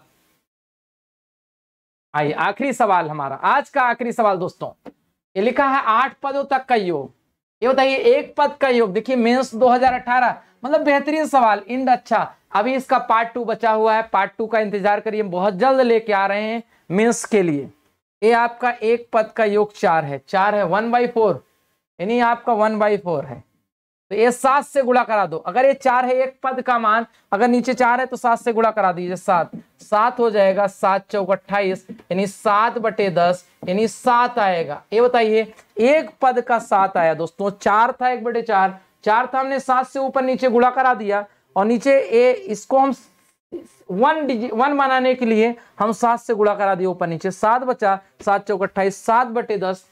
आइए आखिरी सवाल हमारा आज का आखिरी सवाल दोस्तों ये लिखा है आठ पदों तक का योग ये बताइए एक पद का योग देखिए मेंस 2018 मतलब बेहतरीन सवाल इंड अच्छा अभी इसका पार्ट टू बचा हुआ है पार्ट टू का इंतजार करिए बहुत जल्द लेके आ रहे हैं मेंस के लिए ये आपका एक पद का योग चार है चार है वन बाई फोर यानी आपका वन बाई फोर है तो ये सात से गुड़ा करा दो अगर ये चार है एक पद का मान अगर नीचे चार है तो सात से गुड़ा करा दीजिए सात सात हो जाएगा सात चौक अट्ठाईस यानी सात बटे दस यानी सात आएगा ये बताइए एक पद का सात आया दोस्तों चार था एक बटे चार चार था हमने सात से ऊपर नीचे गुड़ा करा दिया और नीचे ए इसको हम वन डिजिट वन बनाने के लिए हम सात से गुणा करा दिया ऊपर नीचे सात बचा सात चौक अट्ठाईस सात बटे दस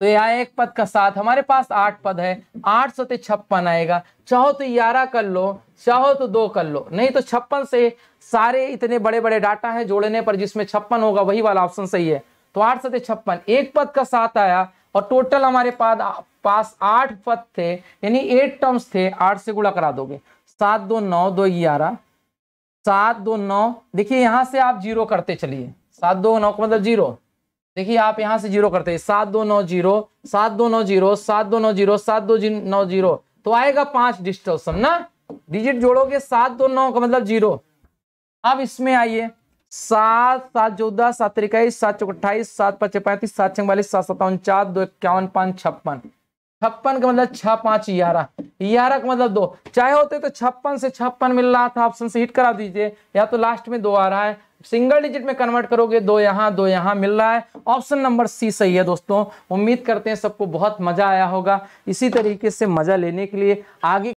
तो यहाँ एक पद का साथ हमारे पास आठ पद है आठ सौ छप्पन आएगा चाहो तो ग्यारह कर लो चाहो तो दो कर लो नहीं तो छप्पन से सारे इतने बड़े बड़े डाटा हैं जोड़ने पर जिसमें छप्पन होगा वही वाला ऑप्शन सही है तो आठ सौ छप्पन एक पद का साथ आया और टोटल हमारे पास पास आठ पद थे यानी एट टर्म्स थे आठ से गुड़ा करा दोगे सात दो नौ दो ग्यारह सात दो नौ देखिए यहां से आप जीरो करते चलिए सात दो नौ का मतलब जीरो देखिए आप यहाँ से जीरो करते हैं सात दो नौ जीरो सात दो नौ जीरो सात दो नौ जीरो सात दो नौ जीरो तो आएगा पांच डिजिटल सम ना डिजिट जोड़ोगे सात दो नौ का मतलब जीरो अब इसमें आइए सात सात चौदह सात इक्कीस सात चौक अट्ठाईस सात पांच पैंतीस सात चौवालीस सात सत्तावन चार दो इक्यावन पाँच छप्पन छप्पन का मतलब छह पांच ग्यारह ग्यारह का मतलब दो चाहे होते तो छप्पन से छप्पन मिल रहा था ऑप्शन से हिट करा दीजिए या तो लास्ट में दो आ रहा है सिंगल डिजिट में कन्वर्ट करोगे दो यहाँ दो यहाँ मिल रहा है ऑप्शन नंबर सी सही है दोस्तों उम्मीद करते हैं सबको बहुत मजा आया होगा इसी तरीके से मजा लेने के लिए आगे